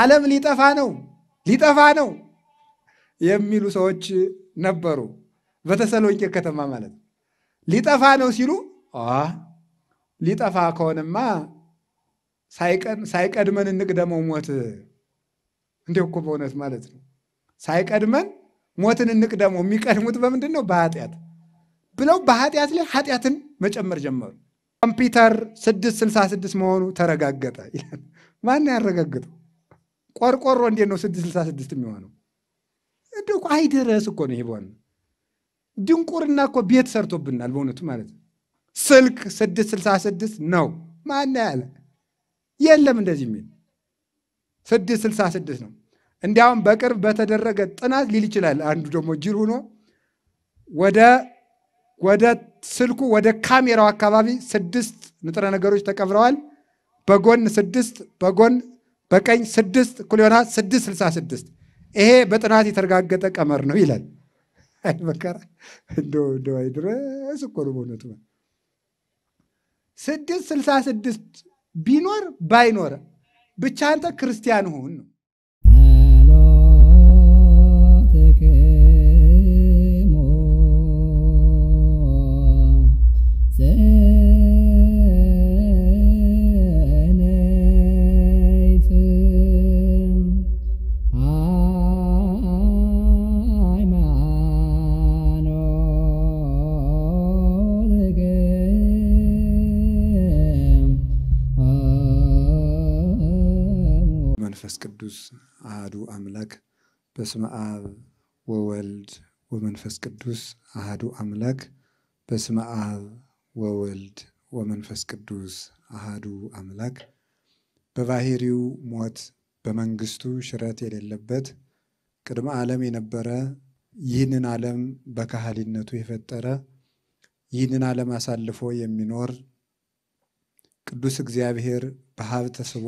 ዓለም ሊጠፋ ነው ሊጠፋ ነው የሚሉ ሰዎች ነበሩ። በተሰሎንቄ ከተማ ማለት ነው። ሊጠፋ ነው ሲሉ ሊጠፋ ከሆነማ ሳይቀድመን እንቅደመው ሞት። እንዲሁ እኮ በእውነት ማለት ነው። ሳይቀድመን ሞትን እንቅደመው። የሚቀድሙት በምንድን ነው? በኃጢአት ብለው በኃጢአት ላይ ኃጢአትን መጨመር ጀመሩ። ኮምፒውተር ስድስት ስልሳ መሆኑ ተረጋገጠ ይላል። ማን ያረጋግጠው? ቆርቆሮ እንዴት ነው ስድስት ስልሳ ስድስት የሚሆነው? እንደው አይደረስ እኮ ነው። ይሄ በሆነ ድንቁርና እኮ ቤት ሰርቶብናል በእውነቱ ማለት ነው። ስልክ ስድስት ስልሳ ስድስት ነው ማን ያለ የለም እንደዚህ የሚል ስድስት ስልሳ ስድስት ነው። እንዲያውም በቅርብ በተደረገ ጥናት ሊል ይችላል አንዱ ደግሞ ጅል ሆኖ ወደ ወደ ስልኩ ወደ ካሜራው አካባቢ ስድስት ንጥረ ነገሮች ተቀብረዋል። በጎን ስድስት በጎን በቀኝ ስድስት እኩል ይሆናል ስድስት ስልሳ ስድስት ይሄ በጥናት የተረጋገጠ ቀመር ነው ይላል። አይ መከራ እንደው አይድረስ እኮ ነው በእውነቱ። ስድስት ስልሳ ስድስት ቢኖር ባይኖር ብቻ አንተ ክርስቲያን ሁን ነው Yeah. አህዱ አምላክ በስመ አብ ወወልድ ወመንፈስ ቅዱስ አህዱ አምላክ በስመ አብ ወወልድ ወመንፈስ ቅዱስ አህዱ አምላክ በባህሪው ሞት በመንግስቱ ሽረት የሌለበት ቅድመ ዓለም የነበረ ይህንን ዓለም በካህሊነቱ የፈጠረ ይህንን ዓለም አሳልፎ የሚኖር ቅዱስ እግዚአብሔር በሀብተ ተስቦ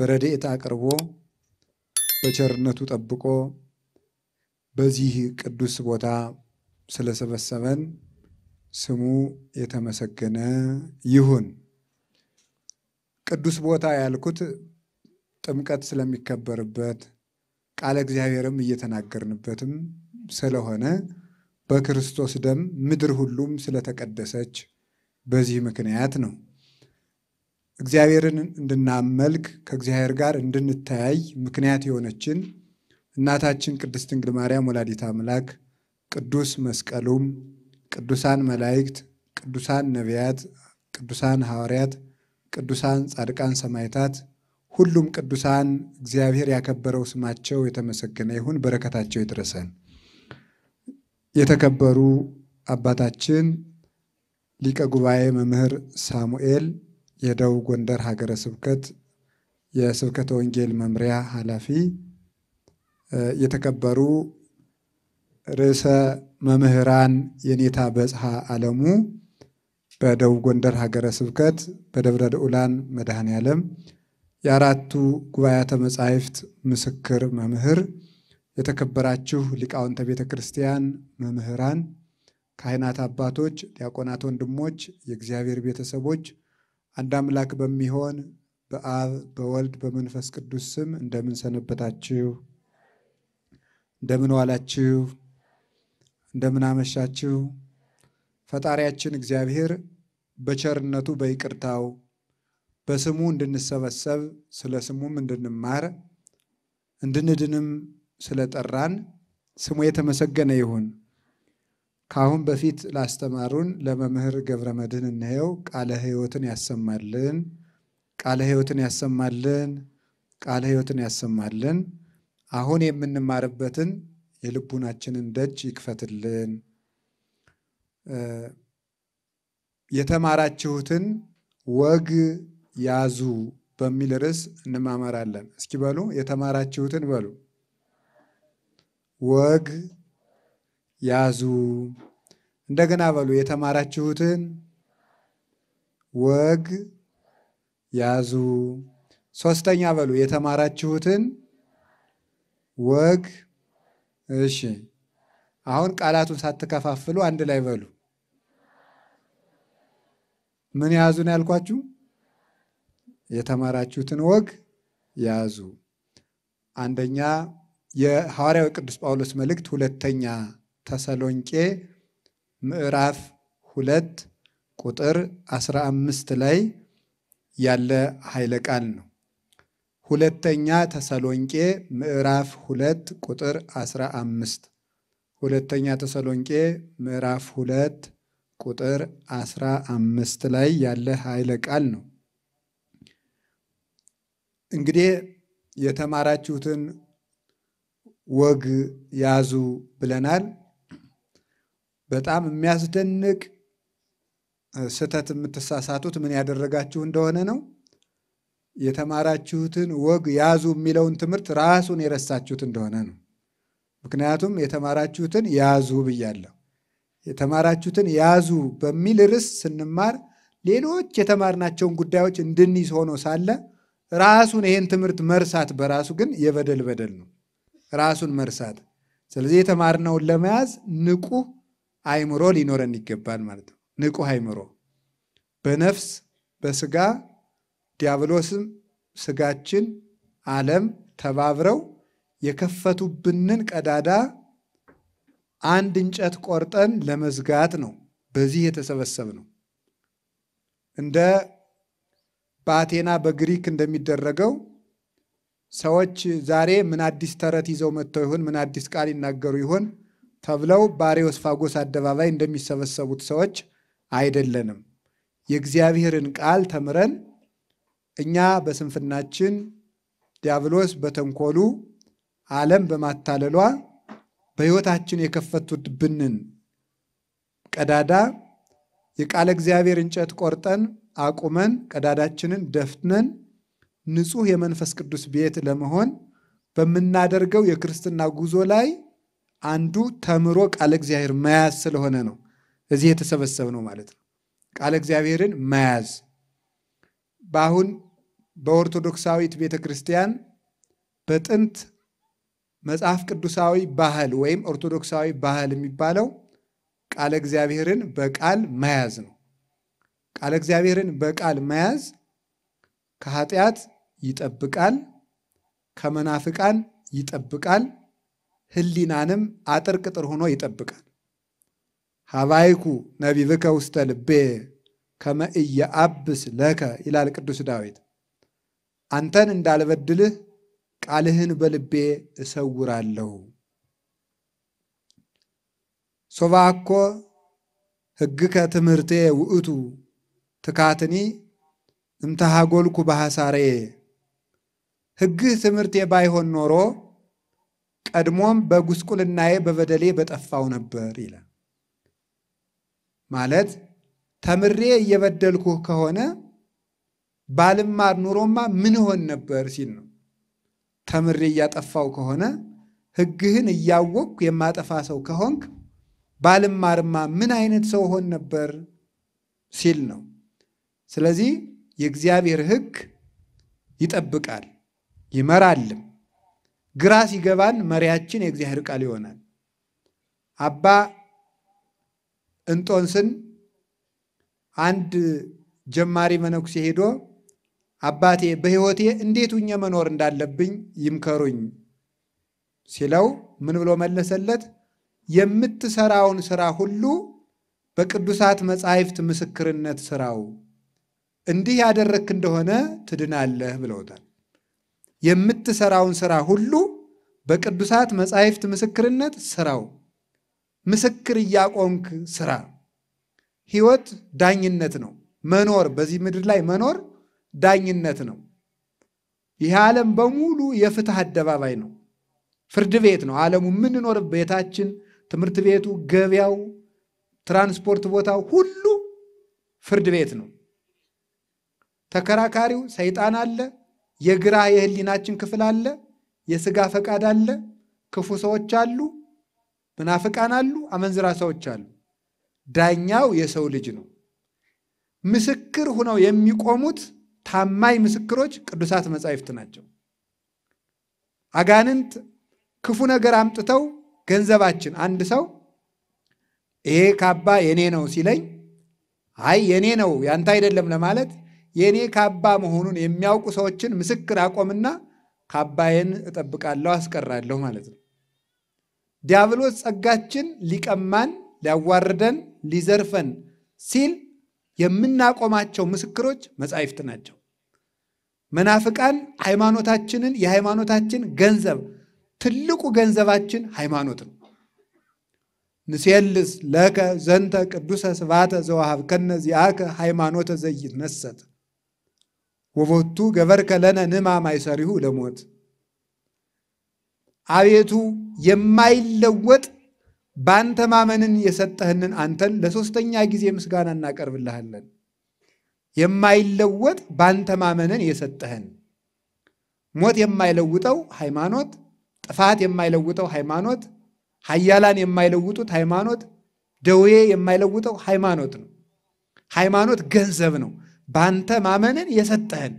በረድኤት አቅርቦ በቸርነቱ ጠብቆ በዚህ ቅዱስ ቦታ ስለሰበሰበን ስሙ የተመሰገነ ይሁን። ቅዱስ ቦታ ያልኩት ጥምቀት ስለሚከበርበት ቃለ እግዚአብሔርም እየተናገርንበትም ስለሆነ በክርስቶስ ደም ምድር ሁሉም ስለተቀደሰች በዚህ ምክንያት ነው። እግዚአብሔርን እንድናመልክ ከእግዚአብሔር ጋር እንድንተያይ ምክንያት የሆነችን እናታችን ቅድስት ድንግል ማርያም ወላዲት አምላክ ቅዱስ መስቀሉም ቅዱሳን መላእክት፣ ቅዱሳን ነቢያት፣ ቅዱሳን ሐዋርያት፣ ቅዱሳን ጻድቃን ሰማዕታት፣ ሁሉም ቅዱሳን እግዚአብሔር ያከበረው ስማቸው የተመሰገነ ይሁን፣ በረከታቸው ይድረሰን። የተከበሩ አባታችን ሊቀ ጉባኤ መምህር ሳሙኤል የደቡብ ጎንደር ሀገረ ስብከት የስብከተ ወንጌል መምሪያ ኃላፊ፣ የተከበሩ ርዕሰ መምህራን የኔታ በጽሐ ዓለሙ በደቡብ ጎንደር ሀገረ ስብከት በደብረ ልዑላን መድኃኔ ዓለም የአራቱ ጉባኤያተ መጻሕፍት ምስክር መምህር፣ የተከበራችሁ ሊቃውንተ ቤተ ክርስቲያን መምህራን፣ ካህናት አባቶች፣ ዲያቆናት ወንድሞች፣ የእግዚአብሔር ቤተሰቦች አንድ አምላክ በሚሆን በአብ በወልድ በመንፈስ ቅዱስ ስም እንደምን ሰነበታችሁ? እንደምን ዋላችሁ? እንደምን አመሻችሁ? ፈጣሪያችን እግዚአብሔር በቸርነቱ በይቅርታው በስሙ እንድንሰበሰብ ስለ ስሙም እንድንማር እንድንድንም ስለጠራን ስሙ የተመሰገነ ይሁን። ከአሁን በፊት ላስተማሩን ለመምህር ገብረ መድህን እንየው ቃለ ሕይወትን ያሰማልን፣ ቃለ ሕይወትን ያሰማልን፣ ቃለ ሕይወትን ያሰማልን። አሁን የምንማርበትን የልቡናችንን ደጅ ይክፈትልን። የተማራችሁትን ወግ ያዙ በሚል ርዕስ እንማማራለን። እስኪ በሉ የተማራችሁትን በሉ ወግ ያዙ። እንደገና በሉ የተማራችሁትን ወግ ያዙ። ሶስተኛ በሉ የተማራችሁትን ወግ። እሺ፣ አሁን ቃላቱን ሳትከፋፍሉ አንድ ላይ በሉ። ምን ያዙ ነው ያልኳችሁ? የተማራችሁትን ወግ ያዙ። አንደኛ የሐዋርያው ቅዱስ ጳውሎስ መልእክት ሁለተኛ ተሰሎንቄ ምዕራፍ ሁለት ቁጥር 15 ላይ ያለ ኃይለ ቃል ነው። ሁለተኛ ተሰሎንቄ ምዕራፍ ሁለት ቁጥር 15 ሁለተኛ ተሰሎንቄ ምዕራፍ ሁለት ቁጥር 15 ላይ ያለ ኃይለ ቃል ነው። እንግዲህ የተማራችሁትን ወግ ያዙ ብለናል። በጣም የሚያስደንቅ ስህተት የምትሳሳቱት ምን ያደረጋችሁ እንደሆነ ነው። የተማራችሁትን ወግ ያዙ የሚለውን ትምህርት ራሱን የረሳችሁት እንደሆነ ነው። ምክንያቱም የተማራችሁትን ያዙ ብያለሁ። የተማራችሁትን ያዙ በሚል ርዕስ ስንማር ሌሎች የተማርናቸውን ጉዳዮች እንድንይዝ ሆኖ ሳለ ራሱን ይሄን ትምህርት መርሳት በራሱ ግን የበደል በደል ነው። ራሱን መርሳት። ስለዚህ የተማርነውን ለመያዝ ንቁ አይምሮ ሊኖረን ይገባል ማለት ነው። ንቁ አይምሮ በነፍስ በስጋ ዲያብሎስም ስጋችን ዓለም ተባብረው የከፈቱብንን ቀዳዳ አንድ እንጨት ቆርጠን ለመዝጋት ነው። በዚህ የተሰበሰብ ነው። እንደ በአቴና በግሪክ እንደሚደረገው ሰዎች ዛሬ ምን አዲስ ተረት ይዘው መጥተው ይሆን? ምን አዲስ ቃል ይናገሩ ይሆን? ተብለው ፋጎስ አደባባይ እንደሚሰበሰቡት ሰዎች አይደለንም። የእግዚአብሔርን ቃል ተምረን እኛ በስንፍናችን ዲያብሎስ በተንኮሉ ዓለም በማታለሏ በሕይወታችን የከፈቱብንን ቀዳዳ የቃለ እግዚአብሔር እንጨት ቆርጠን አቁመን ቀዳዳችንን ደፍነን ንጹሕ የመንፈስ ቅዱስ ቤት ለመሆን በምናደርገው የክርስትና ጉዞ ላይ አንዱ ተምሮ ቃለ እግዚአብሔር መያዝ ስለሆነ ነው እዚህ የተሰበሰብ ነው ማለት ነው። ቃለ እግዚአብሔርን መያዝ በአሁን በኦርቶዶክሳዊት ቤተ ክርስቲያን በጥንት መጽሐፍ ቅዱሳዊ ባህል ወይም ኦርቶዶክሳዊ ባህል የሚባለው ቃለ እግዚአብሔርን በቃል መያዝ ነው። ቃለ እግዚአብሔርን በቃል መያዝ ከኃጢአት ይጠብቃል፣ ከመናፍቃን ይጠብቃል። ህሊናንም አጥር ቅጥር ሆኖ ይጠብቃል። ሀባይኩ ነቢብከ ውስተ ልቤ ከመእየ አብስ ለከ ይላል ቅዱስ ዳዊት። አንተን እንዳልበድልህ ቃልህን በልቤ እሰውራለሁ። ሶባኮ ህግ ሕግከ ትምህርቴ ውእቱ ትካትኒ እምተሃጎልኩ ባሕሳሬ። ህግህ ትምህርቴ ባይሆን ኖሮ ቀድሞም በጉስቁልናዬ በበደሌ በጠፋው ነበር ይላል። ማለት ተምሬ እየበደልኩህ ከሆነ ባልማር ኑሮማ ምን ሆን ነበር ሲል ነው። ተምሬ እያጠፋው ከሆነ ሕግህን እያወቅኩ የማጠፋ ሰው ከሆንክ ባልማርማ ምን አይነት ሰው ሆን ነበር ሲል ነው። ስለዚህ የእግዚአብሔር ሕግ ይጠብቃል፣ ይመራልም ግራ ሲገባን መሪያችን የእግዚአብሔር ቃል ይሆናል። አባ እንጦንስን አንድ ጀማሪ መነኩሴ ሄዶ አባቴ በሕይወቴ እንዴት ሁኜ መኖር እንዳለብኝ ይምከሩኝ ሲለው ምን ብሎ መለሰለት? የምትሰራውን ስራ ሁሉ በቅዱሳት መጻሕፍት ምስክርነት ስራው፣ እንዲህ ያደረክ እንደሆነ ትድናለህ ብለውታል። የምትሰራውን ስራ ሁሉ በቅዱሳት መጻሕፍት ምስክርነት ስራው። ምስክር እያቆምክ ስራ። ህይወት ዳኝነት ነው። መኖር በዚህ ምድር ላይ መኖር ዳኝነት ነው። ይህ ዓለም በሙሉ የፍትህ አደባባይ ነው፣ ፍርድ ቤት ነው ዓለሙ። የምንኖር ቤታችን፣ ትምህርት ቤቱ፣ ገበያው፣ ትራንስፖርት ቦታው ሁሉ ፍርድ ቤት ነው። ተከራካሪው ሰይጣን አለ። የግራ የህሊናችን ክፍል አለ፣ የስጋ ፈቃድ አለ፣ ክፉ ሰዎች አሉ፣ ምናፍቃን አሉ፣ አመንዝራ ሰዎች አሉ። ዳኛው የሰው ልጅ ነው። ምስክር ሁነው የሚቆሙት ታማኝ ምስክሮች ቅዱሳት መጻሕፍት ናቸው። አጋንንት ክፉ ነገር አምጥተው ገንዘባችን አንድ ሰው ይሄ ካባ የኔ ነው ሲለኝ አይ የኔ ነው ያንተ አይደለም ለማለት የእኔ ካባ መሆኑን የሚያውቁ ሰዎችን ምስክር አቆምና ካባዬን እጠብቃለሁ አስቀራለሁ ማለት ነው። ዲያብሎስ ጸጋችን ሊቀማን፣ ሊያዋርደን፣ ሊዘርፈን ሲል የምናቆማቸው ምስክሮች መጻሕፍት ናቸው። መናፍቃን ሃይማኖታችንን የሃይማኖታችን ገንዘብ ትልቁ ገንዘባችን ሃይማኖት ነው። ንሴልስ ለከ ዘንተ ቅዱሰ ስብሐተ ዘወሀብከነ አከ ሃይማኖተ መሰት ወበቱ ገበርከ ለነ ንማ አይሰሪሁ ለሞት አቤቱ የማይለወጥ በአንተ ማመንን የሰጠህንን አንተን ለሶስተኛ ጊዜ ምስጋና እናቀርብልሃለን። የማይለወጥ በአንተ ማመንን የሰጠህን ሞት የማይለውጠው ሃይማኖት፣ ጥፋት የማይለውጠው ሃይማኖት፣ ሀያላን የማይለውጡት ሃይማኖት፣ ደዌ የማይለውጠው ሃይማኖት ነው። ሃይማኖት ገንዘብ ነው። ባንተ ማመንን የሰጠህን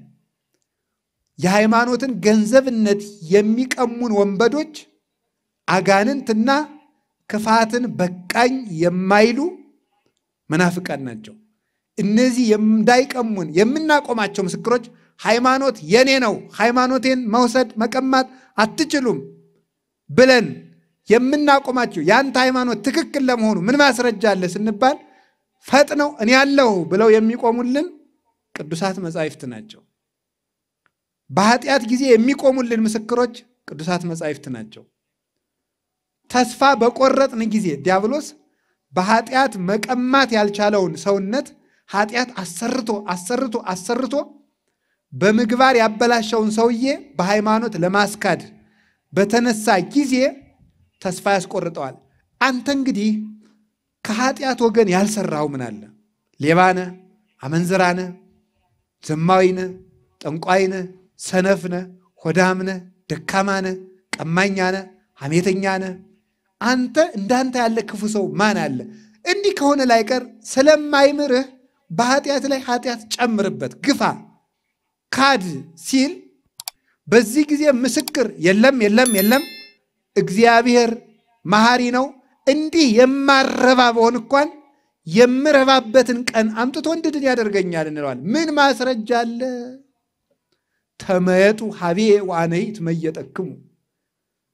የሃይማኖትን ገንዘብነት የሚቀሙን ወንበዶች አጋንንትና ክፋትን በቃኝ የማይሉ መናፍቃን ናቸው። እነዚህ እንዳይቀሙን የምናቆማቸው ምስክሮች ሃይማኖት የኔ ነው፣ ሃይማኖቴን መውሰድ መቀማት አትችሉም ብለን የምናቆማቸው የአንተ ሃይማኖት ትክክል ለመሆኑ ምን ማስረጃ አለ ስንባል ፈጥነው እኔ ያለሁ ብለው የሚቆሙልን ቅዱሳት መጻሕፍት ናቸው። በኃጢአት ጊዜ የሚቆሙልን ምስክሮች ቅዱሳት መጻሕፍት ናቸው። ተስፋ በቆረጥን ጊዜ ዲያብሎስ በኃጢአት መቀማት ያልቻለውን ሰውነት ኃጢአት አሰርቶ አሰርቶ አሰርቶ በምግባር ያበላሸውን ሰውዬ በሃይማኖት ለማስካድ በተነሳ ጊዜ ተስፋ ያስቆርጠዋል። አንተ እንግዲህ ከኃጢአት ወገን ያልሰራው ምን አለ? ሌባነ፣ አመንዝራነ ዘማዊነ ጠንቋይነ ሰነፍነ ሆዳምነ ደካማነ ቀማኛነ ሐሜተኛነህ አንተ እንዳንተ ያለ ክፉ ሰው ማን አለ? እንዲህ ከሆነ ላይቀር ስለማይምርህ በኃጢአት ላይ ኃጢአት ጨምርበት፣ ግፋ፣ ካድ ሲል በዚህ ጊዜ ምስክር የለም የለም የለም፣ እግዚአብሔር መሐሪ ነው። እንዲህ የማረባ በሆን እንኳን የምረባበትን ቀን አምጥቶ እንድድን ያደርገኛል እንለዋል። ምን ማስረጃ አለ? ተመየጡ ሀቤ ዋነይ ትመየጠክሙ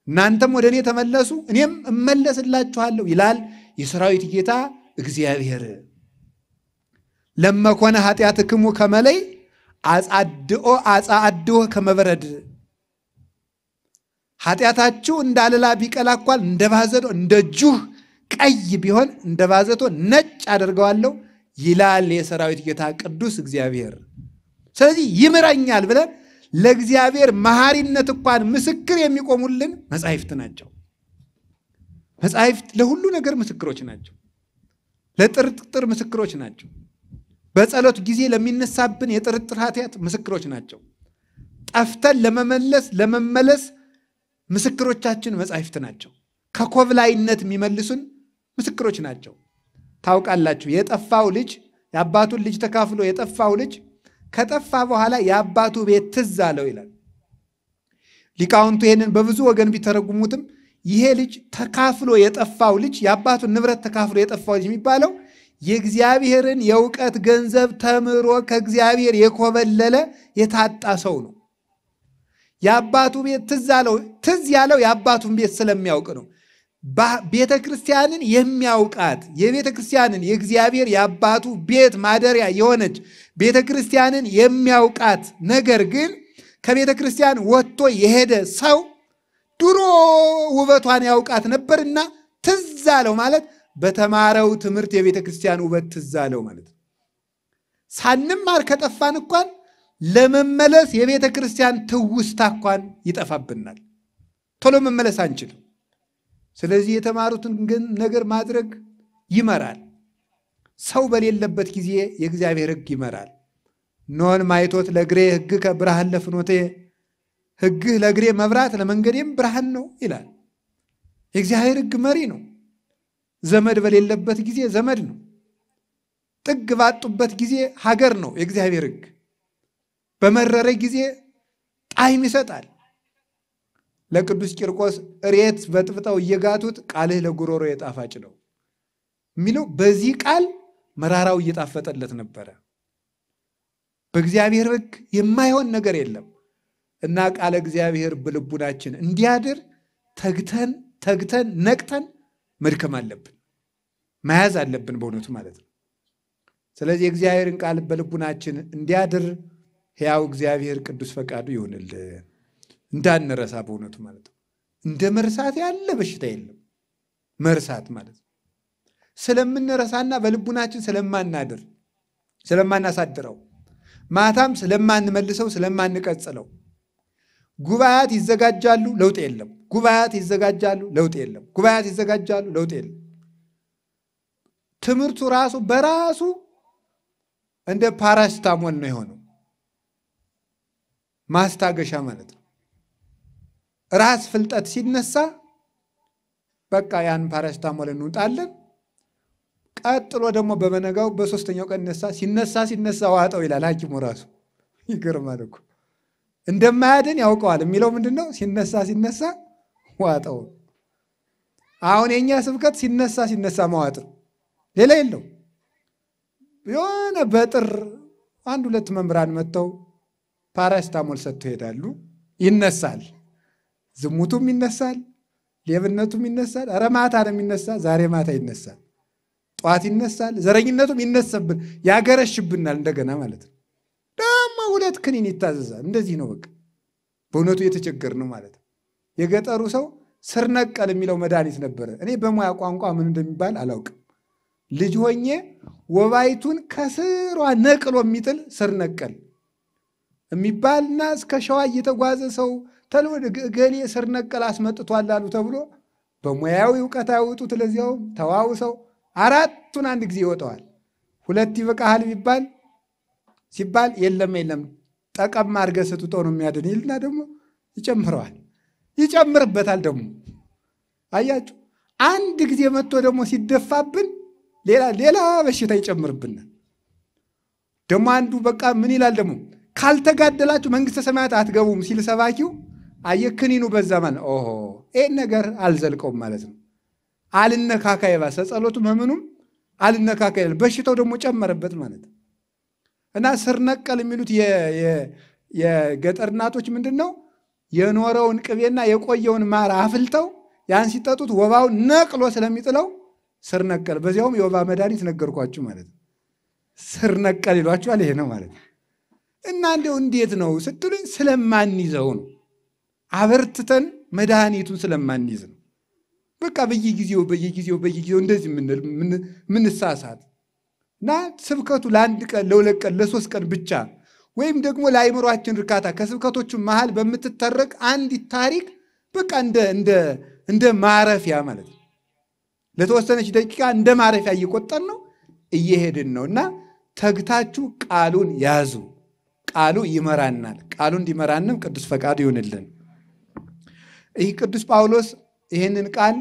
እናንተም ወደ እኔ ተመለሱ እኔም እመለስላችኋለሁ ይላል የሰራዊት ጌታ እግዚአብሔር። ለመኮነ ክሙ ከመለይ አጻድኦ አጻአድዎ ከመበረድ ኃጢአታችሁ እንዳለላ ቢቀላኳል እንደ ባዘዶ እንደ ጁህ ቀይ ቢሆን እንደ ባዘቶ ነጭ አደርገዋለሁ ይላል የሰራዊት ጌታ ቅዱስ እግዚአብሔር። ስለዚህ ይምረኛል ብለን ለእግዚአብሔር መሐሪነት እንኳን ምስክር የሚቆሙልን መጻሕፍት ናቸው። መጻሕፍት ለሁሉ ነገር ምስክሮች ናቸው። ለጥርጥር ምስክሮች ናቸው። በጸሎት ጊዜ ለሚነሳብን የጥርጥር ኃጢአት ምስክሮች ናቸው። ጠፍተን ለመመለስ ለመመለስ ምስክሮቻችን መጻሕፍት ናቸው። ከኮብላይነት የሚመልሱን ምስክሮች ናቸው። ታውቃላችሁ፣ የጠፋው ልጅ የአባቱን ልጅ ተካፍሎ የጠፋው ልጅ ከጠፋ በኋላ የአባቱ ቤት ትዝ አለው ይላል። ሊቃውንቱ ይህንን በብዙ ወገን ቢተረጉሙትም ይሄ ልጅ ተካፍሎ የጠፋው ልጅ የአባቱን ንብረት ተካፍሎ የጠፋው ልጅ የሚባለው የእግዚአብሔርን የእውቀት ገንዘብ ተምሮ ከእግዚአብሔር የኮበለለ የታጣ ሰው ነው። የአባቱ ቤት ትዝ አለው። ትዝ ያለው የአባቱን ቤት ስለሚያውቅ ነው። ቤተ ክርስቲያንን የሚያውቃት የቤተ ክርስቲያንን የእግዚአብሔር የአባቱ ቤት ማደሪያ የሆነች ቤተ ክርስቲያንን የሚያውቃት ነገር ግን ከቤተ ክርስቲያን ወጥቶ የሄደ ሰው ድሮ ውበቷን ያውቃት ነበርና ትዝ አለው ማለት በተማረው ትምህርት የቤተ ክርስቲያን ውበት ትዝ አለው ማለት ነው። ሳንማር ከጠፋን እንኳን ለመመለስ የቤተ ክርስቲያን ትውስታ እንኳን ይጠፋብናል። ቶሎ መመለስ አንችልም። ስለዚህ የተማሩትን ግን ነገር ማድረግ ይመራል። ሰው በሌለበት ጊዜ የእግዚአብሔር ሕግ ይመራል። ኖን ማይቶት ለእግሬ ህግ ከብርሃን ለፍኖቴ፣ ሕግህ ለእግሬ መብራት ለመንገዴም ብርሃን ነው ይላል። የእግዚአብሔር ሕግ መሪ ነው። ዘመድ በሌለበት ጊዜ ዘመድ ነው። ጥግ ባጡበት ጊዜ ሀገር ነው። የእግዚአብሔር ሕግ በመረረ ጊዜ ጣዕም ይሰጣል። ለቅዱስ ቂርቆስ እሬት በጥፍጠው እየጋቱት ቃልህ ለጉሮሮ የጣፋጭ ነው የሚለው በዚህ ቃል መራራው እየጣፈጠለት ነበረ። በእግዚአብሔር ሕግ የማይሆን ነገር የለም እና ቃለ እግዚአብሔር በልቡናችን እንዲያድር ተግተን ተግተን ነቅተን መድከም አለብን፣ መያዝ አለብን በእውነቱ ማለት ነው። ስለዚህ የእግዚአብሔርን ቃል በልቡናችን እንዲያድር ሕያው እግዚአብሔር ቅዱስ ፈቃዱ ይሆንልን እንዳንረሳ በእውነቱ ማለት ነው። እንደ መርሳት ያለ በሽታ የለም። መርሳት ማለት ነው ስለምንረሳና በልቡናችን ስለማናድር ስለማናሳድረው ማታም ስለማንመልሰው ስለማንቀጽለው ጉባኤያት ይዘጋጃሉ፣ ለውጥ የለም። ጉባኤያት ይዘጋጃሉ፣ ለውጥ የለም። ጉባኤያት ይዘጋጃሉ፣ ለውጥ የለም። ትምህርቱ ራሱ በራሱ እንደ ፓራስታሞል ነው የሆነው፣ ማስታገሻ ማለት ነው። ራስ ፍልጠት ሲነሳ በቃ ያን ፓራስታሞል እንውጣለን። ቀጥሎ ደግሞ በመነጋው በሶስተኛው ቀን ነሳ ሲነሳ ሲነሳ ዋጠው ይላል ሐኪሙ ራሱ። ይገርማል እኮ እንደማያድን ያውቀዋል። የሚለው ምንድን ነው? ሲነሳ ሲነሳ ዋጠው። አሁን የእኛ ስብከት ሲነሳ ሲነሳ መዋጥ ሌላ የለው። የሆነ በጥር አንድ ሁለት መምህራን መጥተው ፓራስታሞል ሰጥተው ይሄዳሉ። ይነሳል። ዝሙቱም ይነሳል፣ ሌብነቱም ይነሳል። ኧረ ማታ ነው የሚነሳ። ዛሬ ማታ ይነሳል፣ ጠዋት ይነሳል። ዘረኝነቱም ይነሰብን ያገረሽብናል እንደገና ማለት ነው። ደግሞ ሁለት ክኒን ይታዘዛል። እንደዚህ ነው በቃ በእውነቱ የተቸገር ነው ማለት ነው። የገጠሩ ሰው ስር ነቀል የሚለው መድኃኒት ነበረ። እኔ በሙያ ቋንቋ ምን እንደሚባል አላውቅም። ልጅ ሆኜ ወባይቱን ከስሯ ነቅሎ የሚጥል ስር ነቀል የሚባልና እስከ ሸዋ እየተጓዘ ሰው ተልወድ ገሌ ስር ነቀል አስመጥቷል አሉ ተብሎ በሙያዊ እውቀት አይወጡት ለዚያው ተዋውሰው አራቱን አንድ ጊዜ ይወጠዋል። ሁለት ይበቃሃል ቢባል ሲባል የለም የለም ጠቀም አድርገህ ስትውጠው ነው የሚያድን ይልና ደግሞ ይጨምረዋል። ይጨምርበታል ደግሞ አያችሁ። አንድ ጊዜ መጥቶ ደግሞ ሲደፋብን ሌላ ሌላ በሽታ ይጨምርብናል። ደግሞ አንዱ በቃ ምን ይላል ደግሞ ካልተጋደላችሁ መንግሥተ ሰማያት አትገቡም ሲል ሰባኪው አየክኒኑ በዛ ኦሆ ይህን ነገር አልዘልቀውም ማለት ነው። አልነካካ የባሰ ጸሎቱም ህምኑም አልነካካ ይላል። በሽታው ደግሞ ጨመረበት ማለት እና ስር ነቀል የሚሉት የገጠር እናቶች ምንድን ነው የኖረውን ቅቤና የቆየውን ማር አፍልተው ያን ሲጠጡት ወባው ነቅሎ ስለሚጥለው ስር ነቀል፣ በዚያውም የወባ መድኃኒት ነገርኳችሁ ማለት ነው። ስር ነቀል ይሏችኋል። ይሄ ነው ማለት ነው። እና እንደው እንዴት ነው ስትሉኝ ስለማንይዘው ነው አበርትተን መድኃኒቱን ስለማንይዝ ነው። በቃ በየጊዜው በየጊዜው በየጊዜው እንደዚህ ምንሳሳት እና ስብከቱ ለአንድ ቀን ለሁለት ቀን ለሶስት ቀን ብቻ ወይም ደግሞ ለአይምሯችን እርካታ ከስብከቶቹ መሀል በምትተረቅ አንዲት ታሪክ በቃ እንደ ማረፊያ ማለት ነው። ለተወሰነች ደቂቃ እንደ ማረፊያ እየቆጠን ነው እየሄድን ነው እና ተግታችሁ ቃሉን ያዙ። ቃሉ ይመራናል። ቃሉ እንዲመራንም ቅዱስ ፈቃዱ ይሆንልን። ይህ ቅዱስ ጳውሎስ ይህንን ቃል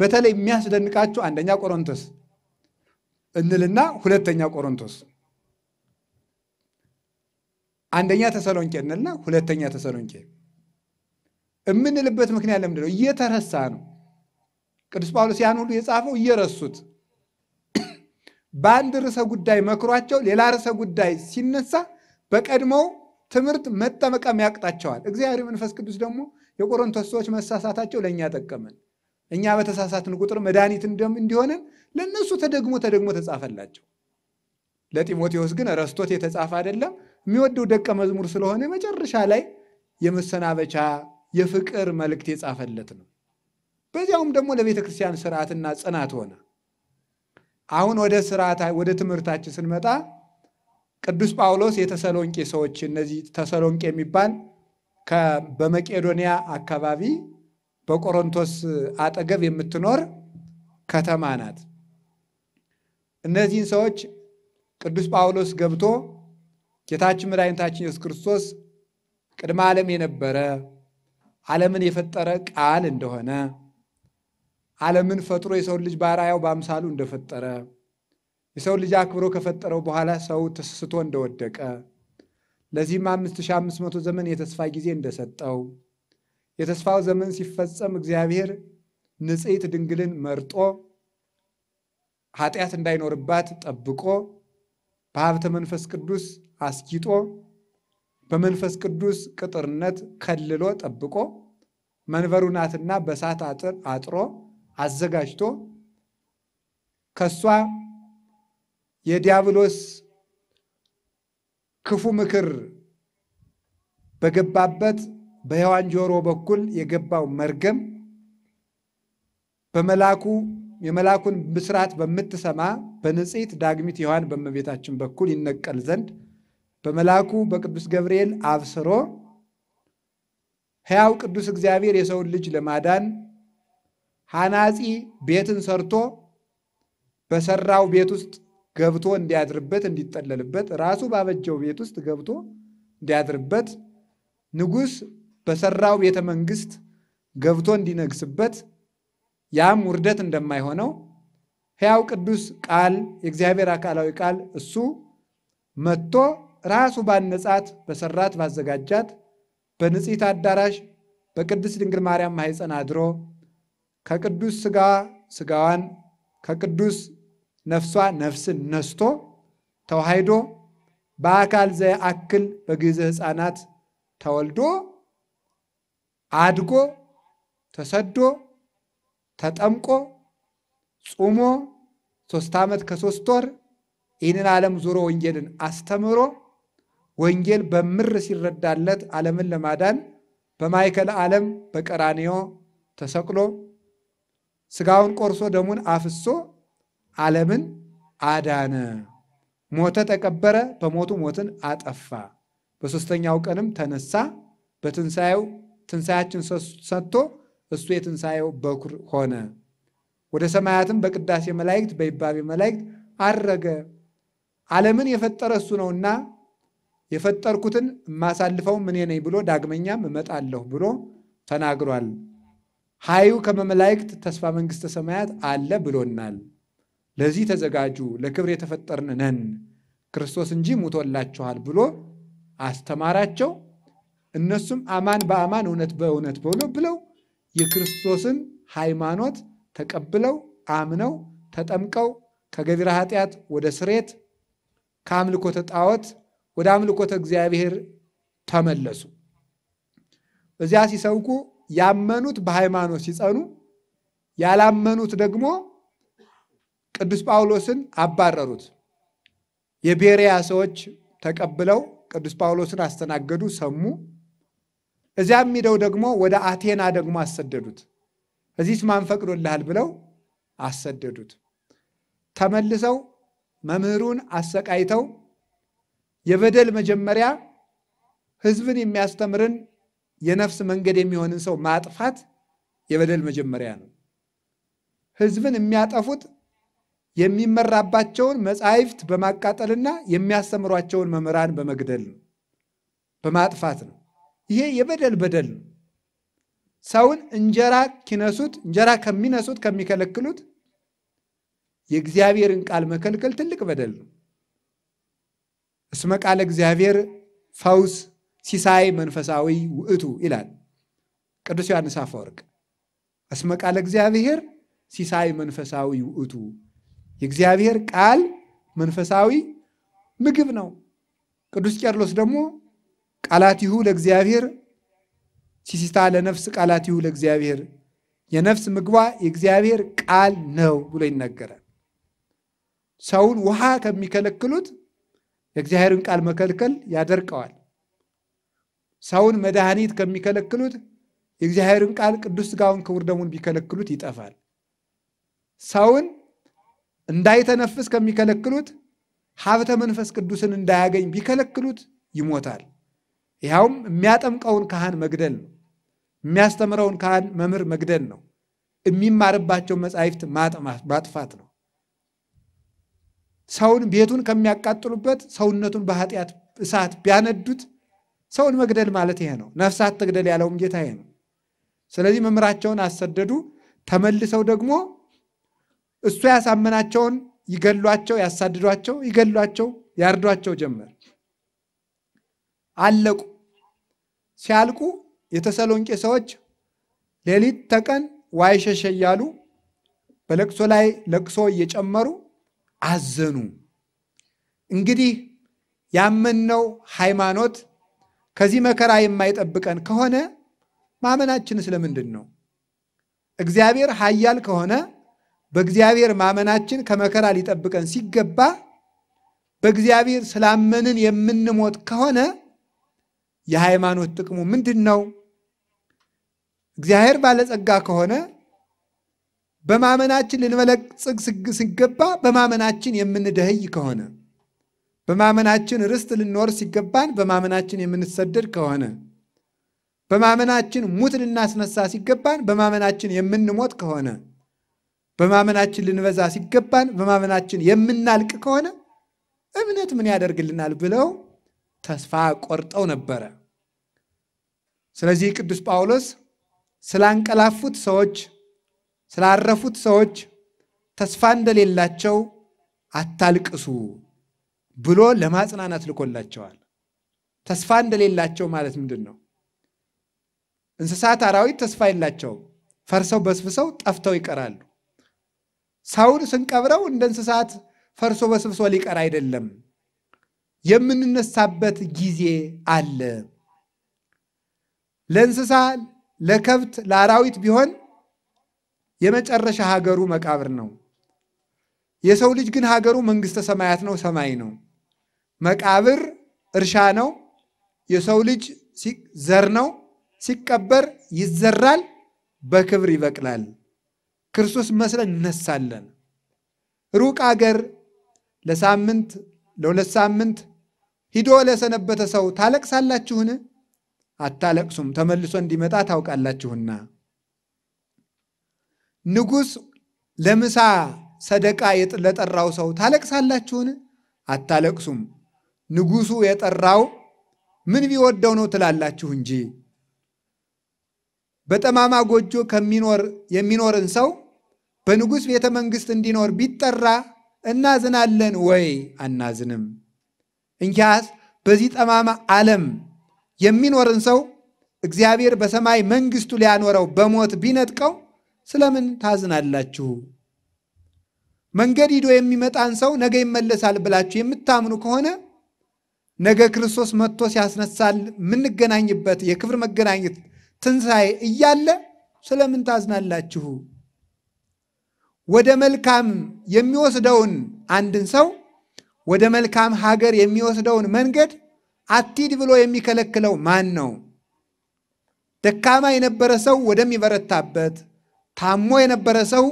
በተለይ የሚያስደንቃቸው አንደኛ ቆሮንቶስ እንልና ሁለተኛ ቆሮንቶስ አንደኛ ተሰሎንቄ እንልና ሁለተኛ ተሰሎንቄ የምንልበት ምክንያት ለምድነው እየተረሳ ነው። ቅዱስ ጳውሎስ ያን ሁሉ የጻፈው እየረሱት በአንድ ርዕሰ ጉዳይ መክሯቸው ሌላ ርዕሰ ጉዳይ ሲነሳ በቀድሞው ትምህርት መጠመቀም ያቅጣቸዋል። እግዚአብሔር መንፈስ ቅዱስ ደግሞ የቆሮንቶስ ሰዎች መሳሳታቸው ለእኛ ጠቀመን። እኛ በተሳሳትን ቁጥር መድኃኒት እንዲሆነን ለእነሱ ተደግሞ ተደግሞ ተጻፈላቸው። ለጢሞቴዎስ ግን ረስቶት የተጻፈ አይደለም። የሚወደው ደቀ መዝሙር ስለሆነ መጨረሻ ላይ የመሰናበቻ የፍቅር መልእክት የጻፈለት ነው። በዚያውም ደግሞ ለቤተ ክርስቲያን ስርዓትና ጽናት ሆነ። አሁን ወደ ስርዓት ወደ ትምህርታችን ስንመጣ ቅዱስ ጳውሎስ የተሰሎንቄ ሰዎች እነዚህ ተሰሎንቄ የሚባል በመቄዶንያ አካባቢ በቆሮንቶስ አጠገብ የምትኖር ከተማ ናት። እነዚህን ሰዎች ቅዱስ ጳውሎስ ገብቶ ጌታችን መድኃኒታችን ኢየሱስ ክርስቶስ ቅድመ ዓለም የነበረ ዓለምን የፈጠረ ቃል እንደሆነ ዓለምን ፈጥሮ የሰው ልጅ ባራያው በአምሳሉ እንደፈጠረ የሰው ልጅ አክብሮ ከፈጠረው በኋላ ሰው ተስስቶ እንደወደቀ ለዚህም አምስት አምስት መቶ ዘመን የተስፋ ጊዜ እንደሰጠው የተስፋው ዘመን ሲፈጸም እግዚአብሔር ንጽሕት ድንግልን መርጦ ኃጢአት እንዳይኖርባት ጠብቆ በሀብተ መንፈስ ቅዱስ አስጊጦ በመንፈስ ቅዱስ ቅጥርነት ከልሎ ጠብቆ መንበሩ ናትና በሳት አጥር አጥሮ አዘጋጅቶ ከሷ የዲያብሎስ ክፉ ምክር በገባበት በሔዋን ጆሮ በኩል የገባው መርገም በመላኩ የመላኩን ብስራት በምትሰማ በንጽሕት ዳግሚት ሔዋን በእመቤታችን በኩል ይነቀል ዘንድ በመላኩ በቅዱስ ገብርኤል አብስሮ ሕያው ቅዱስ እግዚአብሔር የሰውን ልጅ ለማዳን ሐናጺ ቤትን ሰርቶ በሰራው ቤት ውስጥ ገብቶ እንዲያድርበት እንዲጠለልበት ራሱ ባበጀው ቤት ውስጥ ገብቶ እንዲያድርበት ንጉሥ በሰራው ቤተ መንግስት ገብቶ እንዲነግስበት ያም ውርደት እንደማይሆነው ሕያው ቅዱስ ቃል የእግዚአብሔር አካላዊ ቃል እሱ መጥቶ ራሱ ባነጻት በሰራት ባዘጋጃት በንጽሕት አዳራሽ በቅድስት ድንግል ማርያም ማኅፀን አድሮ ከቅዱስ ሥጋ ሥጋዋን ከቅዱስ ነፍሷ ነፍስን ነስቶ ተዋሂዶ በአካል አክል በጊዜ ህፃናት ተወልዶ አድጎ ተሰዶ ተጠምቆ ጾሞ ሶስት ዓመት ከሶስት ወር ይህንን ዓለም ዞሮ ወንጌልን አስተምሮ ወንጌል በምር ሲረዳለት ዓለምን ለማዳን በማይከል ዓለም በቀራንዮ ተሰቅሎ ስጋውን ቆርሶ ደሙን አፍሶ ዓለምን አዳነ። ሞተ፣ ተቀበረ፣ በሞቱ ሞትን አጠፋ። በሦስተኛው ቀንም ተነሳ፣ በትንሣኤው ትንሣያችን ሰጥቶ እሱ የትንሣኤው በኩር ሆነ። ወደ ሰማያትም በቅዳሴ መላእክት በይባቤ መላእክት አረገ። ዓለምን የፈጠረ እሱ ነውና የፈጠርኩትን የማሳልፈው እኔ ነኝ ብሎ ዳግመኛም እመጣለሁ ብሎ ተናግሯል። ሀዩ ከመመላእክት ተስፋ መንግሥተ ሰማያት አለ ብሎናል። ለዚህ ተዘጋጁ፣ ለክብር የተፈጠርን ነን፣ ክርስቶስ እንጂ ሙቶላችኋል ብሎ አስተማራቸው። እነሱም አማን በአማን እውነት በእውነት ብሎ ብለው የክርስቶስን ሃይማኖት ተቀብለው አምነው ተጠምቀው ከገቢረ ኃጢአት ወደ ስሬት ከአምልኮተ ጣዖት ወደ አምልኮተ እግዚአብሔር ተመለሱ። እዚያ ሲሰብኩ ያመኑት በሃይማኖት ሲጸኑ፣ ያላመኑት ደግሞ ቅዱስ ጳውሎስን አባረሩት። የቤሪያ ሰዎች ተቀብለው ቅዱስ ጳውሎስን አስተናገዱ፣ ሰሙ። እዚያም ሂደው ደግሞ ወደ አቴና ደግሞ አሰደዱት። እዚህስ ማን ፈቅዶልሃል ብለው አሰደዱት። ተመልሰው መምህሩን አሰቃይተው የበደል መጀመሪያ ህዝብን የሚያስተምርን የነፍስ መንገድ የሚሆንን ሰው ማጥፋት የበደል መጀመሪያ ነው። ህዝብን የሚያጠፉት የሚመራባቸውን መጻሕፍት በማቃጠልና የሚያስተምሯቸውን መምህራን በመግደል ነው፣ በማጥፋት ነው። ይሄ የበደል በደል ነው። ሰውን እንጀራ ኪነሱት እንጀራ ከሚነሱት ከሚከለክሉት የእግዚአብሔርን ቃል መከልከል ትልቅ በደል ነው። እስመ ቃለ እግዚአብሔር ፈውስ ሲሳይ መንፈሳዊ ውእቱ ይላል ቅዱስ ዮሐንስ አፈወርቅ። እስመ ቃለ እግዚአብሔር ሲሳይ መንፈሳዊ ውእቱ የእግዚአብሔር ቃል መንፈሳዊ ምግብ ነው። ቅዱስ ቄርሎስ ደግሞ ቃላቲሁ ለእግዚአብሔር ሲሲታ ለነፍስ ቃላቲሁ ለእግዚአብሔር የነፍስ ምግቧ የእግዚአብሔር ቃል ነው ብሎ ይነገራል። ሰውን ውሃ ከሚከለክሉት የእግዚአብሔርን ቃል መከልከል ያደርቀዋል። ሰውን መድኃኒት ከሚከለክሉት የእግዚአብሔርን ቃል ቅዱስ ሥጋውን ክቡር ደሙን ቢከለክሉት ይጠፋል። ሰውን እንዳይተነፍስ ከሚከለክሉት ሀብተ መንፈስ ቅዱስን እንዳያገኝ ቢከለክሉት ይሞታል። ይኸውም የሚያጠምቀውን ካህን መግደል ነው። የሚያስተምረውን ካህን መምህር መግደል ነው። የሚማርባቸው መጻሕፍት ማጥፋት ነው። ሰውን ቤቱን ከሚያቃጥሉበት ሰውነቱን በኃጢአት እሳት ቢያነዱት ሰውን መግደል ማለት ይሄ ነው። ነፍሳት ትግደል ያለውም ጌታ ይሄ ነው። ስለዚህ መምህራቸውን አሰደዱ። ተመልሰው ደግሞ እሱ ያሳመናቸውን ይገሏቸው፣ ያሳድዷቸው፣ ይገሏቸው፣ ያርዷቸው ጀመር። አለቁ። ሲያልቁ የተሰሎንቄ ሰዎች ሌሊት ተቀን ዋይሸሸ እያሉ በለቅሶ ላይ ለቅሶ እየጨመሩ አዘኑ። እንግዲህ ያመንነው ሃይማኖት ከዚህ መከራ የማይጠብቀን ከሆነ ማመናችን ስለምንድን ነው? እግዚአብሔር ኃያል ከሆነ በእግዚአብሔር ማመናችን ከመከራ ሊጠብቀን ሲገባ በእግዚአብሔር ስላመንን የምንሞት ከሆነ የሃይማኖት ጥቅሙ ምንድን ነው? እግዚአብሔር ባለጸጋ ከሆነ በማመናችን ልንበለጽግ ሲገባ በማመናችን የምንደህይ ከሆነ በማመናችን ርስት ልንወር ሲገባን በማመናችን የምንሰደድ ከሆነ በማመናችን ሙት ልናስነሳ ሲገባን በማመናችን የምንሞት ከሆነ በማመናችን ልንበዛ ሲገባን በማመናችን የምናልቅ ከሆነ እምነት ምን ያደርግልናል ብለው ተስፋ ቆርጠው ነበረ። ስለዚህ ቅዱስ ጳውሎስ ስላንቀላፉት ሰዎች፣ ስላረፉት ሰዎች ተስፋ እንደሌላቸው አታልቅሱ ብሎ ለማጽናናት ልኮላቸዋል። ተስፋ እንደሌላቸው ማለት ምንድን ነው? እንስሳት፣ አራዊት ተስፋ የላቸውም። ፈርሰው በስብሰው ጠፍተው ይቀራሉ። ሳውል ስንቀብረው እንደ እንስሳት ፈርሶ በስብሶ ሊቀር አይደለም። የምንነሳበት ጊዜ አለ። ለእንስሳ ለከብት፣ ለአራዊት ቢሆን የመጨረሻ ሀገሩ መቃብር ነው። የሰው ልጅ ግን ሀገሩ መንግሥተ ሰማያት ነው፣ ሰማይ ነው። መቃብር እርሻ ነው። የሰው ልጅ ዘር ነው፣ ሲቀበር ይዘራል፣ በክብር ይበቅላል። ክርስቶስ መስለን እነሳለን። ሩቅ አገር ለሳምንት ለሁለት ሳምንት ሂዶ ለሰነበተ ሰው ታለቅሳላችሁን? አታለቅሱም፣ ተመልሶ እንዲመጣ ታውቃላችሁና። ንጉሥ ለምሳ ሰደቃ ለጠራው ሰው ታለቅሳላችሁን? አታለቅሱም፣ ንጉሡ የጠራው ምን ቢወደው ነው ትላላችሁ እንጂ። በጠማማ ጎጆ ከሚኖር የሚኖርን ሰው በንጉሥ ቤተ መንግሥት እንዲኖር ቢጠራ እናዝናለን ወይ? አናዝንም። እንኪያስ በዚህ ጠማማ ዓለም የሚኖርን ሰው እግዚአብሔር በሰማይ መንግሥቱ ሊያኖረው በሞት ቢነጥቀው ስለምን ታዝናላችሁ? መንገድ ሂዶ የሚመጣን ሰው ነገ ይመለሳል ብላችሁ የምታምኑ ከሆነ ነገ ክርስቶስ መጥቶ ሲያስነሳል የምንገናኝበት የክብር መገናኘት ትንሣኤ እያለ ስለምን ታዝናላችሁ? ወደ መልካም የሚወስደውን አንድን ሰው ወደ መልካም ሀገር የሚወስደውን መንገድ አትሂድ ብሎ የሚከለክለው ማን ነው? ደካማ የነበረ ሰው ወደሚበረታበት፣ ታሞ የነበረ ሰው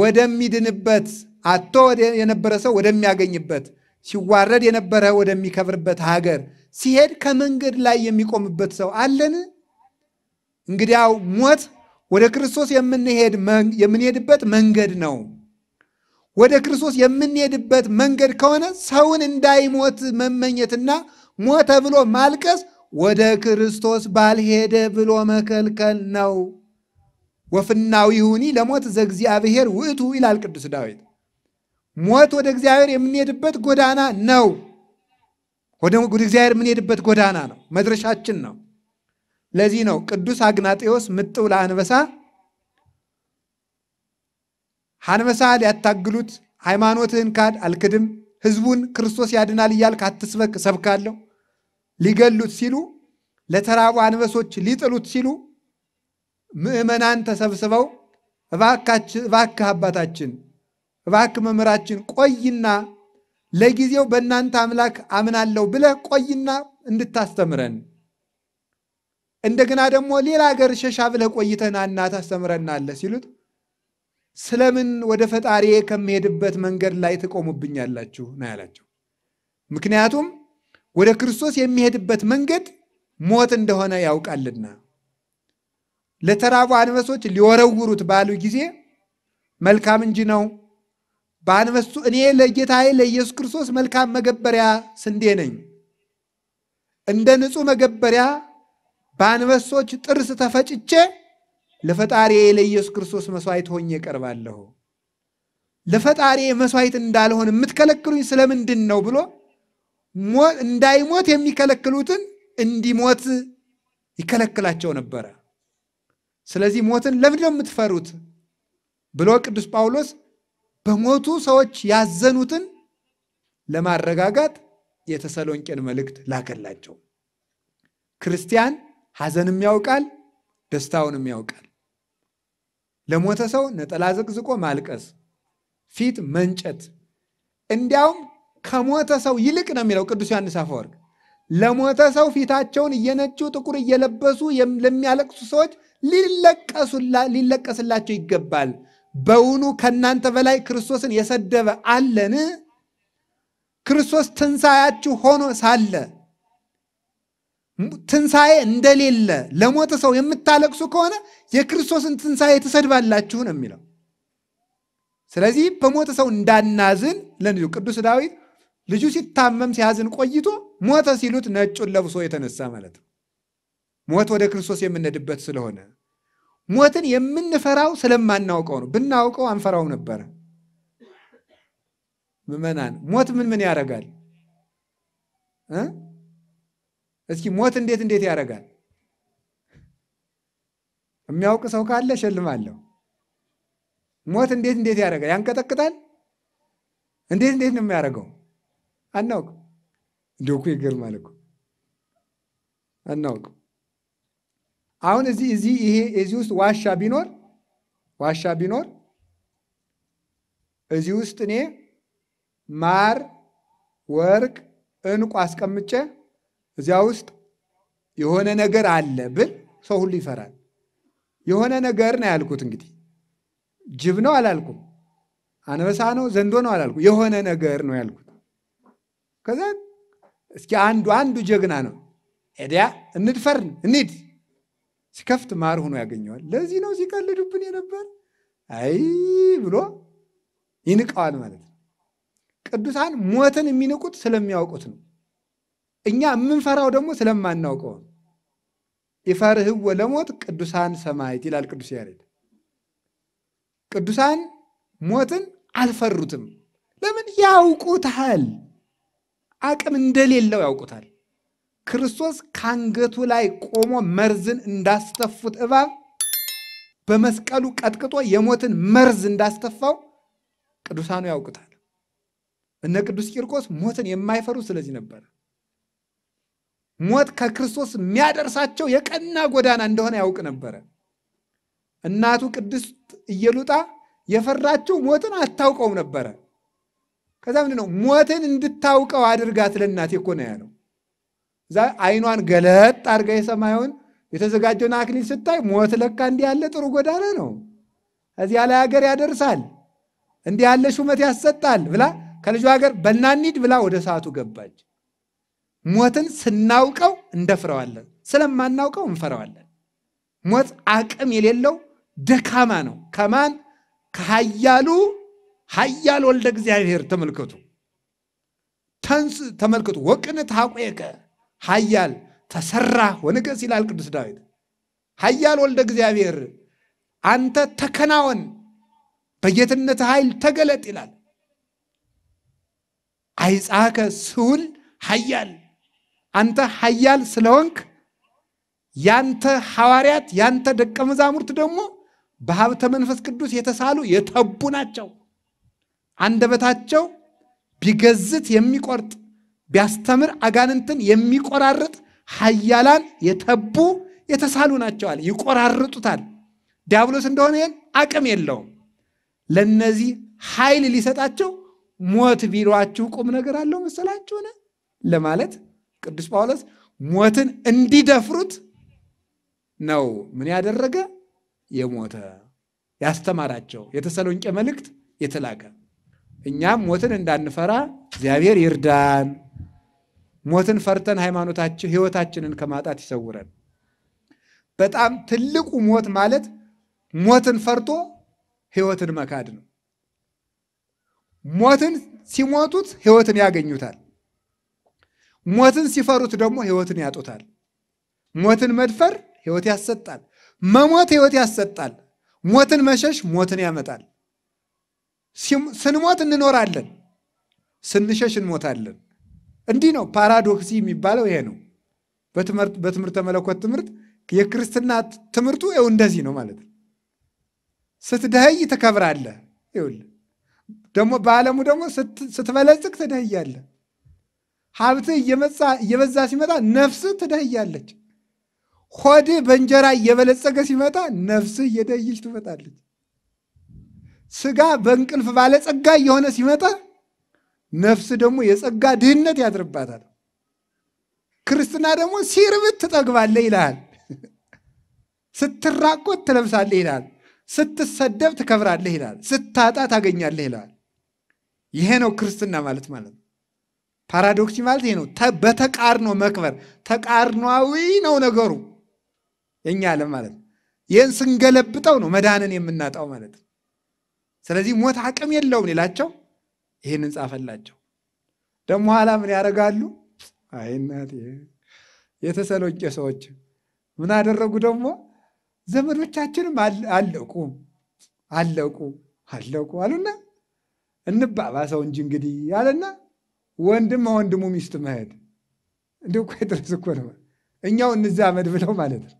ወደሚድንበት፣ አቶ የነበረ ሰው ወደሚያገኝበት፣ ሲዋረድ የነበረ ወደሚከብርበት ሀገር ሲሄድ ከመንገድ ላይ የሚቆምበት ሰው አለን? እንግዲያው ሞት ወደ ክርስቶስ የምንሄድ የምንሄድበት መንገድ ነው። ወደ ክርስቶስ የምንሄድበት መንገድ ከሆነ ሰውን እንዳይሞት መመኘትና ሞተ ብሎ ማልቀስ ወደ ክርስቶስ ባልሄደ ብሎ መከልከል ነው። ሁኒ ለሞት ዘእግዚአብሔር ውእቱ ይላል ቅዱስ ዳዊት። ሞት ወደ እግዚአብሔር የምንሄድበት ጎዳና ነው። ወደ እግዚአብሔር የምንሄድበት ጎዳና ነው፣ መድረሻችን ነው። ለዚህ ነው ቅዱስ አግናጤዎስ ምጥው ለአንበሳ አንበሳ ሊያታግሉት ሃይማኖትህን ካድ አልክድም፣ ህዝቡን ክርስቶስ ያድናል እያልክ አትስበክ ሰብካለሁ። ሊገሉት ሲሉ ለተራቡ አንበሶች ሊጥሉት ሲሉ ምእመናን ተሰብስበው እባክህ አባታችን፣ እባክህ መምህራችን ቆይና ለጊዜው በእናንተ አምላክ አምናለሁ ብለህ ቆይና እንድታስተምረን እንደገና ደግሞ ሌላ ሀገር ሸሻ ብለህ ቆይተህና ታስተምረናለህ ሲሉት ስለምን ወደ ፈጣሪ ከምሄድበት መንገድ ላይ ትቆሙብኛላችሁ ነው ያላቸው። ምክንያቱም ወደ ክርስቶስ የሚሄድበት መንገድ ሞት እንደሆነ ያውቃልና። ለተራቡ አንበሶች ሊወረውሩት ባሉ ጊዜ መልካም እንጂ ነው በአንበሱ እኔ ለጌታዬ ለኢየሱስ ክርስቶስ መልካም መገበሪያ ስንዴ ነኝ፣ እንደ ንጹህ መገበሪያ በአንበሶች ጥርስ ተፈጭቼ ለፈጣሪ ለኢየሱስ ክርስቶስ መስዋዕት ሆኜ እቀርባለሁ። ለፈጣሪ መስዋዕት እንዳልሆን የምትከለክሉኝ ስለምንድን ነው ብሎ እንዳይሞት የሚከለክሉትን እንዲሞት ይከለክላቸው ነበረ። ስለዚህ ሞትን ለምንድነው የምትፈሩት ብሎ ቅዱስ ጳውሎስ በሞቱ ሰዎች ያዘኑትን ለማረጋጋት የተሰሎንቄን መልእክት ላከላቸው ክርስቲያን ሐዘንም ያውቃል፣ ደስታውንም ያውቃል። ለሞተ ሰው ነጠላ ዘቅዝቆ ማልቀስ፣ ፊት መንጨት፣ እንዲያውም ከሞተ ሰው ይልቅ ነው የሚለው ቅዱስ ዮሐንስ አፈወርቅ። ለሞተ ሰው ፊታቸውን እየነጩ ጥቁር እየለበሱ ለሚያለቅሱ ሰዎች ሊለቀስላቸው ይገባል። በውኑ ከእናንተ በላይ ክርስቶስን የሰደበ አለን? ክርስቶስ ትንሣያችሁ ሆኖ ሳለ ትንሣኤ እንደሌለ ለሞተ ሰው የምታለቅሱ ከሆነ የክርስቶስን ትንሣኤ ትሰድባላችሁ ነው የሚለው። ስለዚህ በሞተ ሰው እንዳናዝን ለልጁ ቅዱስ ዳዊት ልጁ ሲታመም ሲያዝን ቆይቶ ሞተ ሲሉት ነጩን ለብሶ የተነሳ ማለት ነው። ሞት ወደ ክርስቶስ የምንሄድበት ስለሆነ ሞትን የምንፈራው ስለማናውቀው ነው። ብናውቀው አንፈራው ነበረ። ምዕመናን ሞት ምን ምን ያደርጋል? እስኪ ሞት እንዴት እንዴት ያደርጋል? የሚያውቅ ሰው ካለ ሸልማለሁ። ሞት እንዴት እንዴት ያደርጋል? ያንቀጠቅጣል። እንዴት እንዴት ነው የሚያደርገው? አናውቅ። እንደኩ ይገርማል እኮ አሁን እዚህ እዚህ ይሄ እዚህ ውስጥ ዋሻ ቢኖር ዋሻ ቢኖር እዚህ ውስጥ እኔ ማር፣ ወርቅ፣ እንቁ አስቀምጬ እዚያ ውስጥ የሆነ ነገር አለ ብል ሰው ሁሉ ይፈራል። የሆነ ነገር ነው ያልኩት። እንግዲህ ጅብ ነው አላልኩም፣ አንበሳ ነው፣ ዘንዶ ነው አላልኩም። የሆነ ነገር ነው ያልኩት። ከዛ እስኪ አንዱ አንዱ ጀግና ነው ኤዲያ እንድፈርን እንሂድ ሲከፍት ማር ሆኖ ያገኘዋል። ለዚህ ነው ሲቀልዱብን የነበር አይ ብሎ ይንቀዋል ማለት ነው። ቅዱሳን ሞትን የሚንቁት ስለሚያውቁት ነው። እኛ የምንፈራው ደግሞ ስለማናውቀው ይፈርህዎ ለሞት ቅዱሳን ሰማዕት ይላል ቅዱስ ያሬድ። ቅዱሳን ሞትን አልፈሩትም። ለምን ያውቁታል? አቅም እንደሌለው ያውቁታል። ክርስቶስ ከአንገቱ ላይ ቆሞ መርዝን እንዳስተፉት እባብ በመስቀሉ ቀጥቅጦ የሞትን መርዝ እንዳስተፋው ቅዱሳኑ ያውቁታል። እነ ቅዱስ ቂርቆስ ሞትን የማይፈሩ ስለዚህ ነበር። ሞት ከክርስቶስ የሚያደርሳቸው የቀና ጎዳና እንደሆነ ያውቅ ነበረ። እናቱ ቅድስት እየሉጣ የፈራችው ሞትን አታውቀው ነበረ። ከዛ ምንድን ነው ሞትን እንድታውቀው አድርጋት ለእናቴ እኮ ነው ያለው። እዛ አይኗን ገለጥ አድርጋ የሰማዩን የተዘጋጀውን አክሊል ስታይ ሞት ለካ እንዲህ ያለ ጥሩ ጎዳና ነው፣ እዚያ ላይ ሀገር ያደርሳል፣ እንዲህ ያለ ሹመት ያሰጣል ብላ ከልጇ ሀገር በናኒድ ብላ ወደ ሰዓቱ ገባች። ሞትን ስናውቀው እንደፍረዋለን፣ ስለማናውቀው እንፈረዋለን። ሞት አቅም የሌለው ደካማ ነው። ከማን ከሀያሉ ሀያል ወልደ እግዚአብሔር ተመልከቱ፣ ተንስ ተመልከቱ። ወቅን ሐቆከ ሀያል ተሰራ ወንገስ ይላል ቅዱስ ዳዊት። ሀያል ወልደ እግዚአብሔር አንተ ተከናወን፣ በጌትነት ኃይል ተገለጥ ይላል። አይጻከ ስውል ሀያል አንተ ኃያል ስለሆንክ ያንተ ሐዋርያት ያንተ ደቀ መዛሙርት ደግሞ በሀብተ መንፈስ ቅዱስ የተሳሉ የተቡ ናቸው። አንደበታቸው ቢገዝት የሚቆርጥ ቢያስተምር አጋንንትን የሚቆራርጥ ኃያላን የተቡ የተሳሉ ናቸዋል። ይቆራርጡታል። ዲያብሎስ እንደሆነ ይህን አቅም የለውም። ለነዚህ ኃይል ሊሰጣቸው ሞት ቢሏችሁ ቁም ነገር አለው መሰላችሁን ለማለት ቅዱስ ጳውሎስ ሞትን እንዲደፍሩት ነው ምን ያደረገ የሞተ ያስተማራቸው የተሰሎንቄ መልእክት የተላከ እኛም ሞትን እንዳንፈራ እግዚአብሔር ይርዳን። ሞትን ፈርተን ሃይማኖታችን ህይወታችንን ከማጣት ይሰውረን። በጣም ትልቁ ሞት ማለት ሞትን ፈርቶ ህይወትን መካድ ነው። ሞትን ሲሞቱት ህይወትን ያገኙታል። ሞትን ሲፈሩት ደግሞ ህይወትን ያጡታል። ሞትን መድፈር ህይወት ያሰጣል። መሞት ህይወት ያሰጣል። ሞትን መሸሽ ሞትን ያመጣል። ስንሞት እንኖራለን፣ ስንሸሽ እንሞታለን። እንዲህ ነው ፓራዶክሲ የሚባለው ይሄ ነው። በትምህርተ መለኮት ትምህርት የክርስትና ትምህርቱ ው እንደዚህ ነው ማለት ነው። ስትደህይ ትከብራለህ፣ ይኸውልህ ደግሞ በዓለሙ ደግሞ ስትበለጽግ ትደህያለህ። ሀብትህ እየበዛ ሲመጣ ነፍስህ ትደህያለች። ሆድህ በእንጀራ እየበለጸገ ሲመጣ ነፍስህ እየደህየች ትመጣለች። ስጋ በእንቅልፍ ባለጸጋ እየሆነ ሲመጣ ነፍስ ደግሞ የጸጋ ድህነት ያድርባታል። ክርስትና ደግሞ ሲርብት ትጠግባለህ ይልሃል። ስትራቆት ትለብሳለህ ይልሃል። ስትሰደብ ትከብራለህ ይልሃል። ስታጣ ታገኛለህ ይልሃል። ይሄ ነው ክርስትና ማለት ማለት ነው። ፓራዶክሲ ማለት ይሄ ነው። በተቃርኖ መክበር ተቃርኗዊ ነው ነገሩ የኛ ዓለም ማለት ነው። ይህን ስንገለብጠው ነው መዳንን የምናጣው ማለት ነው። ስለዚህ ሞት አቅም የለውም ይላቸው፣ ይህንን ጻፈላቸው። ደግሞ ኋላ ምን ያደርጋሉ? አይ እናቴ የተሰሎቄ ሰዎች ምን አደረጉ ደግሞ ዘመዶቻችንም አለቁ አለቁ አለቁ አሉና እንባባ ሰው እንጂ እንግዲህ አለና ወንድም ወንድሙ ሚስት መሄድ እንዲ እኮ ጴጥሮስ እኮ ነው። እኛው እንዛ መድ ብለው ማለት ነው።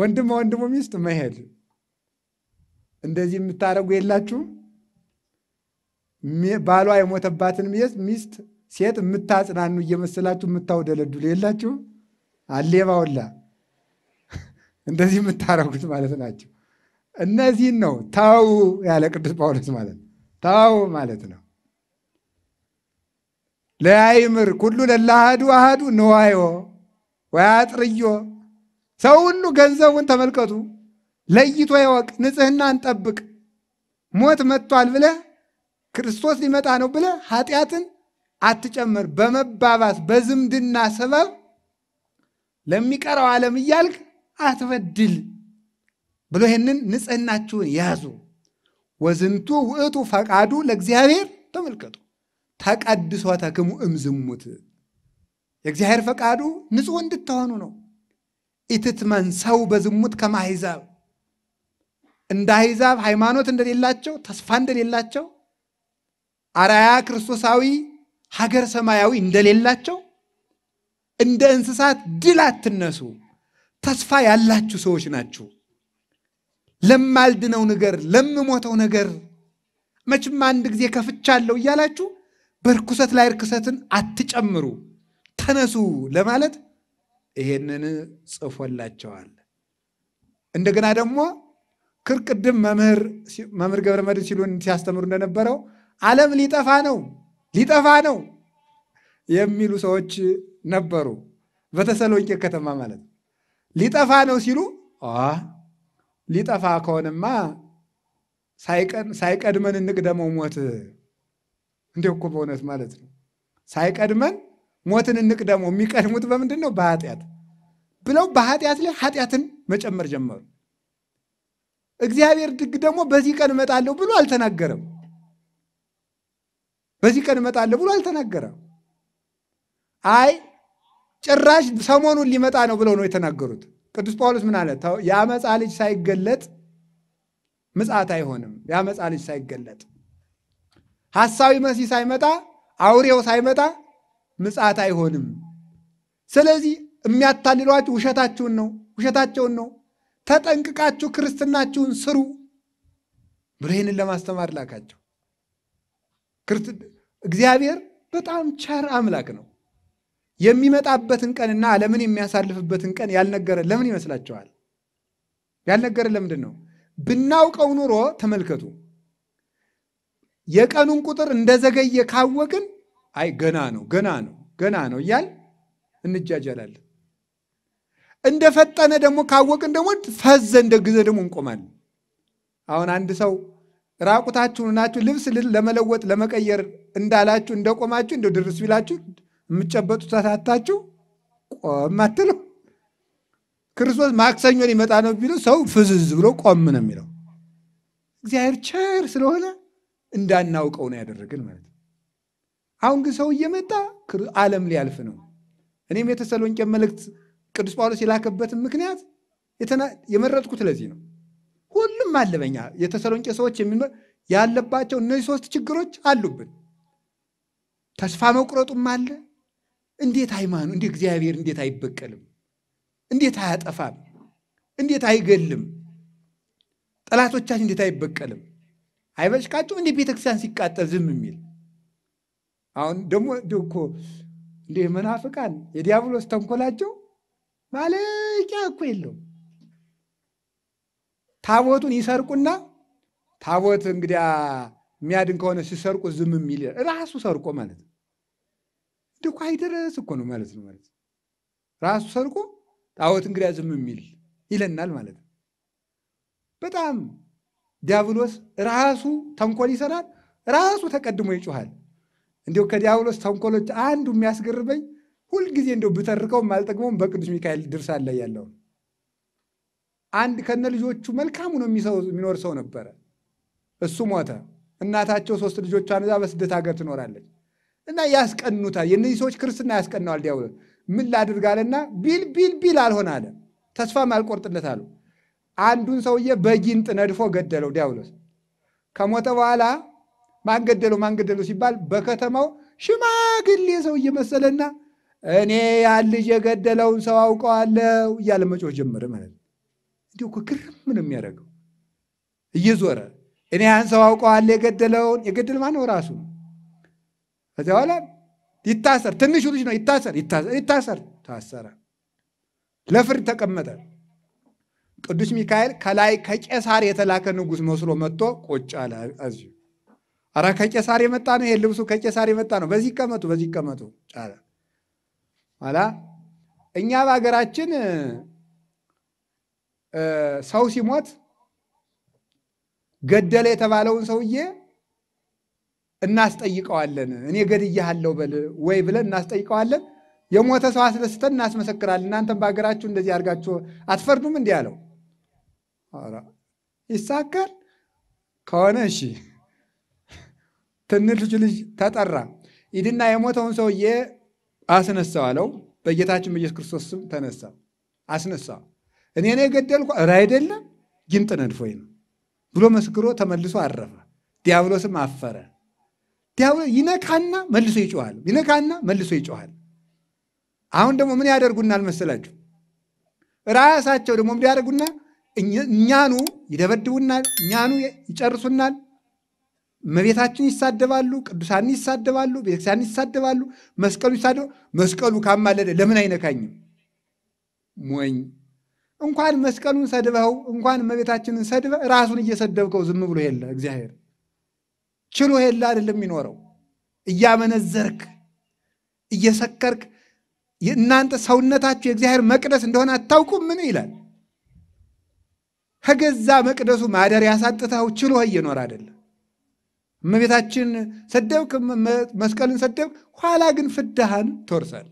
ወንድም ወንድሙ ሚስት መሄድ እንደዚህ የምታደርጉ የላችሁም? ባሏ የሞተባትን ሚስት ሴት የምታጽናኑ እየመሰላችሁ የምታውደለዱል የላችሁ አሌባውላ እንደዚህ የምታደርጉት ማለት ናቸው። እነዚህን ነው ታው ያለ ቅዱስ ጳውሎስ ማለት ነው። ታው ማለት ነው። ለያይምር ኩሉ ለላሃዱ አሃዱ ንዋዮ ወያጥርዮ ሰው ሁሉ ገንዘቡን ተመልከቱ ለይቶ ያወቅ፣ ንጽህናን ጠብቅ። ሞት መጥቷል ብለህ ክርስቶስ ሊመጣ ነው ብለህ ኃጢአትን አትጨምር። በመባባስ በዝምድና ሰበብ ለሚቀረው ዓለም እያልክ አትበድል ብሎ ይህንን ንጽህናችሁን ያዙ። ወዝንቱ ውእቱ ፈቃዱ ለእግዚአብሔር ተመልከቱ። ተቀድሶተክሙ እምዝሙት የእግዚአብሔር ፈቃዱ ንጹሕ እንድትሆኑ ነው። ኢትትመን ሰው በዝሙት ከማሕዛብ እንደ አሕዛብ ሃይማኖት እንደሌላቸው ተስፋ እንደሌላቸው አራያ ክርስቶሳዊ ሀገር ሰማያዊ እንደሌላቸው እንደ እንስሳት ድል አትነሱ፣ ተስፋ ያላችሁ ሰዎች ናችሁ። ለማልድነው ነገር ለምሞተው ነገር መችም አንድ ጊዜ ከፍቻለሁ እያላችሁ በርኩሰት ላይ እርክሰትን አትጨምሩ፣ ተነሱ ለማለት ይሄንን ጽፎላቸዋል። እንደገና ደግሞ ክርቅድም መምህር ገብረ መድን ሲሉን ሲያስተምሩ እንደነበረው ዓለም ሊጠፋ ነው ሊጠፋ ነው የሚሉ ሰዎች ነበሩ። በተሰሎንቄ ከተማ ማለት ሊጠፋ ነው ሲሉ ሊጠፋ ከሆነማ ሳይቀድመን እንቅደመው ሞት እንዲያው እኮ በእውነት ማለት ነው ሳይቀድመን ሞትን እንቅደሞ የሚቀድሙት በምንድን ነው? በኃጢአት ብለው በኃጢአት ላይ ኃጢአትን መጨመር ጀመሩ። እግዚአብሔር ድግ ደግሞ በዚህ ቀን እመጣለሁ ብሎ አልተናገረም። በዚህ ቀን እመጣለሁ ብሎ አልተናገረም። አይ ጭራሽ ሰሞኑን ሊመጣ ነው ብለው ነው የተናገሩት። ቅዱስ ጳውሎስ ምን አለ? የአመፃ ልጅ ሳይገለጥ ምጽአት አይሆንም። የአመፃ ልጅ ሳይገለጥ ሐሳዊ መሲህ ሳይመጣ አውሬው ሳይመጣ ምጽአት አይሆንም። ስለዚህ የሚያታልሏችሁ ውሸታችሁን ነው ውሸታቸውን ነው። ተጠንቅቃችሁ ክርስትናችሁን ስሩ ብሎ ይህንን ለማስተማር ላካቸው። እግዚአብሔር በጣም ቸር አምላክ ነው። የሚመጣበትን ቀንና ዓለምን የሚያሳልፍበትን ቀን ያልነገረ ለምን ይመስላችኋል? ያልነገረን ለምንድን ነው? ብናውቀው ኑሮ ተመልከቱ የቀኑን ቁጥር እንደዘገየ ካወቅን አይ ገና ነው ገና ነው ገና ነው እያል እንጃጃላለን። እንደፈጠነ ደግሞ ካወቅን ደግሞ ፈዘ እንደ ጊዜ ደግሞ እንቆማለን። አሁን አንድ ሰው ራቁታችሁ ናችሁ ልብስ ለመለወጥ ለመቀየር እንዳላችሁ እንደቆማችሁ እንደ ድርስ ቢላችሁ የምጨበጡ ተታታችሁ ቆም አትለው። ክርስቶስ ማክሰኞን ይመጣ ነው ቢለው ሰው ፍዝዝ ብሎ ቆም ነው የሚለው። እግዚአብሔር ቸር ስለሆነ እንዳናውቀው ነው ያደረገን ማለት ነው። አሁን ግን ሰው እየመጣ ዓለም ሊያልፍ ነው። እኔም የተሰሎንቄ መልእክት ቅዱስ ጳውሎስ የላከበትን ምክንያት የመረጥኩት ለዚህ ነው። ሁሉም አለበኛ የተሰሎንቄ ሰዎች ያለባቸው እነዚህ ሶስት ችግሮች አሉብን። ተስፋ መቁረጡም አለ። እንዴት ሃይማኖ እንዴ እግዚአብሔር እንዴት አይበቀልም? እንዴት አያጠፋም? እንዴት አይገልም? ጠላቶቻችን እንዴት አይበቀልም? አይበሽቃችሁም እንዴ ቤተክርስቲያን ሲቃጠል ዝም የሚል? አሁን ደግሞ እኮ እንደ መናፍቃን የዲያብሎስ ተንኮላቸው ማለቂያ እኮ የለውም። ታቦቱን ይሰርቁና ታቦት እንግዲያ የሚያድን ከሆነ ሲሰርቁ ዝም የሚል ራሱ ሰርቆ ማለት ነው። እንደ አይደረስ እኮ ነው ማለት ነው ማለት ራሱ ሰርቆ ታቦት እንግዲያ ዝም የሚል ይለናል ማለት ነው በጣም ዲያብሎስ ራሱ ተንኮል ይሰራል፣ ራሱ ተቀድሞ ይጮሃል። እንዲሁ ከዲያብሎስ ተንኮሎች አንዱ የሚያስገርበኝ ሁልጊዜ እንደው ብተርከውም አልጠቅመውም በቅዱስ ሚካኤል ድርሳን ላይ ያለው አንድ ከነ ልጆቹ መልካሙ ነው የሚኖር ሰው ነበረ። እሱ ሞተ። እናታቸው ሶስት ልጆቿን እዛ በስደት ሀገር ትኖራለች እና ያስቀኑታል። የእነዚህ ሰዎች ክርስትና ያስቀነዋል ዲያብሎስ። ምን ላድርግ አለና ቢል ቢል ቢል አልሆን አለ። ተስፋም አልቆርጥለት አሉ። አንዱን ሰውዬ በጊንጥ ነድፎ ገደለው ዲያብሎስ። ከሞተ በኋላ ማን ገደለው ማን ገደለው ሲባል በከተማው ሽማግሌ ሰው እየመሰለና እኔ ያን ልጅ የገደለውን ሰው አውቀዋለሁ እያለ መጮህ ጀመረ ማለት ነው። እንዲሁ እኮ ግርም ነው የሚያደርገው። እየዞረ እኔ ያን ሰው አውቀዋለሁ የገደለውን የገደለ ማነው? ራሱ ነው። ከዚያ በኋላ ይታሰር፣ ትንሹ ልጅ ነው ይታሰር፣ ይታሰር፣ ታሰረ፣ ለፍርድ ተቀመጠ። ቅዱስ ሚካኤል ከላይ ከቄሳር የተላከ ንጉሥ መስሎ መጥቶ ቁጭ አለ። እዚሁ ኧረ ከቄሳር የመጣ ነው ይሄ ልብሱ ከቄሳር የመጣ ነው፣ በዚህ ይቀመጡ፣ በዚህ ይቀመጡ አለ። ኋላ እኛ በሀገራችን ሰው ሲሞት ገደለ የተባለውን ሰውዬ እናስጠይቀዋለን። እኔ ገድያሃለሁ በል ወይ ብለን እናስጠይቀዋለን። የሞተ ሰው አስደስተን እናስመሰክራለን። እናንተም በሀገራችሁ እንደዚህ አድርጋችሁ አትፈርዱም? እንዲህ አለው። ይሳካል ከሆነ እሺ። ትንሽ ልጅ ተጠራ፣ ሂድና የሞተውን ሰውዬ አስነሳው አለው። በጌታችን በኢየሱስ ክርስቶስ ስም ተነሳ፣ አስነሳ። እኔ ነው የገደልኩ እረ አይደለም ጊንጥ ነድፎኝ ነው ብሎ መስክሮ ተመልሶ አረፈ። ዲያብሎስም አፈረ። ዲያብሎ ይነካና መልሶ ይጮሃል፣ ይነካና መልሶ ይጮሃል። አሁን ደግሞ ምን ያደርጉናል አልመሰላችሁ ራሳቸው ደግሞ ምን ያደርጉና እኛኑ ይደበድቡናል፣ እኛኑ ይጨርሱናል። እመቤታችን ይሳደባሉ፣ ቅዱሳን ይሳደባሉ፣ ቤተክርስቲያን ይሳደባሉ፣ መስቀሉ ይሳደ መስቀሉ ካማለደ ለምን አይነካኝም? ሞኝ እንኳን መስቀሉን ሰድበኸው እንኳን እመቤታችንን ሰድበ ራሱን እየሰደብከው ዝም ብሎ የለ እግዚአብሔር ችሎ የለ አይደለም የሚኖረው እያመነዘርክ እየሰከርክ እናንተ ሰውነታችሁ የእግዚአብሔር መቅደስ እንደሆነ አታውቁም ምን ይላል ከገዛ መቅደሱ ማደር ያሳጥታው ችሎ እየኖር አይደለም። እመቤታችን ሰደብክ፣ መስቀልን ሰደብክ፣ ኋላ ግን ፍዳሃን ትወርሳል።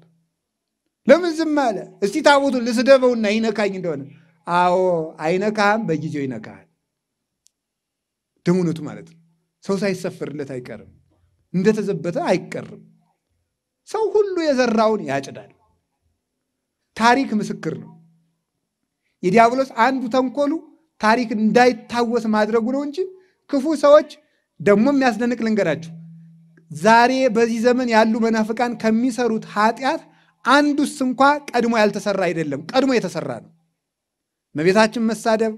ለምን ዝም አለ? እስቲ ታቦቱ ልስደበውና ይነካኝ እንደሆነ። አዎ አይነካህም፣ በጊዜው ይነካል። ድሙኑት ማለት ነው። ሰው ሳይሰፈርለት አይቀርም፣ እንደተዘበተ አይቀርም። ሰው ሁሉ የዘራውን ያጭዳል። ታሪክ ምስክር ነው። የዲያብሎስ አንዱ ተንኮሉ ታሪክ እንዳይታወስ ማድረጉ ነው እንጂ ክፉ ሰዎች ደግሞ የሚያስደንቅ ልንገራችሁ፣ ዛሬ በዚህ ዘመን ያሉ መናፍቃን ከሚሰሩት ኃጢአት አንዱስ እንኳ ቀድሞ ያልተሰራ አይደለም፣ ቀድሞ የተሰራ ነው። መቤታችን መሳደብ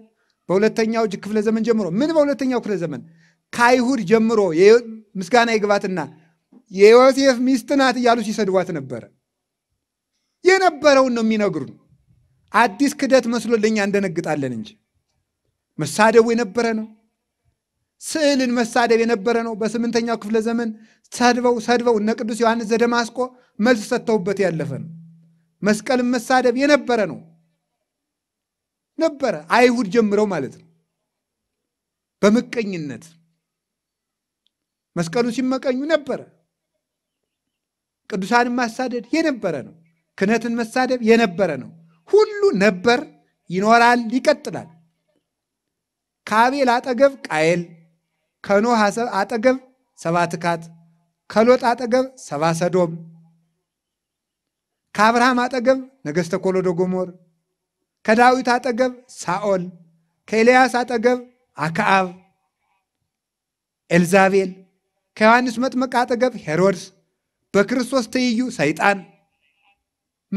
በሁለተኛው ክፍለ ዘመን ጀምሮ ምን በሁለተኛው ክፍለ ዘመን ከአይሁድ ጀምሮ ምስጋና ይግባትና የዮሴፍ ሚስት ናት እያሉ ሲሰድቧት ነበረ። የነበረውን ነው የሚነግሩን። አዲስ ክደት መስሎ ለእኛ እንደነግጣለን እንጂ መሳደቡ የነበረ ነው። ስዕልን መሳደብ የነበረ ነው። በስምንተኛው ክፍለ ዘመን ሰድበው ሰድበው እነ ቅዱስ ዮሐንስ ዘደማስቆ መልስ ሰጥተውበት ያለፈ ነው። መስቀልን መሳደብ የነበረ ነው ነበረ አይሁድ ጀምረው ማለት ነው። በምቀኝነት መስቀሉ ሲመቀኙ ነበረ። ቅዱሳንን ማሳደድ የነበረ ነው። ክህነትን መሳደብ የነበረ ነው። ሁሉ ነበር፣ ይኖራል፣ ይቀጥላል። ከአቤል አጠገብ ቃየል፣ ከኖህ አጠገብ ሰባ ትካት፣ ከሎጥ አጠገብ ሰባ ሰዶም፣ ከአብርሃም አጠገብ ነገሥተ ጎሞር፣ ከዳዊት አጠገብ ሳኦል፣ ከኤልያስ አጠገብ አክዓብ ኤልዛቤል ከዮሐንስ መጥመቅ አጠገብ ሄሮድስ በክርስቶስ ትይዩ ሰይጣን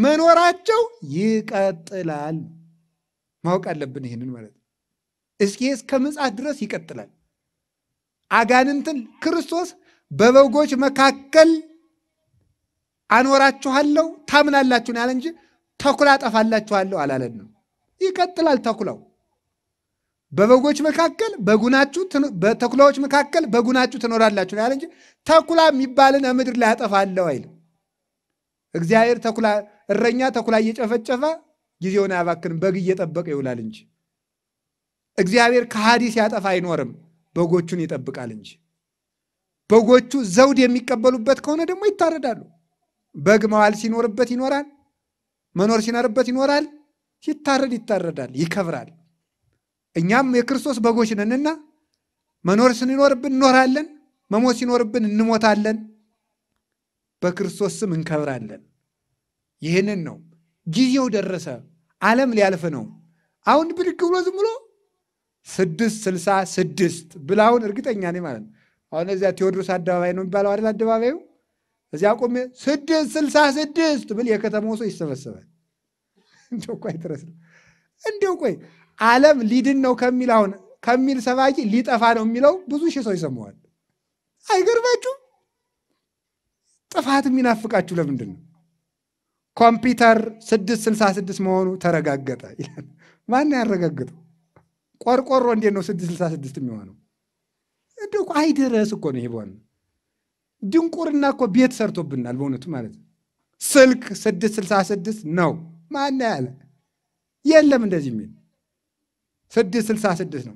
መኖራቸው ይቀጥላል። ማወቅ አለብን ይህንን ማለት ነው። እስኪ እስከ ምጽአት ድረስ ይቀጥላል። አጋንንትን ክርስቶስ በበጎች መካከል አኖራችኋለሁ ታምናላችሁ ነው ያለ እንጂ ተኩላ ጠፋላችኋለሁ አላለን ነው። ይቀጥላል ተኩላው በበጎች መካከል በጉናችሁ በተኩላዎች መካከል በጉናችሁ ትኖራላችሁ ያለ እንጂ ተኩላ የሚባልን ምድር ላይ ያጠፋለሁ አይልም። እግዚአብሔር እረኛ ተኩላ እየጨፈጨፈ ጊዜውን አያባክንም፣ በግ እየጠበቀ ይውላል እንጂ እግዚአብሔር ከሃዲ ሲያጠፋ አይኖርም፣ በጎቹን ይጠብቃል እንጂ። በጎቹ ዘውድ የሚቀበሉበት ከሆነ ደግሞ ይታረዳሉ። በግ መዋል ሲኖርበት ይኖራል፣ መኖር ሲኖርበት ይኖራል። ሲታረድ ይታረዳል፣ ይከብራል። እኛም የክርስቶስ በጎች ነንና መኖር ሲኖርብን እኖራለን መሞት ሲኖርብን እንሞታለን። በክርስቶስ ስም እንከብራለን። ይህንን ነው። ጊዜው ደረሰ። ዓለም ሊያልፍ ነው። አሁን ብድግ ብሎ ዝም ብሎ ስድስት ስልሳ ስድስት ብላሁን እርግጠኛ ነኝ ማለት ነው። አሁን እዚያ ቴዎድሮስ አደባባይ ነው የሚባለው አይደል? አደባባዩ እዚያ ቆሜ ስድስት ስልሳ ስድስት ብል የከተማው ሰው ይሰበሰባል። እንደው ቆይ ትረስ ነው እንደው ቆይ ዓለም ሊድን ነው ከሚል አሁን ከሚል ሰባኪ ሊጠፋ ነው የሚለው ብዙ ሺህ ሰው ይሰማዋል። አይገርባችሁ? ጥፋት የሚናፍቃችሁ ለምንድን ነው? ኮምፒውተር ስድስት ስልሳ ስድስት መሆኑ ተረጋገጠ ይላል። ማን ያረጋግጠው? ቆርቆሮ እንዴት ነው ስድስት ስልሳ ስድስት የሚሆነው? እንደ አይደረስ እኮ ነው። ይሄ በሆነ ድንቁርና እኮ ቤት ሰርቶብናል። በእውነቱ ማለት ነው። ስልክ ስድስት ስልሳ ስድስት ነው። ማን ያለ የለም እንደዚህ የሚል ስድስት ስልሳ ስድስት ነው።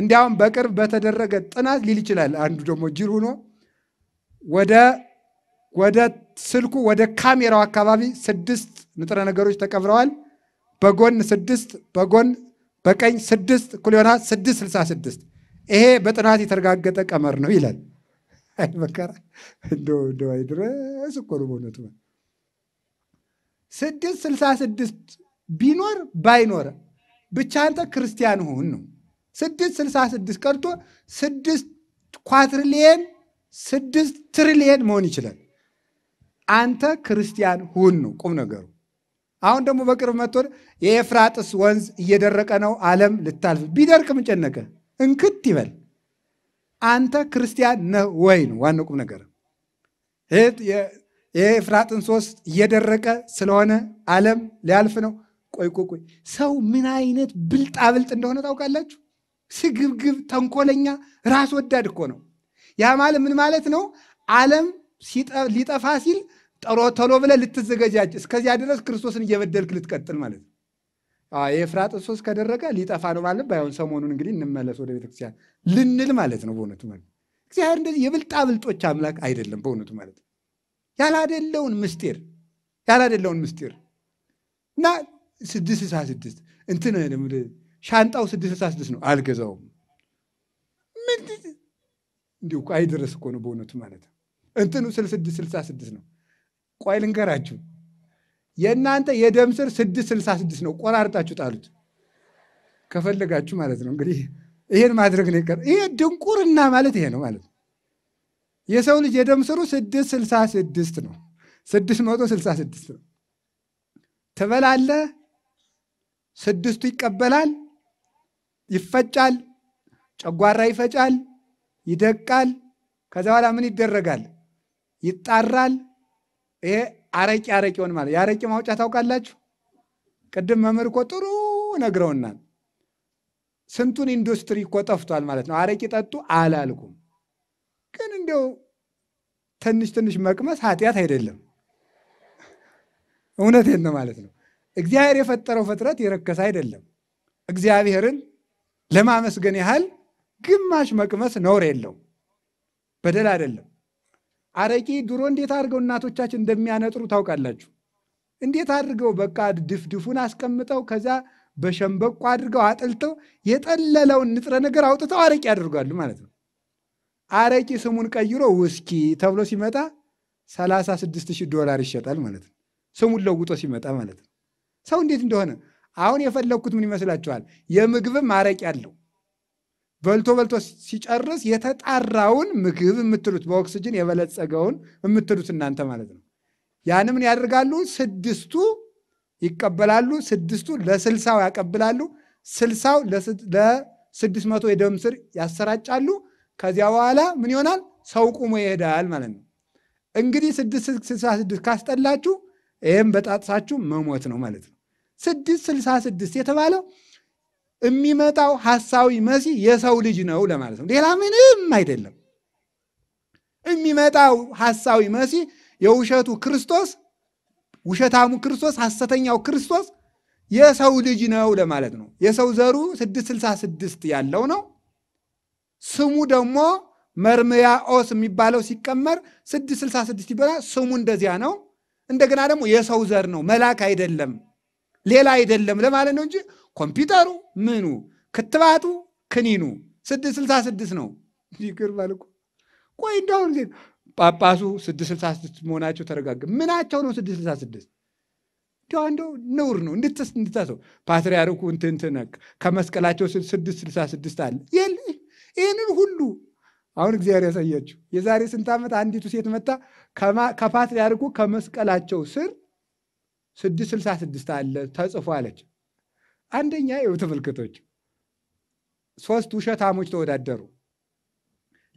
እንዲያውም በቅርብ በተደረገ ጥናት ሊል ይችላል። አንዱ ደግሞ ጅል ሆኖ ወደ ወደ ስልኩ ወደ ካሜራው አካባቢ ስድስት ንጥረ ነገሮች ተቀብረዋል። በጎን ስድስት በጎን በቀኝ ስድስት እኩል ይሆናል ስድስት ስልሳ ስድስት ይሄ በጥናት የተረጋገጠ ቀመር ነው ይላል። አይመከራ እንደው እንደው አይድረስ እኮ ነው በእውነቱ። ስድስት ስልሳ ስድስት ቢኖር ባይኖር ብቻ አንተ ክርስቲያን ሁን ነው። ስድስት ስልሳ ስድስት ቀርቶ ስድስት ኳትሪሊየን ስድስት ትሪሊየን መሆን ይችላል። አንተ ክርስቲያን ሁን ነው ቁም ነገሩ። አሁን ደግሞ በቅርብ መጥቶ የኤፍራጥስ ወንዝ እየደረቀ ነው፣ ዓለም ልታልፍ ቢደርቅ ምጨነቀ ጨነቀ? እንክት ይበል። አንተ ክርስቲያን ነህ ወይ ነው ዋና ቁም ነገር። የኤፍራጥን ሶስት እየደረቀ ስለሆነ ዓለም ሊያልፍ ነው። ቆይ ቆይ ቆይ፣ ሰው ምን አይነት ብልጣብልጥ እንደሆነ ታውቃላችሁ? ስግብግብ፣ ተንኮለኛ፣ ራስ ወዳድ እኮ ነው። ያ ማለት ምን ማለት ነው? ዓለም ሊጠፋ ሲል ቶሎ ብለህ ልትዘገጃጅ እስከዚያ ድረስ ክርስቶስን እየበደልክ ልትቀጥል ማለት ነው። የኤፍራጥስ ከደረቀ ሊጠፋ ነው ማለት ባይሆን ሰሞኑን እንግዲህ እንመለስ ወደ ቤተክርስቲያን ልንል ማለት ነው። በእውነቱ ማለት እግዚአብሔር እንደዚህ የብልጣ ብልጦች አምላክ አይደለም። በእውነቱ ማለት ያላደለውን ምስጢር ያላደለውን ምስጢር እና ስድስት ስልሳ ስድስት እንትን ሻንጣው ስድስት ስልሳ ስድስት ነው አልገዛውም። ምን እንዲሁ አይደረስ እኮ ነው በእውነቱ ማለት እንትኑ ስልስድስት ስልሳ ስድስት ነው ቆይ ልንገራችሁ፣ የእናንተ የደም ስር ስድስት ስልሳ ስድስት ነው። ቆራርጣችሁ ጣሉት ከፈለጋችሁ ማለት ነው። እንግዲህ ይሄን ማድረግ ነው ይቀር። ይሄ ድንቁርና ማለት ይሄ ነው ማለት ነው። የሰው ልጅ የደም ስሩ ስድስት ስልሳ ስድስት ነው። ስድስት መቶ ስልሳ ስድስት ነው። ትበላለ፣ ስድስቱ ይቀበላል፣ ይፈጫል፣ ጨጓራ ይፈጫል፣ ይደቃል። ከዛ በኋላ ምን ይደረጋል? ይጣራል ይሄ አረቂ አረቂውን ማለት የአረቂ ማውጫ ታውቃላችሁ። ቅድም መምህር እኮ ጥሩ ነግረውናል። ስንቱን ኢንዱስትሪ እኮ ጠፍቷል ማለት ነው። አረቂ ጠጡ አላልኩም፣ ግን እንዲያው ትንሽ ትንሽ መቅመስ ኃጢአት አይደለም። እውነቴን ነው ማለት ነው። እግዚአብሔር የፈጠረው ፍጥረት የረከሰ አይደለም። እግዚአብሔርን ለማመስገን ያህል ግማሽ መቅመስ ነውር የለው፣ በደል አይደለም። አረቂ ድሮ እንዴት አድርገው እናቶቻችን እንደሚያነጥሩ ታውቃላችሁ? እንዴት አድርገው በቃ ድፍድፉን አስቀምጠው ከዚያ በሸንበቆ አድርገው አጥልተው የጠለለውን ንጥረ ነገር አውጥተው አረቂ ያደርጋሉ ማለት ነው። አረቂ ስሙን ቀይሮ ውስኪ ተብሎ ሲመጣ 36 ዶላር ይሸጣል ማለት ነው። ስሙን ለውጦ ሲመጣ ማለት ነው። ሰው እንዴት እንደሆነ አሁን የፈለግኩት ምን ይመስላችኋል? የምግብም አረቂ አለው በልቶ በልቶ ሲጨርስ የተጣራውን ምግብ የምትሉት በኦክስጅን የበለጸገውን የምትሉት እናንተ ማለት ነው። ያንምን ያደርጋሉ? ስድስቱ ይቀበላሉ። ስድስቱ ለስልሳው ያቀብላሉ። ስልሳው ለስድስት መቶ የደም ስር ያሰራጫሉ። ከዚያ በኋላ ምን ይሆናል? ሰው ቁሞ ይሄዳል ማለት ነው። እንግዲህ ስድስት ስልሳ ስድስት ካስጠላችሁ ይህም በጣጥሳችሁ መሞት ነው ማለት ነው። ስድስት ስልሳ ስድስት የተባለው የሚመጣው ሐሳዊ መሲ የሰው ልጅ ነው ለማለት ነው። ሌላ ምንም አይደለም። የሚመጣው ሐሳዊ መሲ የውሸቱ ክርስቶስ፣ ውሸታሙ ክርስቶስ፣ ሐሰተኛው ክርስቶስ የሰው ልጅ ነው ለማለት ነው። የሰው ዘሩ 666 ያለው ነው። ስሙ ደግሞ መርምያኦስ የሚባለው ሲቀመር 666 ይባላል። ስሙ እንደዚያ ነው። እንደገና ደግሞ የሰው ዘር ነው፣ መላክ አይደለም፣ ሌላ አይደለም ለማለት ነው እንጂ ኮምፒውተሩ፣ ምኑ፣ ክትባቱ፣ ክኒኑ ስድስት ስልሳ ስድስት ነው። ይገርማል እኮ ቆይ እንዳሁን ዜ ጳጳሱ ስድስት ስልሳ ስድስት መሆናቸው ተረጋግ ምናቸው ነው ስድስት ስልሳ ስድስት እንዲያው እንደው ነውር ነው እንድትስ እንድታሰው ፓትርያርኩ እንትንትን ከመስቀላቸው ስድስት ስልሳ ስድስት አለ የለ ይህንን ሁሉ አሁን እግዚአብሔር ያሳያችሁ። የዛሬ ስንት ዓመት አንዲቱ ሴት መታ ከፓትርያርኩ ከመስቀላቸው ስር ስድስት ስልሳ ስድስት አለ ተጽፎ አለች። አንደኛ ይኸው ተመልከቶች፣ ሶስት ውሸታሞች ተወዳደሩ።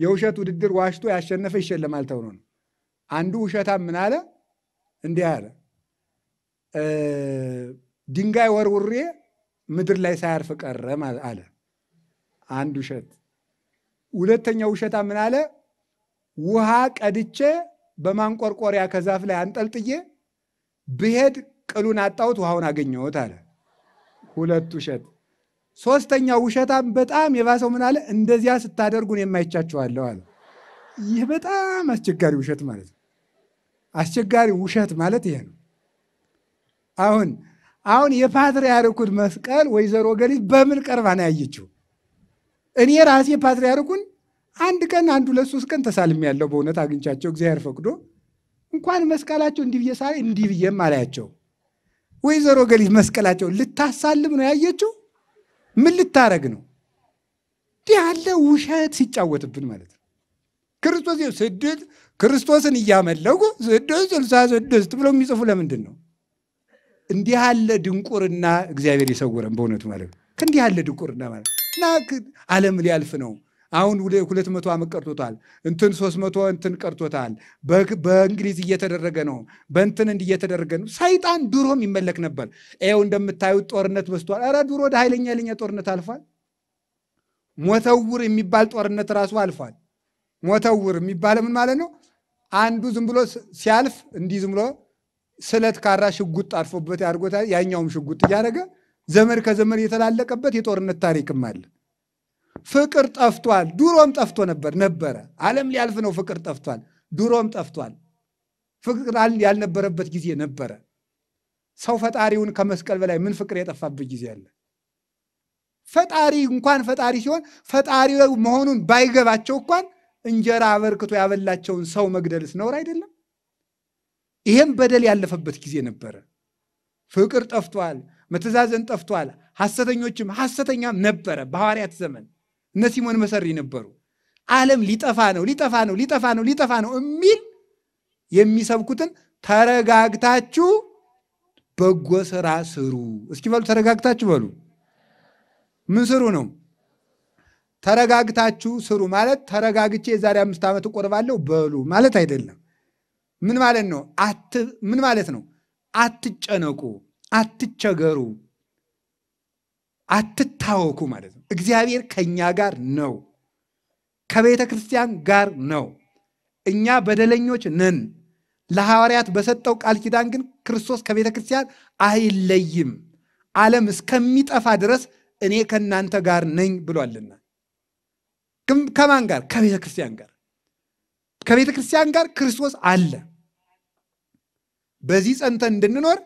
የውሸት ውድድር ዋሽቶ ያሸነፈ ይሸለማል ተብሎ ነው። አንዱ ውሸታም ምን አለ? እንዲህ አለ፣ ድንጋይ ወርውሬ ምድር ላይ ሳያርፍ ቀረ አለ አንድ ውሸት። ሁለተኛው ውሸታ ምን አለ? ውሃ ቀድቼ በማንቆርቆሪያ ከዛፍ ላይ አንጠልጥዬ ብሄድ ቅሉን አጣሁት ውሃውን አገኘሁት አለ። ሁለት ውሸት። ሶስተኛ ውሸታም በጣም የባሰው ምን አለ? እንደዚያ ስታደርጉን የማይቻችኋለሁ አለ። ይህ በጣም አስቸጋሪ ውሸት ማለት ነው። አስቸጋሪ ውሸት ማለት ይሄ ነው። አሁን አሁን የፓትርያርኩን መስቀል ወይዘሮ ገሊት በምን ቀርባ ነው ያየችው? እኔ ራሴ ፓትርያርኩን አንድ ቀን አንድ ሁለት ሶስት ቀን ተሳልሜ ያለው በእውነት አግኝቻቸው እግዚአብሔር ፈቅዶ እንኳን መስቀላቸው እንዲህ ብዬ ሳ እንዲህ ብዬም አላያቸው ወይዘሮ ገሊት መስቀላቸውን ልታሳልም ነው ያየችው። ምን ልታረግ ነው? እንዲህ ያለ ውሸት ሲጫወትብን ማለት ነው። ክርስቶስ ስድስት ክርስቶስን እያመለኩ ስድስት ስልሳ ስድስት ብለው የሚጽፉ ለምንድን ነው? እንዲህ ያለ ድንቁርና እግዚአብሔር የሰወረን በእውነቱ ማለት ነው። ከእንዲህ ያለ ድንቁርና ማለት እና ዓለም ሊያልፍ ነው አሁን ሁለት መቶ ዓመት ቀርቶታል። እንትን ሶስት መቶ እንትን ቀርቶታል። በእንግሊዝ እየተደረገ ነው፣ በእንትን እንዲህ እየተደረገ ነው። ሰይጣን ድሮም ይመለክ ነበር። ይኸው እንደምታዩት ጦርነት በስቷል። ኧረ ድሮ ወደ ኃይለኛ ኃይለኛ ጦርነት አልፏል። ሞተውር የሚባል ጦርነት ራሱ አልፏል። ሞተውር የሚባለ ምን ማለት ነው? አንዱ ዝም ብሎ ሲያልፍ እንዲህ ዝም ብሎ ስለት ካራ ሽጉጥ አርፎበት ያድርጎታል። ያኛውም ሽጉጥ እያደረገ ዘመድ ከዘመድ የተላለቀበት የጦርነት ታሪክም አለ። ፍቅር ጠፍቷል። ድሮም ጠፍቶ ነበር ነበረ። ዓለም ሊያልፍ ነው። ፍቅር ጠፍቷል። ድሮም ጠፍቷል። ፍቅር ያልነበረበት ጊዜ ነበረ። ሰው ፈጣሪውን ከመስቀል በላይ ምን ፍቅር የጠፋበት ጊዜ አለ? ፈጣሪ እንኳን ፈጣሪ ሲሆን ፈጣሪ መሆኑን ባይገባቸው እንኳን እንጀራ አበርክቶ ያበላቸውን ሰው መግደልስ ነውር አይደለም? ይሄም በደል ያለፈበት ጊዜ ነበረ። ፍቅር ጠፍቷል፣ መተዛዘን ጠፍቷል። ሐሰተኞችም ሐሰተኛም ነበረ በሐዋርያት ዘመን እነ ሲሞን መሰሪ ነበሩ። ዓለም ሊጠፋ ነው ሊጠፋ ነው ሊጠፋ ነው ሊጠፋ ነው የሚል የሚሰብኩትን ተረጋግታችሁ በጎ ስራ ስሩ። እስኪ በሉ ተረጋግታችሁ በሉ። ምን ስሩ ነው? ተረጋግታችሁ ስሩ ማለት ተረጋግቼ የዛሬ አምስት ዓመት እቆርባለሁ በሉ ማለት አይደለም። ምን ማለት ነው? ምን ማለት ነው? አትጨነቁ፣ አትቸገሩ አትታወኩ ማለት ነው። እግዚአብሔር ከእኛ ጋር ነው፣ ከቤተ ክርስቲያን ጋር ነው። እኛ በደለኞች ነን። ለሐዋርያት በሰጠው ቃል ኪዳን ግን ክርስቶስ ከቤተ ክርስቲያን አይለይም፣ ዓለም እስከሚጠፋ ድረስ እኔ ከእናንተ ጋር ነኝ ብሏልና። ከማን ጋር? ከቤተ ክርስቲያን ጋር። ከቤተ ክርስቲያን ጋር ክርስቶስ አለ። በዚህ ጸንተን እንድንኖር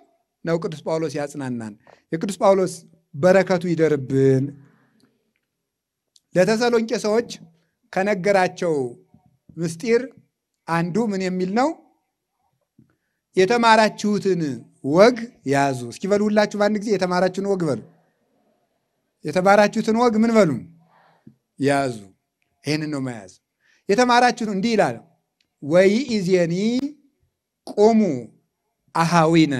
ነው ቅዱስ ጳውሎስ ያጽናናን። የቅዱስ ጳውሎስ በረከቱ ይደርብን። ለተሰሎንቄ ሰዎች ከነገራቸው ምስጢር አንዱ ምን የሚል ነው? የተማራችሁትን ወግ ያዙ። እስኪ በሉ ሁላችሁ በአንድ ጊዜ የተማራችሁን ወግ በሉ። የተማራችሁትን ወግ ምን በሉ ያዙ። ይህንን ነው መያዝ። የተማራችሁን እንዲህ ይላል፣ ወይ ኢዜኒ ቆሙ አሃዊነ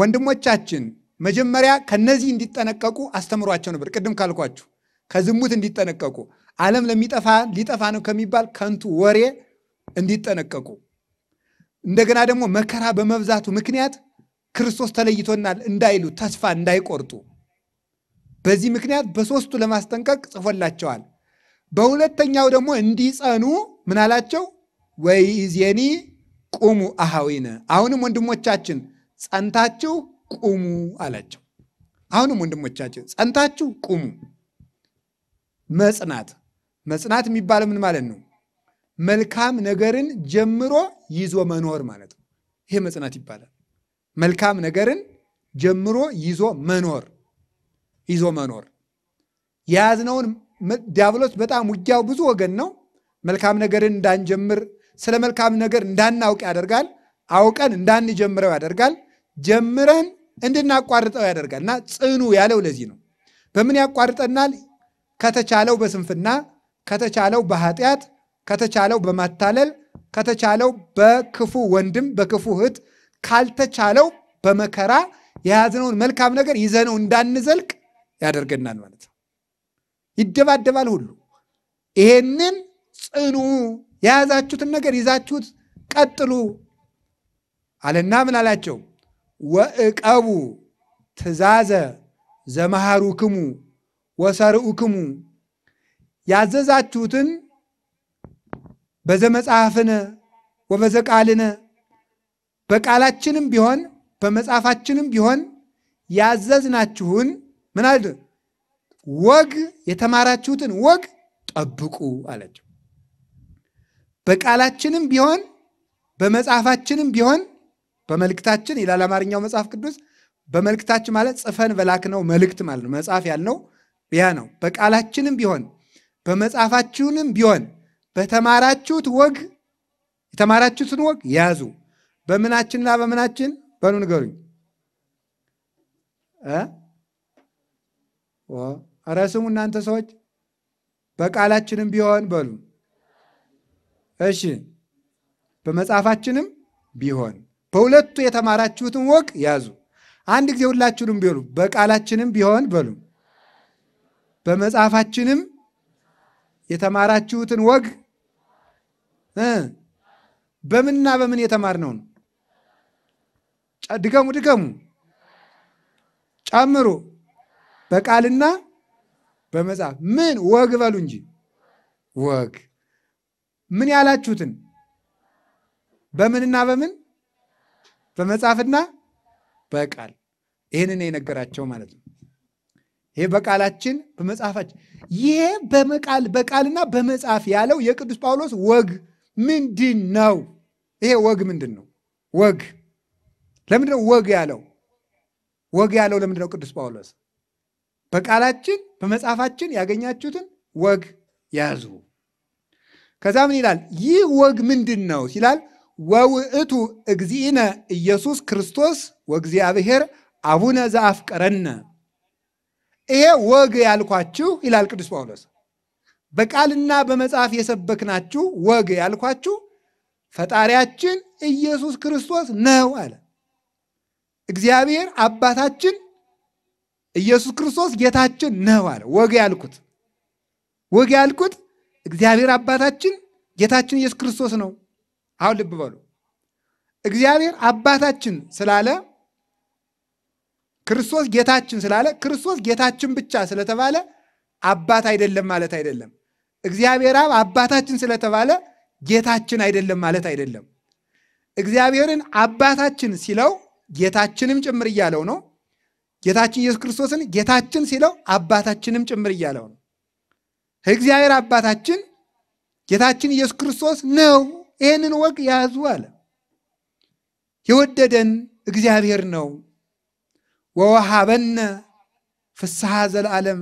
ወንድሞቻችን መጀመሪያ ከነዚህ እንዲጠነቀቁ አስተምሯቸው ነበር። ቅድም ካልኳችሁ ከዝሙት እንዲጠነቀቁ፣ ዓለም ለሚጠፋ ሊጠፋ ነው ከሚባል ከንቱ ወሬ እንዲጠነቀቁ፣ እንደገና ደግሞ መከራ በመብዛቱ ምክንያት ክርስቶስ ተለይቶናል እንዳይሉ ተስፋ እንዳይቆርጡ በዚህ ምክንያት በሶስቱ ለማስጠንቀቅ ጽፎላቸዋል። በሁለተኛው ደግሞ እንዲጸኑ ምን አላቸው? ወይዜኒ ቁሙ አሃዊነ። አሁንም ወንድሞቻችን ጸንታችሁ ቁሙ አላቸው። አሁንም ወንድሞቻችን ጸንታችሁ ቁሙ። መጽናት መጽናት የሚባለው ምን ማለት ነው? መልካም ነገርን ጀምሮ ይዞ መኖር ማለት ነው። ይሄ መጽናት ይባላል። መልካም ነገርን ጀምሮ ይዞ መኖር ይዞ መኖር የያዝነውን ዲያብሎስ በጣም ውጊያው ብዙ ወገን ነው። መልካም ነገርን እንዳንጀምር ስለ መልካም ነገር እንዳናውቅ ያደርጋል። አውቀን እንዳንጀምረው ያደርጋል። ጀምረን እንድናቋርጠው ያደርጋል እና ጽኑ ያለው ለዚህ ነው። በምን ያቋርጠናል? ከተቻለው በስንፍና ከተቻለው በኃጢአት ከተቻለው በማታለል ከተቻለው በክፉ ወንድም በክፉ እህት ካልተቻለው በመከራ የያዝነውን መልካም ነገር ይዘነው እንዳንዘልቅ ያደርገናል ማለት ነው። ይደባደባል ሁሉ ይሄንን ጽኑ የያዛችሁትን ነገር ይዛችሁት ቀጥሉ አለና ምን አላቸው? ወእቀቡ ትእዛዘ ዘመሃሩክሙ ወሰርኡክሙ ያዘዛችሁትን በዘመጽሐፍነ ወበዘቃልነ በቃላችንም ቢሆን በመጽሐፋችንም ቢሆን ያዘዝናችሁን ምን አለ ወግ የተማራችሁትን ወግ ጠብቁ አላቸው። በቃላችንም ቢሆን በመጽሐፋችንም ቢሆን በመልእክታችን ይላል አማርኛው መጽሐፍ ቅዱስ። በመልእክታችን ማለት ጽፈን በላክነው መልእክት ማለት ነው። መጽሐፍ ያልነው ያ ነው። በቃላችንም ቢሆን በመጽሐፋችሁንም ቢሆን በተማራችሁት ወግ የተማራችሁትን ወግ ያዙ። በምናችንና በምናችን በሉ ንገሩኝ። ኧረ ስሙ እናንተ ሰዎች፣ በቃላችንም ቢሆን በሉ እሺ፣ በመጽሐፋችንም ቢሆን በሁለቱ የተማራችሁትን ወግ ያዙ። አንድ ጊዜ ሁላችሁንም ቢሉ በቃላችንም ቢሆን በሉ በመጽሐፋችንም የተማራችሁትን ወግ በምንና በምን ነው? ድገሙ፣ ድገሙ፣ ጨምሩ። በቃልና በመጽሐፍ ምን ወግ በሉ እንጂ ወግ ምን ያላችሁትን በምንና በምን በመጽሐፍና በቃል ይህንን የነገራቸው ማለት ነው። ይሄ በቃላችን በመጽሐፋችን ይሄ በመቃል በቃልና በመጽሐፍ ያለው የቅዱስ ጳውሎስ ወግ ምንድን ነው? ይሄ ወግ ምንድን ነው? ወግ ለምንድን ነው ወግ ያለው? ወግ ያለው ለምንድን ነው? ቅዱስ ጳውሎስ በቃላችን በመጽሐፋችን ያገኛችሁትን ወግ ያዙ። ከዛ ምን ይላል? ይህ ወግ ምንድን ነው ሲላል ወውእቱ እግዚእነ ኢየሱስ ክርስቶስ ወእግዚአብሔር አቡነ ዘአፍቀረነ። ይሄ ወግ ያልኳችሁ ይላል ቅዱስ ጳውሎስ፣ በቃልና በመጽሐፍ የሰበክናችሁ ወግ ያልኳችሁ ፈጣሪያችን ኢየሱስ ክርስቶስ ነው አለ። እግዚአብሔር አባታችን ኢየሱስ ክርስቶስ ጌታችን ነው አለ። ወግ ያልኩት ወግ ያልኩት እግዚአብሔር አባታችን ጌታችን ኢየሱስ ክርስቶስ ነው። አሁን ልብ በሉ። እግዚአብሔር አባታችን ስላለ ክርስቶስ ጌታችን ስላለ ክርስቶስ ጌታችን ብቻ ስለተባለ አባት አይደለም ማለት አይደለም። እግዚአብሔር አብ አባታችን ስለተባለ ጌታችን አይደለም ማለት አይደለም። እግዚአብሔርን አባታችን ሲለው ጌታችንም ጭምር እያለው ነው። ጌታችን ኢየሱስ ክርስቶስን ጌታችን ሲለው አባታችንም ጭምር እያለው ነው። እግዚአብሔር አባታችን ጌታችን ኢየሱስ ክርስቶስ ነው ይህንን ወግ ያዙ አለ። የወደደን እግዚአብሔር ነው። ወወሃበነ ፍስሐ ዘለዓለም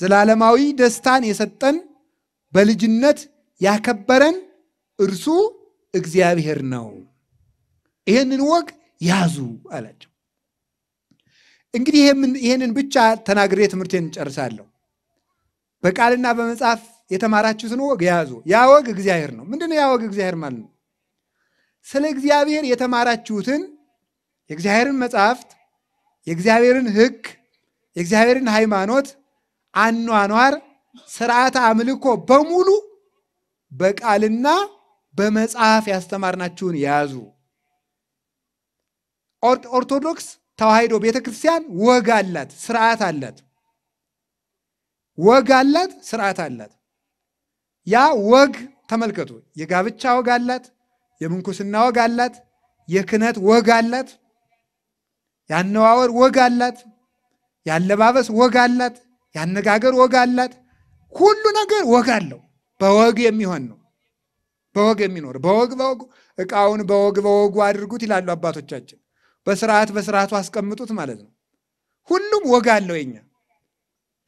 ዘላለማዊ ደስታን የሰጠን በልጅነት ያከበረን እርሱ እግዚአብሔር ነው። ይህንን ወግ ያዙ አላቸው። እንግዲህ ይህንን ብቻ ተናግሬ ትምህርቴን ጨርሳለሁ። በቃልና በመጽሐፍ የተማራችሁትን ወግ ያዙ። ያ ወግ እግዚአብሔር ነው። ምንድነው ያ ወግ እግዚአብሔር ማለት ነው? ስለ እግዚአብሔር የተማራችሁትን የእግዚአብሔርን መጽሐፍት፣ የእግዚአብሔርን ሕግ፣ የእግዚአብሔርን ሃይማኖት፣ አኗኗር፣ ስርዓት አምልኮ በሙሉ በቃልና በመጽሐፍ ያስተማርናችሁን ያዙ። ኦርቶዶክስ ተዋሕዶ ቤተክርስቲያን ወግ አላት፣ ስርዓት አላት። ወግ አላት፣ ስርዓት አላት። ያ ወግ ተመልከቱ፣ የጋብቻ ወግ አላት፣ የምንኩስና ወግ አላት፣ የክህነት ወግ አላት፣ የአነዋወር ወግ አላት፣ ያለባበስ ወግ አላት፣ ያነጋገር ወግ አላት። ሁሉ ነገር ወግ አለው። በወግ የሚሆን ነው። በወግ የሚኖር በወግ በወጉ እቃውን በወግ በወጉ አድርጉት ይላሉ አባቶቻችን። በስርዓት በስርዓቱ አስቀምጡት ማለት ነው። ሁሉም ወግ አለው። የኛ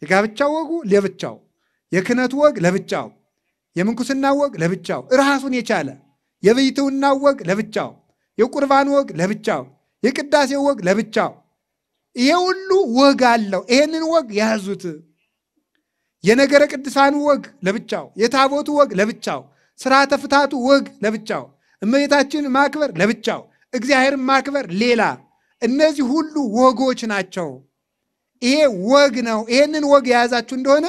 የጋብቻው ወጉ ለብቻው፣ የክህነቱ ወግ ለብቻው የምንኩስና ወግ ለብቻው ራሱን የቻለ የብይትውና ወግ ለብቻው የቁርባን ወግ ለብቻው የቅዳሴው ወግ ለብቻው ይሄ ሁሉ ወግ አለው። ይሄንን ወግ ያዙት። የነገረ ቅዱሳኑ ወግ ለብቻው፣ የታቦቱ ወግ ለብቻው፣ ስርዓተ ፍታቱ ወግ ለብቻው፣ እመቤታችንን ማክበር ለብቻው፣ እግዚአብሔርን ማክበር ሌላ። እነዚህ ሁሉ ወጎች ናቸው። ይሄ ወግ ነው። ይሄንን ወግ የያዛችሁ እንደሆነ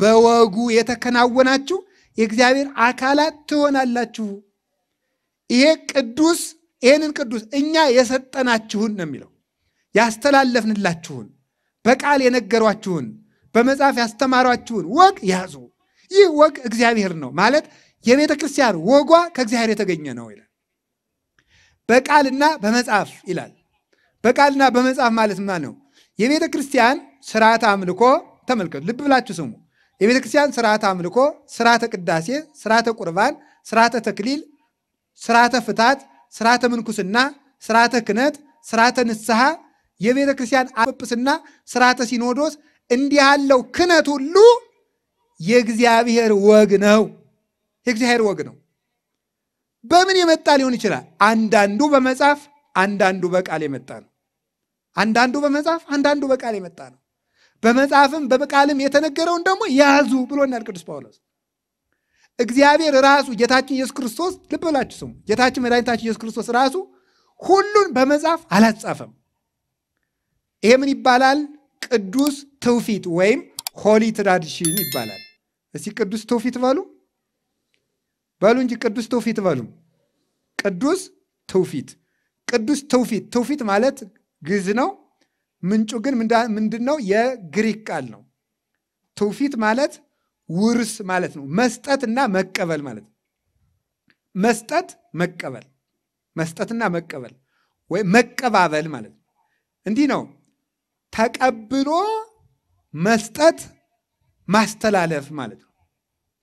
በወጉ የተከናወናችሁ የእግዚአብሔር አካላት ትሆናላችሁ። ይሄ ቅዱስ ይህንን ቅዱስ እኛ የሰጠናችሁን ነው የሚለው ያስተላለፍንላችሁን፣ በቃል የነገሯችሁን፣ በመጽሐፍ ያስተማሯችሁን ወግ ያዙ። ይህ ወግ እግዚአብሔር ነው ማለት የቤተ ክርስቲያን ወጓ ከእግዚአብሔር የተገኘ ነው ይላል። በቃልና በመጽሐፍ ይላል። በቃልና በመጽሐፍ ማለት ማ ነው? የቤተ ክርስቲያን ስርዓት አምልኮ ተመልከቱ። ልብ ብላችሁ ስሙ። የቤተክርስቲያን ስርዓተ አምልኮ፣ ስርዓተ ቅዳሴ፣ ስርዓተ ቁርባን፣ ስርዓተ ተክሊል፣ ስርዓተ ፍታት፣ ስርዓተ ምንኩስና፣ ስርዓተ ክነት፣ ስርዓተ ንስሐ፣ የቤተክርስቲያን ጵጵስና፣ ስርዓተ ሲኖዶስ እንዲህ ያለው ክነት ሁሉ የእግዚአብሔር ወግ ነው። የእግዚአብሔር ወግ ነው። በምን የመጣ ሊሆን ይችላል? አንዳንዱ በመጽሐፍ አንዳንዱ በቃል የመጣ ነው። አንዳንዱ በመጽሐፍ አንዳንዱ በቃል የመጣ ነው። በመጽሐፍም በቃልም የተነገረውን ደግሞ ያዙ ብሎናል ቅዱስ ጳውሎስ። እግዚአብሔር ራሱ ጌታችን ኢየሱስ ክርስቶስ ልብ ብላችሁ ስሙ። ጌታችን መድኃኒታችን ኢየሱስ ክርስቶስ ራሱ ሁሉን በመጽሐፍ አላጻፈም። ይሄ ምን ይባላል? ቅዱስ ትውፊት ወይም ሆሊ ትራዲሽን ይባላል። እስቲ ቅዱስ ትውፊት በሉ በሉ እንጂ ቅዱስ ትውፊት በሉ። ቅዱስ ትውፊት ቅዱስ ትውፊት ትውፊት ማለት ግዕዝ ነው። ምንጩ ግን ምንድን ነው? የግሪክ ቃል ነው። ትውፊት ማለት ውርስ ማለት ነው። መስጠት እና መቀበል ማለት ነው። መስጠት መቀበል፣ መስጠትና መቀበል ወይም መቀባበል ማለት ነው። እንዲህ ነው ተቀብሎ መስጠት ማስተላለፍ ማለት ነው።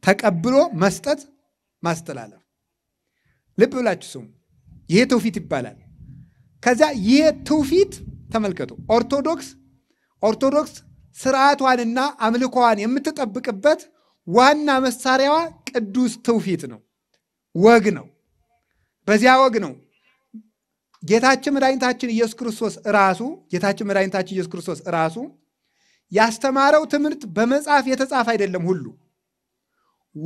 ተቀብሎ መስጠት ማስተላለፍ። ልብ ብላችሁ ስሙ። ይሄ ትውፊት ይባላል። ከዚያ ይሄ ትውፊት ተመልከቱ። ኦርቶዶክስ ኦርቶዶክስ ስርዓቷንና አምልኮዋን የምትጠብቅበት ዋና መሳሪያዋ ቅዱስ ትውፊት ነው፣ ወግ ነው። በዚያ ወግ ነው ጌታችን መድኃኒታችን ኢየሱስ ክርስቶስ ራሱ ጌታችን መድኃኒታችን ኢየሱስ ክርስቶስ ራሱ ያስተማረው ትምህርት በመጽሐፍ የተጻፈ አይደለም። ሁሉ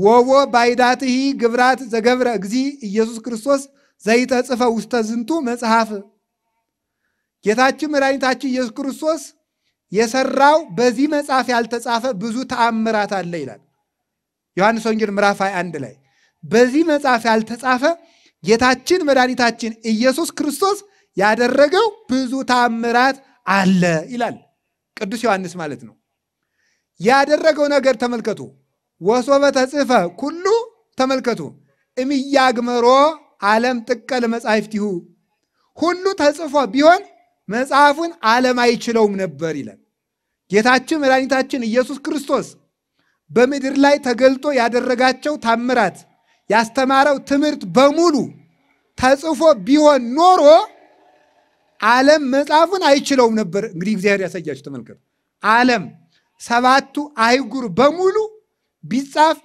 ወቦ ባይዳትሂ ግብራት ዘገብረ እግዚ ኢየሱስ ክርስቶስ ዘይተጽፈ ውስተ ዝንቱ መጽሐፍ ጌታችን መድኃኒታችን ኢየሱስ ክርስቶስ የሰራው በዚህ መጽሐፍ ያልተጻፈ ብዙ ተአምራት አለ ይላል ዮሐንስ ወንጌል ምዕራፍ 21 ላይ። በዚህ መጽሐፍ ያልተጻፈ ጌታችን መድኃኒታችን ኢየሱስ ክርስቶስ ያደረገው ብዙ ተአምራት አለ ይላል ቅዱስ ዮሐንስ ማለት ነው። ያደረገው ነገር ተመልከቱ። ወሶበ ተጽፈ ኩሉ ተመልከቱ እምያግመሮ ዓለም ጥቀ ይሁ ሁሉ ተጽፎ ቢሆን መጽሐፉን ዓለም አይችለውም ነበር ይላል። ጌታችን መድኃኒታችን ኢየሱስ ክርስቶስ በምድር ላይ ተገልጦ ያደረጋቸው ታምራት፣ ያስተማረው ትምህርት በሙሉ ተጽፎ ቢሆን ኖሮ ዓለም መጽሐፉን አይችለውም ነበር። እንግዲህ እግዚአብሔር ያሳያችሁ። ተመልከቱ። ዓለም ሰባቱ አህጉር በሙሉ ቢጻፍ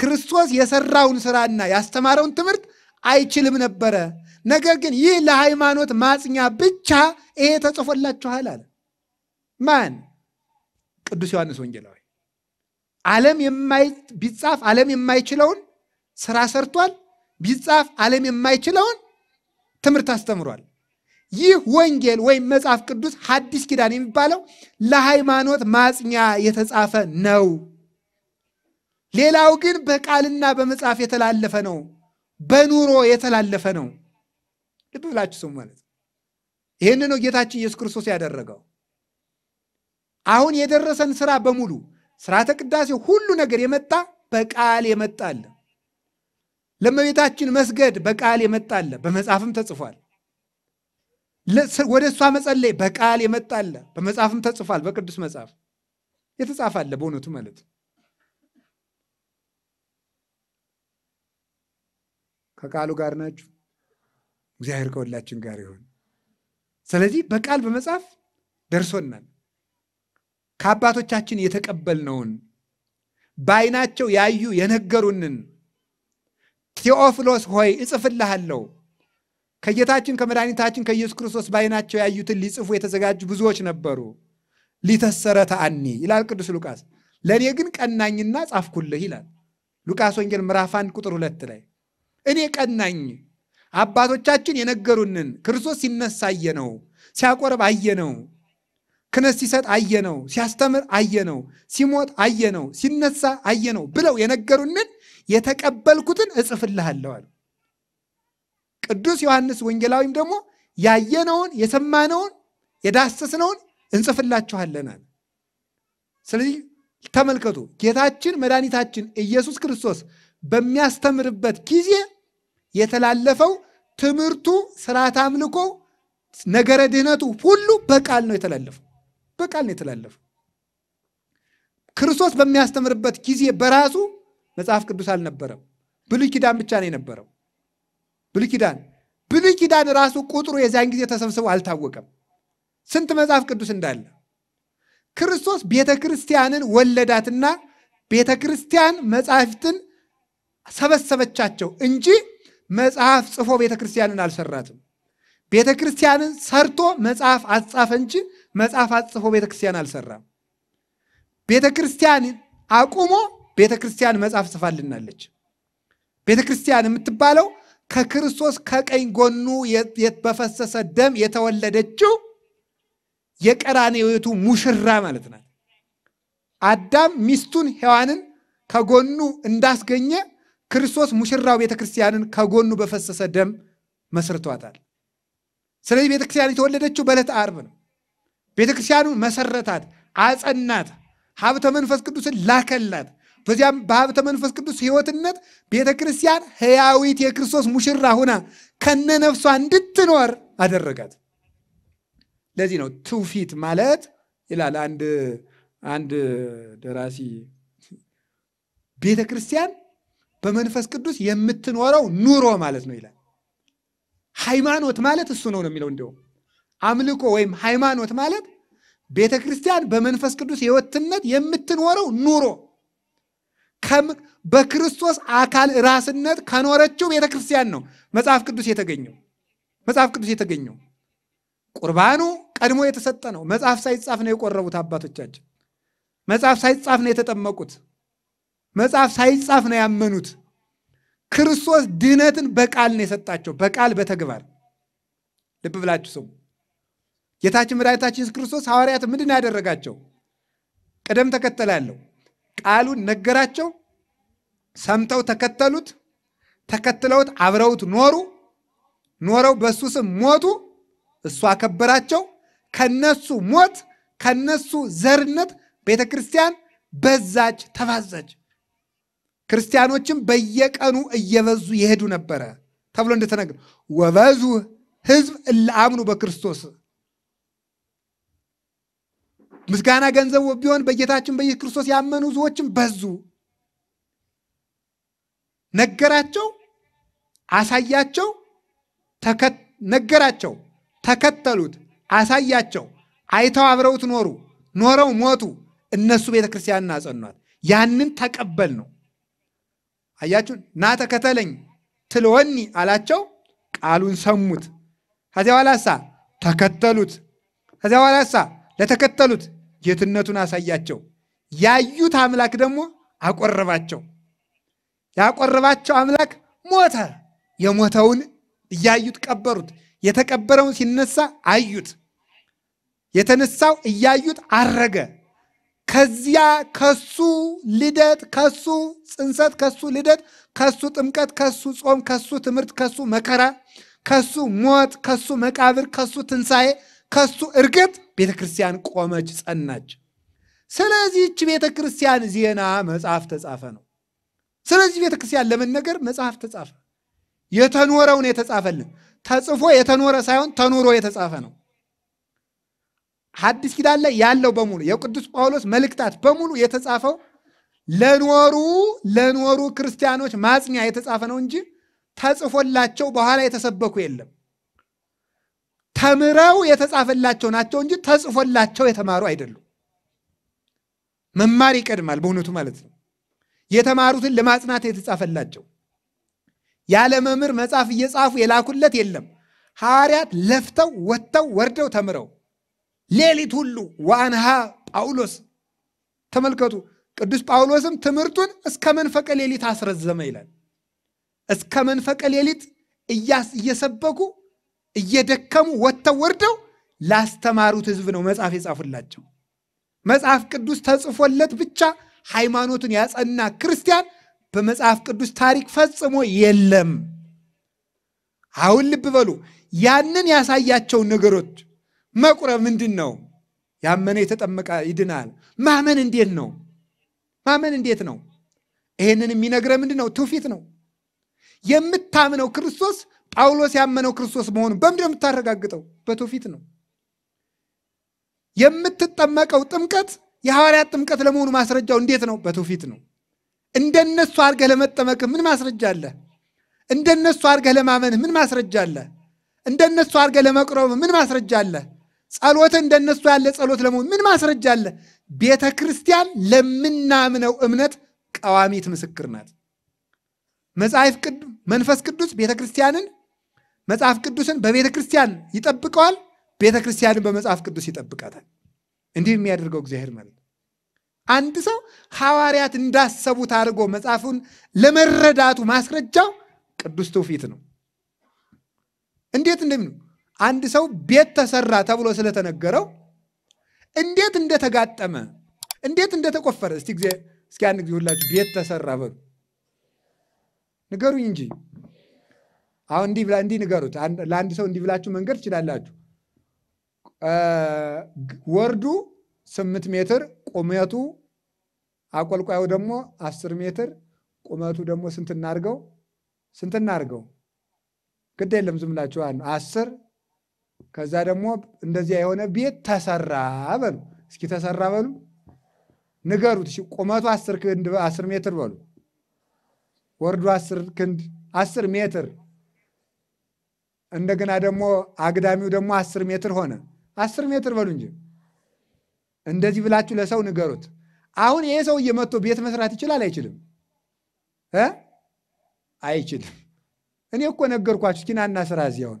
ክርስቶስ የሰራውን ስራና ያስተማረውን ትምህርት አይችልም ነበረ። ነገር ግን ይህ ለሃይማኖት ማጽኛ ብቻ ይሄ ተጽፎላችኋል አለ። ማን? ቅዱስ ዮሐንስ ወንጌላዊ። ዓለም ቢጻፍ ዓለም የማይችለውን ስራ ሰርቷል። ቢጻፍ ዓለም የማይችለውን ትምህርት አስተምሯል። ይህ ወንጌል ወይም መጽሐፍ ቅዱስ ሐዲስ ኪዳን የሚባለው ለሃይማኖት ማጽኛ የተጻፈ ነው። ሌላው ግን በቃልና በመጽሐፍ የተላለፈ ነው፣ በኑሮ የተላለፈ ነው። ልብ ብላችሁ ስሙ ማለት ነው። ይህን ነው ጌታችን ኢየሱስ ክርስቶስ ያደረገው። አሁን የደረሰን ስራ በሙሉ ስርዓተ ቅዳሴ፣ ሁሉ ነገር የመጣ በቃል የመጣለ ለመቤታችን መስገድ በቃል የመጣለ በመጽሐፍም ተጽፏል። ወደ እሷ መጸለይ በቃል የመጣለ በመጽሐፍም ተጽፏል። በቅዱስ መጽሐፍ የተጻፋለ በእውነቱ ማለት ከቃሉ ጋር ናችሁ። እግዚአብሔር ከሁላችን ጋር ይሆን። ስለዚህ በቃል በመጽሐፍ ደርሶናል። ከአባቶቻችን የተቀበልነውን በዓይናቸው ያዩ የነገሩንን ቴዎፍሎስ ሆይ እጽፍልሃለሁ ከጌታችን ከመድኃኒታችን ከኢየሱስ ክርስቶስ በዓይናቸው ያዩትን ሊጽፉ የተዘጋጁ ብዙዎች ነበሩ። ሊተሰረ አኒ ይላል ቅዱስ ሉቃስ። ለእኔ ግን ቀናኝና ጻፍኩልህ ይላል ሉቃስ ወንጌል ምዕራፍ አንድ ቁጥር ሁለት ላይ እኔ ቀናኝ አባቶቻችን የነገሩንን ክርስቶስ ሲነሳ አየ ነው፣ ሲያቆርብ አየ ነው፣ ክህነት ሲሰጥ አየ ነው፣ ሲያስተምር አየ ነው፣ ሲሞት አየ ነው፣ ሲነሳ አየ ነው ብለው የነገሩንን የተቀበልኩትን እጽፍልሃለሁ አለ። ቅዱስ ዮሐንስ ወንጌላዊም ደግሞ ያየነውን የሰማነውን የዳሰስነውን እንጽፍላችኋለን አለ። ስለዚህ ተመልከቱ ጌታችን መድኃኒታችን ኢየሱስ ክርስቶስ በሚያስተምርበት ጊዜ የተላለፈው ትምህርቱ፣ ስርዓት አምልኮ፣ ነገረ ድህነቱ ሁሉ በቃል ነው የተላለፈው። በቃል ነው የተላለፈው። ክርስቶስ በሚያስተምርበት ጊዜ በራሱ መጽሐፍ ቅዱስ አልነበረም። ብሉይ ኪዳን ብቻ ነው የነበረው። ብሉይ ኪዳን ብሉይ ኪዳን ራሱ ቁጥሩ የዚያን ጊዜ ተሰብስቦ አልታወቀም፣ ስንት መጽሐፍ ቅዱስ እንዳለ። ክርስቶስ ቤተ ክርስቲያንን ወለዳትና ቤተ ክርስቲያን መጻሕፍትን ሰበሰበቻቸው እንጂ መጽሐፍ ጽፎ ቤተ ክርስቲያንን አልሰራትም። ቤተ ክርስቲያንን ሰርቶ መጽሐፍ አጻፈ እንጂ መጽሐፍ አጽፎ ቤተ ክርስቲያን አልሰራም። ቤተ ክርስቲያን አቁሞ ቤተ ክርስቲያን መጽሐፍ ጽፋልናለች። ቤተ ክርስቲያን የምትባለው ከክርስቶስ ከቀኝ ጎኑ በፈሰሰ ደም የተወለደችው የቀራኔዊቱ ሙሽራ ማለት ናት። አዳም ሚስቱን ሔዋንን ከጎኑ እንዳስገኘ ክርስቶስ ሙሽራው ቤተክርስቲያንን ከጎኑ በፈሰሰ ደም መስርቷታል። ስለዚህ ቤተክርስቲያን የተወለደችው በዕለተ ዓርብ ነው። ቤተክርስቲያኑ መሰረታት፣ አጸናት፣ ሀብተ መንፈስ ቅዱስን ላከላት። በዚያም በሀብተ መንፈስ ቅዱስ ሕይወትነት ቤተክርስቲያን ህያዊት ሕያዊት የክርስቶስ ሙሽራ ሁና ከነ ነፍሷ እንድትኖር አደረጋት። ለዚህ ነው ትውፊት ማለት ይላል አንድ አንድ ደራሲ ቤተክርስቲያን በመንፈስ ቅዱስ የምትኖረው ኑሮ ማለት ነው ይላል። ሃይማኖት ማለት እሱ ነው ነው የሚለው እንዲሁም አምልኮ ወይም ሃይማኖት ማለት ቤተ ክርስቲያን በመንፈስ ቅዱስ የወትነት የምትኖረው ኑሮ በክርስቶስ አካል ራስነት ከኖረችው ቤተ ክርስቲያን ነው መጽሐፍ ቅዱስ የተገኘው። መጽሐፍ ቅዱስ የተገኘው ቁርባኑ ቀድሞ የተሰጠ ነው። መጽሐፍ ሳይጻፍ ነው የቆረቡት አባቶቻችን። መጽሐፍ ሳይጻፍ ነው የተጠመቁት። መጽሐፍ ሳይጻፍ ነው ያመኑት። ክርስቶስ ድህነትን በቃል ነው የሰጣቸው፣ በቃል በተግባር ልብ ብላችሁ ስሙ። ጌታችን መድኃኒታችን ኢየሱስ ክርስቶስ ሐዋርያት ምንድን ያደረጋቸው? ቅደም ተከተል አለው። ቃሉን ነገራቸው፣ ሰምተው ተከተሉት፣ ተከትለውት አብረውት ኖሩ፣ ኖረው በእሱ ስም ሞቱ፣ እሱ አከበራቸው። ከነሱ ሞት ከነሱ ዘርነት ቤተ ክርስቲያን በዛች ተባዛች። ክርስቲያኖችም በየቀኑ እየበዙ ይሄዱ ነበረ ተብሎ እንደተነገረ ወበዙ ህዝብ እለአምኑ በክርስቶስ ምስጋና ገንዘቡ ቢሆን በጌታችን በኢየሱስ ክርስቶስ ያመኑ ሰዎችም በዙ። ነገራቸው፣ አሳያቸው፣ ነገራቸው፣ ተከተሉት፣ አሳያቸው፣ አይተው አብረውት ኖሩ፣ ኖረው ሞቱ። እነሱ ቤተ ክርስቲያንን አጸኗት። ያንን ተቀበል ነው አያችሁ ና ተከተለኝ ትልወኒ አላቸው። ቃሉን ሰሙት። ከዚያ በኋላሳ ተከተሉት። ከዚያ በኋላሳ ለተከተሉት ጌትነቱን አሳያቸው። ያዩት አምላክ ደግሞ አቆረባቸው። ያቆረባቸው አምላክ ሞተ። የሞተውን እያዩት ቀበሩት። የተቀበረውን ሲነሳ አዩት። የተነሳው እያዩት አረገ። ከዚያ ከሱ ልደት ከሱ ጽንሰት ከሱ ልደት ከሱ ጥምቀት ከሱ ጾም ከሱ ትምህርት ከሱ መከራ ከሱ ሞት ከሱ መቃብር ከሱ ትንሣኤ ከሱ እርገት ቤተ ክርስቲያን ቆመች፣ ጸናች። ስለዚህች ቤተ ክርስቲያን ዜና መጽሐፍ ተጻፈ ነው። ስለዚህ ቤተ ክርስቲያን ነገር መጽሐፍ ተጻፈ። የተኖረውን የተጻፈልን ተጽፎ የተኖረ ሳይሆን ተኖሮ የተጻፈ ነው። ሐዲስ ኪዳን ላይ ያለው በሙሉ የቅዱስ ጳውሎስ መልእክታት በሙሉ የተጻፈው ለኖሩ ለኖሩ ክርስቲያኖች ማጽኛ የተጻፈ ነው እንጂ ተጽፎላቸው በኋላ የተሰበኩ የለም። ተምረው የተጻፈላቸው ናቸው እንጂ ተጽፎላቸው የተማሩ አይደሉም። መማር ይቀድማል በእውነቱ ማለት ነው። የተማሩትን ለማጽናት የተጻፈላቸው ያለ መምህር መጽሐፍ እየጻፉ የላኩለት የለም። ሐዋርያት ለፍተው ወጥተው ወርደው ተምረው ሌሊት ሁሉ ዋንሃ ጳውሎስ ተመልከቱ። ቅዱስ ጳውሎስም ትምህርቱን እስከ መንፈቀ ሌሊት አስረዘመ ይላል። እስከ መንፈቀ ሌሊት እየሰበኩ እየደከሙ ወጥተው ወርደው ላስተማሩት ሕዝብ ነው መጽሐፍ የጻፉላቸው። መጽሐፍ ቅዱስ ተጽፎለት ብቻ ሃይማኖቱን ያጸና ክርስቲያን በመጽሐፍ ቅዱስ ታሪክ ፈጽሞ የለም። አሁን ልብ በሉ። ያንን ያሳያቸው ነገሮች መቁረብ ምንድን ነው? ያመነ የተጠመቀ ይድናል። ማመን እንዴት ነው? ማመን እንዴት ነው? ይሄንን የሚነግረ ምንድን ነው? ትውፊት ነው። የምታምነው ክርስቶስ ጳውሎስ ያመነው ክርስቶስ መሆኑን በምንድን ነው የምታረጋግጠው? በትውፊት ነው። የምትጠመቀው ጥምቀት የሐዋርያት ጥምቀት ለመሆኑ ማስረጃው እንዴት ነው? በትውፊት ነው። እንደነሱ አድርገህ ለመጠመቅህ ምን ማስረጃ አለ? እንደነሱ አድርገህ ለማመንህ ምን ማስረጃ አለ? እንደነሱ አድርገህ ለመቁረብህ ምን ማስረጃ አለ? ጸሎት እንደነሱ ያለ ጸሎት ለመሆን ምን ማስረጃ አለ? ቤተ ክርስቲያን ለምናምነው እምነት ቀዋሚት ምስክር ናት። መጽሐፍ መንፈስ ቅዱስ ቤተ ክርስቲያንን መጽሐፍ ቅዱስን በቤተ ክርስቲያን ይጠብቀዋል፣ ቤተ ክርስቲያንን በመጽሐፍ ቅዱስ ይጠብቃታል። እንዲህ የሚያደርገው እግዚአብሔር ማለት አንድ ሰው ሐዋርያት እንዳሰቡት አድርጎ መጽሐፉን ለመረዳቱ ማስረጃው ቅዱስ ትውፊት ነው። እንዴት እንደሚነው አንድ ሰው ቤት ተሰራ ተብሎ ስለተነገረው እንዴት እንደተጋጠመ እንዴት እንደተቆፈረ እስቲ ጊዜ እስኪ አንድ ጊዜ ሁላችሁ ቤት ተሰራ በሉ ንገሩኝ እንጂ። አሁን እንዲህ ብላ እንዲህ ንገሩት። ለአንድ ሰው እንዲህ ብላችሁ መንገድ ትችላላችሁ። ወርዱ ስምንት ሜትር ቁመቱ አቆልቋዩ ደግሞ አስር ሜትር ቁመቱ ደግሞ ስንት እናርገው ስንት እናርገው ግድ የለም ዝም አስር ከዛ ደግሞ እንደዚያ የሆነ ቤት ተሰራ በሉ። እስኪ ተሰራ በሉ ንገሩት። ቁመቱ አስር ክንድ አስር ሜትር በሉ። ወርዱ አስር ክንድ አስር ሜትር እንደገና ደግሞ አግዳሚው ደግሞ አስር ሜትር ሆነ። አስር ሜትር በሉ እንጂ እንደዚህ ብላችሁ ለሰው ንገሩት። አሁን ይሄ ሰው እየመቶ ቤት መስራት ይችላል አይችልም? አይችልም። እኔ እኮ ነገርኳችሁ ኪናና ስራ እዚያውን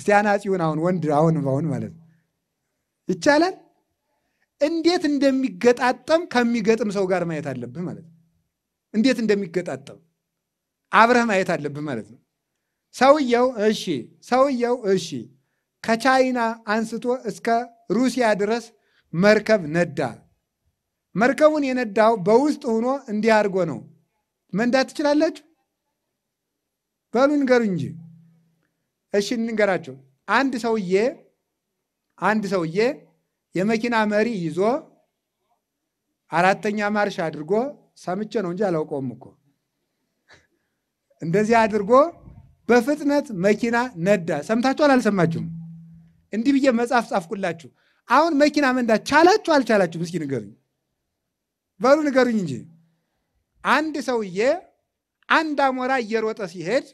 እስቲ አናጺውን አሁን ወንድ አሁን አሁን ማለት ነው ይቻላል። እንዴት እንደሚገጣጠም ከሚገጥም ሰው ጋር ማየት አለብህ ማለት ነው። እንዴት እንደሚገጣጠም አብረህ ማየት አለብህ ማለት ነው። ሰውየው እሺ ሰውየው እሺ ከቻይና አንስቶ እስከ ሩሲያ ድረስ መርከብ ነዳ። መርከቡን የነዳው በውስጥ ሆኖ እንዲህ አድርጎ ነው። መንዳት ትችላላችሁ? በሉ ንገሩ እንጂ እሺ እንንገራቸው። አንድ ሰውዬ አንድ ሰውዬ የመኪና መሪ ይዞ አራተኛ ማርሽ አድርጎ ሰምቼ ነው እንጂ አላውቀውም እኮ እንደዚህ አድርጎ በፍጥነት መኪና ነዳ። ሰምታችኋል? አልሰማችሁም? እንዲህ ብዬ መጽሐፍ ጻፍኩላችሁ። አሁን መኪና መንዳት ቻላችሁ አልቻላችሁም? እስኪ ንገሩኝ፣ በሉ ንገሩኝ እንጂ አንድ ሰውዬ አንድ አሞራ እየሮጠ ሲሄድ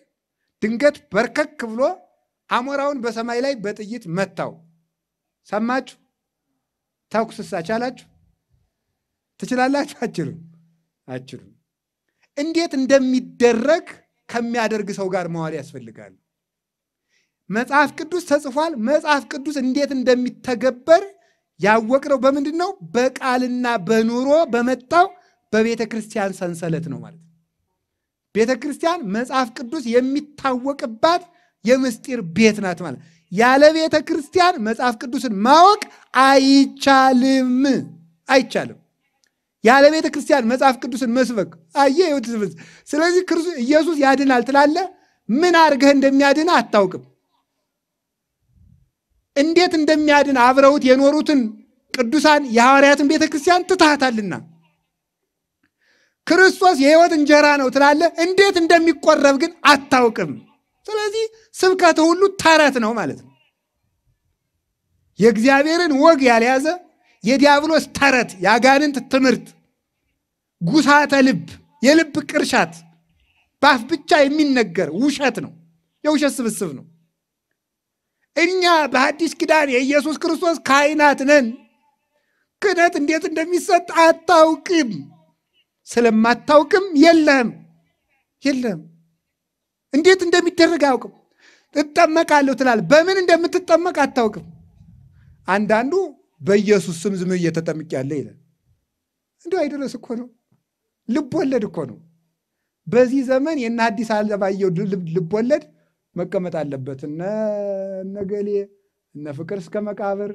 ድንገት በርከክ ብሎ አሞራውን በሰማይ ላይ በጥይት መታው። ሰማችሁ? ተኩስሳ ቻላችሁ? ትችላላችሁ? አችሉም አችሉም። እንዴት እንደሚደረግ ከሚያደርግ ሰው ጋር መዋል ያስፈልጋል። መጽሐፍ ቅዱስ ተጽፏል። መጽሐፍ ቅዱስ እንዴት እንደሚተገበር ያወቅነው በምንድን ነው? በቃልና በኑሮ በመጣው በቤተ ክርስቲያን ሰንሰለት ነው ማለት ነው። ቤተ ክርስቲያን መጽሐፍ ቅዱስ የሚታወቅባት የምስጢር ቤት ናት ማለት። ያለ ቤተ ክርስቲያን መጽሐፍ ቅዱስን ማወቅ አይቻልም፣ አይቻልም። ያለ ቤተ ክርስቲያን መጽሐፍ ቅዱስን መስበክ አየ። ስለዚህ ኢየሱስ ያድናል ትላለ ምን አድርገህ እንደሚያድን አታውቅም። እንዴት እንደሚያድን አብረውት የኖሩትን ቅዱሳን የሐዋርያትን ቤተ ክርስቲያን ትታታልና ክርስቶስ የህይወት እንጀራ ነው ትላለ እንዴት እንደሚቆረብ ግን አታውቅም። ስለዚህ ስብከት ሁሉ ተረት ነው ማለት ነው። የእግዚአብሔርን ወግ ያልያዘ የዲያብሎስ ተረት፣ የአጋንንት ትምህርት፣ ጉሳተ ልብ፣ የልብ ቅርሻት፣ በአፍ ብቻ የሚነገር ውሸት ነው። የውሸት ስብስብ ነው። እኛ በአዲስ ኪዳን የኢየሱስ ክርስቶስ ካህናት ነን። ክህነት እንዴት እንደሚሰጥ አታውቅም። ስለማታውቅም የለህም የለህም እንዴት እንደሚደረግ አያውቅም። እጠመቃለሁ ትላል። በምን እንደምትጠመቅ አታውቅም። አንዳንዱ በኢየሱስ ስም ዝም ያለ ይላል። እንዲሁ አይደረስ እኮ ነው። ልብወለድ እኮ ነው። በዚህ ዘመን የእነ አዲስ አለማየሁ ልብወለድ መቀመጥ አለበት። እነ ነገሌ እነ ፍቅር እስከ መቃብር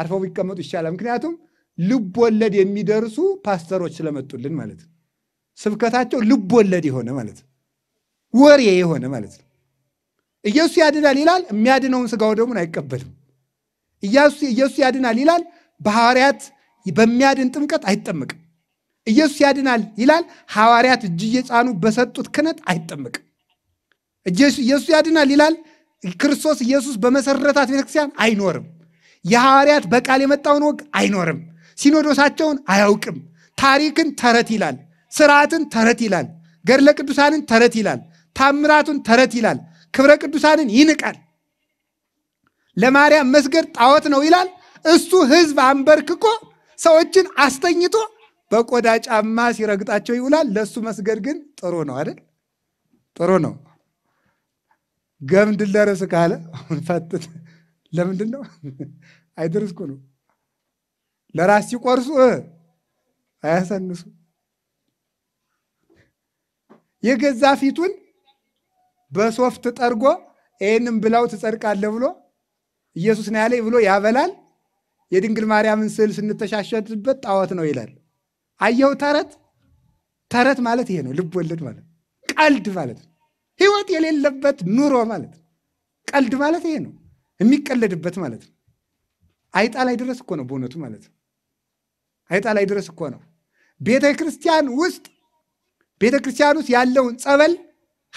አርፈው ቢቀመጡ ይሻላል። ምክንያቱም ልብ ወለድ የሚደርሱ ፓስተሮች ስለመጡልን ማለት ነው። ስብከታቸው ልብ ወለድ የሆነ ማለት ነው። ወሬ የሆነ ማለት ነው። ኢየሱስ ያድናል ይላል፣ የሚያድነውን ስጋው ደግሞ አይቀበልም። ኢየሱስ ያድናል ይላል፣ በሐዋርያት በሚያድን ጥምቀት አይጠመቅም። ኢየሱስ ያድናል ይላል፣ ሐዋርያት እጅ እየጫኑ በሰጡት ክነት አይጠመቅም። ኢየሱስ ያድናል ይላል፣ ክርስቶስ ኢየሱስ በመሰረታት ቤተክርስቲያን አይኖርም። የሐዋርያት በቃል የመጣውን ወግ አይኖርም። ሲኖዶሳቸውን አያውቅም። ታሪክን ተረት ይላል፣ ስርዓትን ተረት ይላል፣ ገድለ ቅዱሳንን ተረት ይላል። ታምራቱን ተረት ይላል። ክብረ ቅዱሳንን ይንቃል። ለማርያም መስገድ ጣዖት ነው ይላል። እሱ ህዝብ አንበርክኮ ሰዎችን አስተኝቶ በቆዳ ጫማ ሲረግጣቸው ይውላል። ለእሱ መስገድ ግን ጥሩ ነው አይደል? ጥሩ ነው። ገምድል ለርስ ካለ ፈትን ለምንድን ነው አይደርስኩ ነው። ለራስ ሲቆርሱ አያሰንሱ የገዛ ፊቱን በሶፍት ጠርጎ ይህንም ብላው ትጸድቃለ ብሎ ኢየሱስ ነው ያለኝ ብሎ ያበላል። የድንግል ማርያምን ስዕል ስንተሻሸትበት ጣዖት ነው ይላል። አየው ተረት ተረት ማለት ይሄ ነው። ልብ ወለድ ማለት ቀልድ ማለት ነው። ህይወት የሌለበት ኑሮ ማለት ነው። ቀልድ ማለት ይሄ ነው። የሚቀለድበት ማለት ነው። አይጣ ላይ ድረስ እኮ ነው በእውነቱ ማለት ነው። አይጣ ላይ ድረስ እኮ ነው። ቤተ ክርስቲያን ውስጥ ቤተ ክርስቲያን ውስጥ ያለውን ጸበል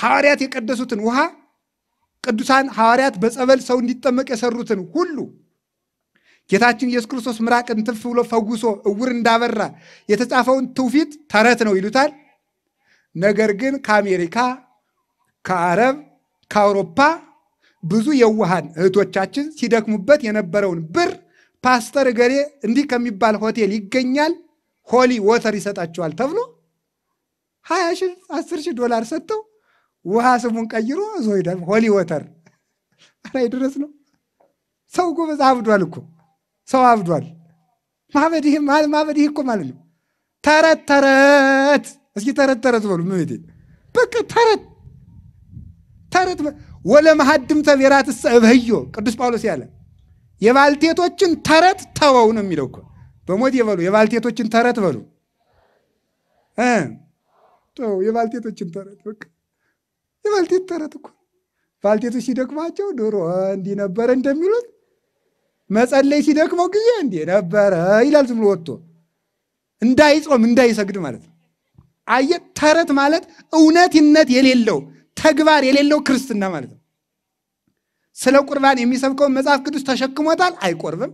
ሐዋርያት የቀደሱትን ውሃ ቅዱሳን ሐዋርያት በጸበል ሰው እንዲጠመቅ የሰሩትን ሁሉ ጌታችን ኢየሱስ ክርስቶስ ምራቅን ትፍ ብሎ ፈውሶ እውር እንዳበራ የተጻፈውን ትውፊት ተረት ነው ይሉታል። ነገር ግን ከአሜሪካ፣ ከአረብ፣ ከአውሮፓ ብዙ የዋሃን እህቶቻችን ሲደክሙበት የነበረውን ብር ፓስተር እገሌ እንዲህ ከሚባል ሆቴል ይገኛል ሆሊ ወተር ይሰጣቸዋል ተብሎ ሀያ ሺህ አስር ሺህ ዶላር ሰጥተው ውሃ ስሙን ቀይሮ እዞ ሄዳል። ሆሊ ወተር አላይ ድረስ ነው። ሰው ጎበዝ አብዷል እኮ ሰው አብዷል። ማበድህ ማበድህ እኮ ማለት ነው። ተረት ተረት እስኪ ተረት ተረት በሉ ምቤቴ በቃ ተረት ተረት ወለ መሀድም ተቤራት እበህዮ ቅዱስ ጳውሎስ ያለ የባልቴቶችን ተረት ተወው ነው የሚለው እኮ በሞት የበሉ የባልቴቶችን ተረት በሉ የባልቴቶችን ተረት በቃ የባልቴት ተረት እኮ ባልቴቱ ሲደክማቸው ድሮ እንዲህ ነበረ እንደሚሉት መጸለይ ሲደክመው ጊዜ እንዲህ ነበረ ይላል። ዝም ብሎ ወጥቶ እንዳይጾም እንዳይሰግድ ማለት ነው። አየህ፣ ተረት ማለት እውነትነት የሌለው ተግባር የሌለው ክርስትና ማለት ነው። ስለ ቁርባን የሚሰብከውን መጽሐፍ ቅዱስ ተሸክሞታል፣ አይቆርብም።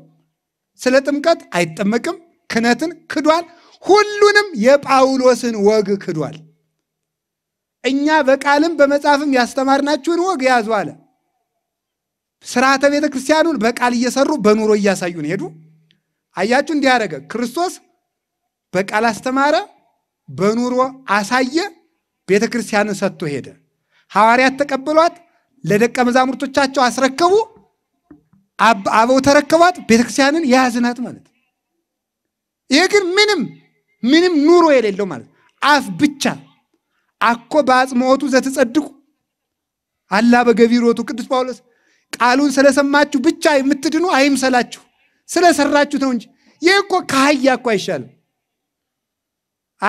ስለ ጥምቀት አይጠመቅም፣ ክነትን ክዷል። ሁሉንም የጳውሎስን ወግ ክዷል። እኛ በቃልም በመጽሐፍም ያስተማርናችሁን ወግ ያዙ አለ። ስርዓተ ቤተ ክርስቲያኑን በቃል እየሰሩ በኑሮ እያሳዩን ሄዱ። አያችሁ፣ እንዲህ አደረገ። ክርስቶስ በቃል አስተማረ፣ በኑሮ አሳየ፣ ቤተ ክርስቲያንን ሰጥቶ ሄደ። ሐዋርያት ተቀበሏት፣ ለደቀ መዛሙርቶቻቸው አስረከቡ፣ አበው ተረከቧት። ቤተ ክርስቲያንን የያዝናት ማለት ይሄ ግን ምንም ምንም ኑሮ የሌለው ማለት አፍ ብቻ አኮ በአጽምዖቱ ዘተጸድቁ አላ በገቢሮቱ ቅዱስ ጳውሎስ ቃሉን ስለሰማችሁ ብቻ የምትድኑ አይምሰላችሁ፣ ስለሰራችሁት ነው እንጂ። ይህ እኮ ከአህያ እኮ አይሻልም።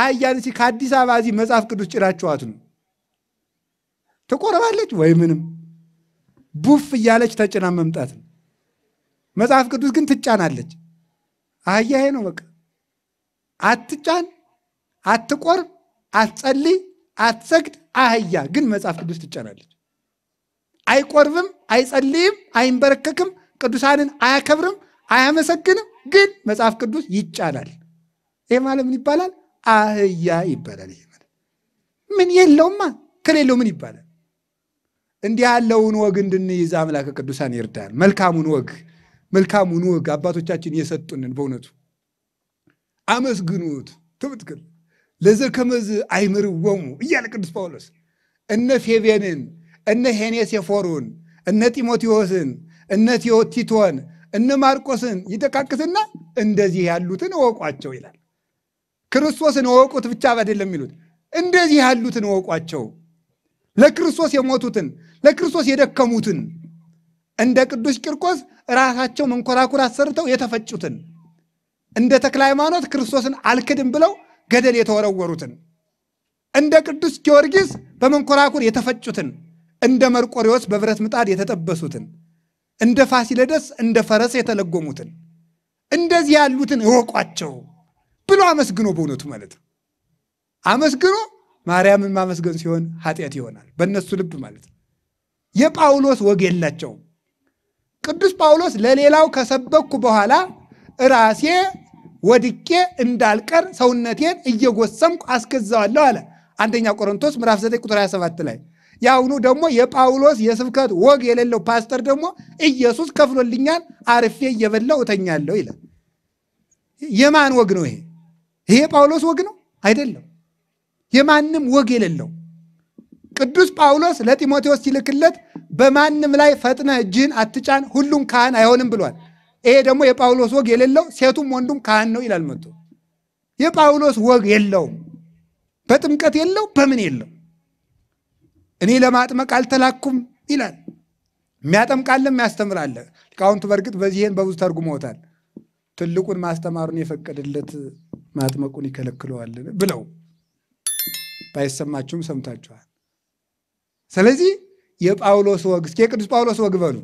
አህያን እስኪ ከአዲስ አበባ እዚህ መጽሐፍ ቅዱስ ጭራችኋት ነው ትቆርባለች ወይ ምንም ቡፍ እያለች ተጭና መምጣት ነው። መጽሐፍ ቅዱስ ግን ትጫናለች። አህያ ይሄ ነው በቃ። አትጫን፣ አትቆርብ፣ አትጸልይ አትሰግድ፣ አህያ ግን መጽሐፍ ቅዱስ ትጫናለች። አይቆርብም፣ አይጸልይም፣ አይንበረከክም፣ ቅዱሳንን አያከብርም፣ አያመሰግንም፣ ግን መጽሐፍ ቅዱስ ይጫናል። ይህ ማለት ምን ይባላል? አህያ ይባላል። ይሄ ማለት ምን የለውማ፣ ከሌለው ምን ይባላል? እንዲህ ያለውን ወግ እንድንይዝ አምላከ ቅዱሳን ይርዳል። መልካሙን ወግ መልካሙን ወግ አባቶቻችን የሰጡንን በእውነቱ አመስግኑት ትብትክል ለዘከመዝ አይምርወሙ እያለ ቅዱስ ጳውሎስ እነ ፌቤንን እነ የፎሩን እነ ጢሞቴዎስን እነ ቲቶን እነ ማርቆስን ይጠቃቅስና እንደዚህ ያሉትን እወቋቸው ይላል። ክርስቶስን እወቁት ብቻ አይደለም የሚሉት እንደዚህ ያሉትን እወቋቸው። ለክርስቶስ የሞቱትን ለክርስቶስ የደከሙትን እንደ ቅዱስ ቂርቆስ ራሳቸው መንኮራኩር አሰርተው የተፈጩትን እንደ ተክለ ሃይማኖት ክርስቶስን አልክድም ብለው ገደል የተወረወሩትን እንደ ቅዱስ ጊዮርጊስ በመንኮራኩር የተፈጩትን እንደ መርቆሬዎስ በብረት ምጣድ የተጠበሱትን እንደ ፋሲለደስ እንደ ፈረስ የተለጎሙትን እንደዚህ ያሉትን እወቋቸው ብሎ አመስግኖ በእውነቱ ማለት ነው አመስግኖ ማርያምን ማመስገን ሲሆን ኃጢአት ይሆናል በእነሱ ልብ ማለት ነው። የጳውሎስ ወግ የላቸውም። ቅዱስ ጳውሎስ ለሌላው ከሰበኩ በኋላ ራሴ ወድቄ እንዳልቀር ሰውነቴን እየጎሰምኩ አስገዛዋለሁ አለ። አንደኛ ቆሮንቶስ ምዕራፍ 9 ቁጥር 27 ላይ የአሁኑ ደግሞ የጳውሎስ የስብከት ወግ የሌለው ፓስተር ደግሞ ኢየሱስ ከፍሎልኛል አርፌ እየበላው እተኛለሁ ይላል። የማን ወግ ነው ይሄ? ይሄ የጳውሎስ ወግ ነው አይደለም። የማንም ወግ የሌለው ቅዱስ ጳውሎስ ለጢሞቴዎስ ሲልክለት በማንም ላይ ፈጥነ እጅህን አትጫን፣ ሁሉም ካህን አይሆንም ብሏል። ይሄ ደግሞ የጳውሎስ ወግ የሌለው ሴቱም ወንዱም ካህን ነው ይላል መቶ። የጳውሎስ ወግ የለውም፣ በጥምቀት የለው፣ በምን የለው። እኔ ለማጥመቅ አልተላኩም ይላል። የሚያጠምቃለ የሚያስተምራለ ሊቃውንቱ በእርግጥ በዚህን በብዙ ተርጉመውታል። ትልቁን ማስተማሩን የፈቀደለት ማጥመቁን ይከለክለዋልን ብለው ባይሰማችሁም ሰምታችኋል። ስለዚህ የጳውሎስ ወግ እስኪ የቅዱስ ጳውሎስ ወግ በሉ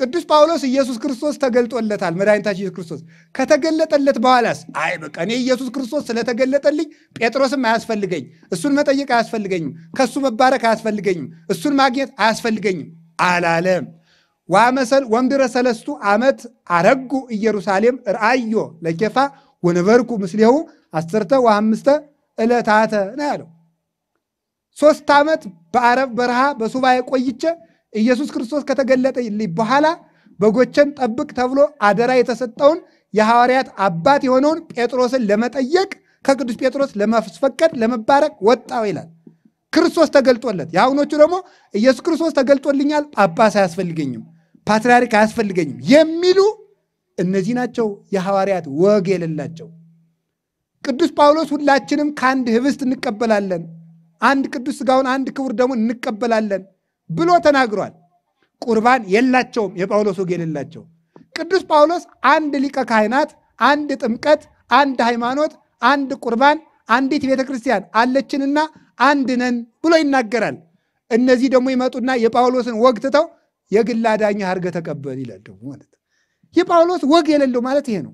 ቅዱስ ጳውሎስ ኢየሱስ ክርስቶስ ተገልጦለታል። መድኃኒታችን ኢየሱስ ክርስቶስ ከተገለጠለት በኋላስ አይ በቃ እኔ ኢየሱስ ክርስቶስ ስለተገለጠልኝ ጴጥሮስም አያስፈልገኝ፣ እሱን መጠየቅ አያስፈልገኝም፣ ከእሱ መባረክ አያስፈልገኝም፣ እሱን ማግኘት አያስፈልገኝም አላለም። ወምድረ ሰለስቱ ዓመት አረጉ ኢየሩሳሌም ርአዮ ለኬፋ ወነበርኩ ምስሌሁ አስርተ ወአምስተ ዕለታተ ነው ያለው። ሶስት ዓመት በአረብ በረሃ በሱባኤ ቆይቼ ኢየሱስ ክርስቶስ ከተገለጠልኝ በኋላ በጎችን ጠብቅ ተብሎ አደራ የተሰጠውን የሐዋርያት አባት የሆነውን ጴጥሮስን ለመጠየቅ ከቅዱስ ጴጥሮስ ለማስፈቀድ ለመባረቅ ወጣው ይላል። ክርስቶስ ተገልጦለት፣ የአሁኖቹ ደግሞ ኢየሱስ ክርስቶስ ተገልጦልኛል፣ ጳጳስ አያስፈልገኝም፣ ፓትርያርክ አያስፈልገኝም የሚሉ እነዚህ ናቸው የሐዋርያት ወግ የሌላቸው። ቅዱስ ጳውሎስ ሁላችንም ከአንድ ህብስት እንቀበላለን፣ አንድ ቅዱስ ስጋውን አንድ ክቡር ደግሞ እንቀበላለን ብሎ ተናግሯል። ቁርባን የላቸውም፣ የጳውሎስ ወግ የሌላቸው ቅዱስ ጳውሎስ አንድ ሊቀ ካህናት፣ አንድ ጥምቀት፣ አንድ ሃይማኖት፣ አንድ ቁርባን፣ አንዲት ቤተ ክርስቲያን አለችንና አንድ ነን ብሎ ይናገራል። እነዚህ ደግሞ ይመጡና የጳውሎስን ወግ ትተው የግል አዳኝ አድርገህ ተቀበል ይላል። ደግሞ ማለት የጳውሎስ ወግ የሌለው ማለት ይሄ ነው።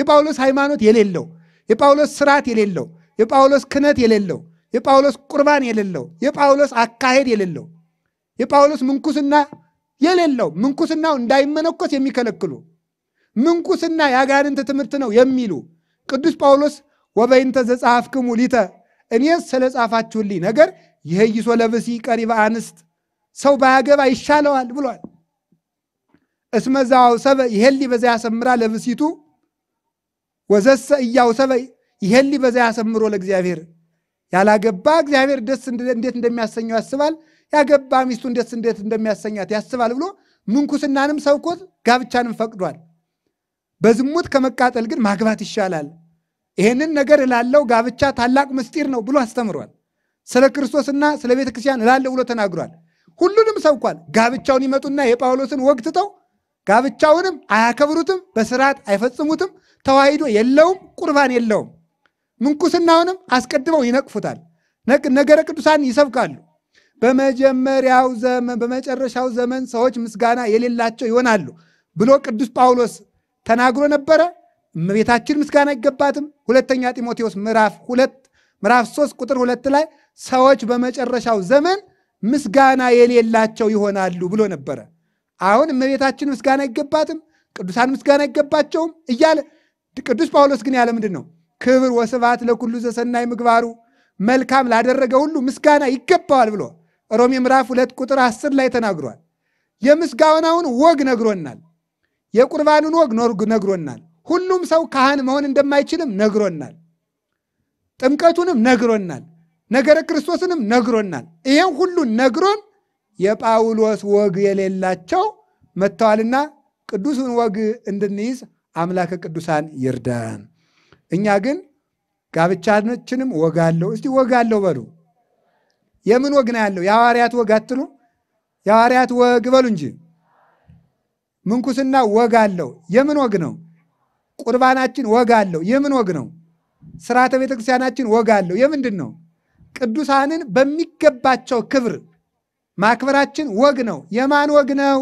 የጳውሎስ ሃይማኖት የሌለው፣ የጳውሎስ ስርዓት የሌለው፣ የጳውሎስ ክነት የሌለው፣ የጳውሎስ ቁርባን የሌለው፣ የጳውሎስ አካሄድ የሌለው የጳውሎስ ምንኩስና የሌለው ምንኩስናው እንዳይመነኮስ የሚከለክሉ ምንኩስና የአጋንንት ትምህርት ነው የሚሉ ቅዱስ ጳውሎስ ወበይንተ ዘጻፍክሙ ሊተ እኔስ ስለ ጻፋችሁልኝ ነገር ይህይሶ ለብሲ ቀሪበ አንስት ሰው ባያገባ ይሻለዋል ብሏል። እስመዛው ሰበ ይሄሊ በዛ ያሰምራ ለብሲቱ ወዘሰ እያው ሰበ ይሄሊ በዛ ያሰምሮ ለእግዚአብሔር ያላገባ እግዚአብሔር ደስ እንዴት እንደሚያሰኘው ያስባል። ያገባ ሚስቱ እንዴት እንዴት እንደሚያሰኛት ያስባል ብሎ ምንኩስናንም ሰብኮት ጋብቻንም ፈቅዷል። በዝሙት ከመቃጠል ግን ማግባት ይሻላል። ይሄንን ነገር እላለው፣ ጋብቻ ታላቅ ምስጢር ነው ብሎ አስተምሯል። ስለ ክርስቶስና ስለ ቤተ ክርስቲያን እላለሁ ብሎ ተናግሯል። ሁሉንም ሰብኳል። ጋብቻውን ይመጡና የጳውሎስን ወግ ትተው ጋብቻውንም አያከብሩትም፣ በስርዓት አይፈጽሙትም፣ ተዋሂዶ የለውም፣ ቁርባን የለውም። ምንኩስናውንም አስቀድመው ይነቅፉታል። ነገረ ቅዱሳን ይሰብካሉ። በመጀመሪያው ዘመን በመጨረሻው ዘመን ሰዎች ምስጋና የሌላቸው ይሆናሉ ብሎ ቅዱስ ጳውሎስ ተናግሮ ነበረ። እመቤታችን ምስጋና አይገባትም። ሁለተኛ ጢሞቴዎስ ምዕራፍ ሁለት ምዕራፍ ሶስት ቁጥር ሁለት ላይ ሰዎች በመጨረሻው ዘመን ምስጋና የሌላቸው ይሆናሉ ብሎ ነበረ። አሁን እመቤታችን ምስጋና አይገባትም፣ ቅዱሳን ምስጋና አይገባቸውም እያለ ቅዱስ ጳውሎስ ግን ያለ ምንድን ነው? ክብር ወስብሐት ለኩሉ ዘሰናይ ምግባሩ፣ መልካም ላደረገ ሁሉ ምስጋና ይገባዋል ብሎ ሮሜ ምዕራፍ ሁለት ቁጥር አስር ላይ ተናግሯል። የምስጋናውን ወግ ነግሮናል። የቁርባኑን ወግ ነግሮናል። ሁሉም ሰው ካህን መሆን እንደማይችልም ነግሮናል። ጥምቀቱንም ነግሮናል። ነገረ ክርስቶስንም ነግሮናል። ይሄን ሁሉን ነግሮን የጳውሎስ ወግ የሌላቸው መጥተዋልና ቅዱሱን ወግ እንድንይዝ አምላከ ቅዱሳን ይርዳን። እኛ ግን ጋብቻችንም ወግ አለው። እስቲ ወግ አለው በሉ የምን ወግ ነው ያለው? የሐዋርያት ወግ አትሉ? የሐዋርያት ወግ በሉ እንጂ። ምንኩስና ወግ አለው። የምን ወግ ነው? ቁርባናችን ወግ አለው። የምን ወግ ነው? ስርዓተ ቤተክርስቲያናችን ወግ አለው። የምንድን ነው? ቅዱሳንን በሚገባቸው ክብር ማክበራችን ወግ ነው። የማን ወግ ነው?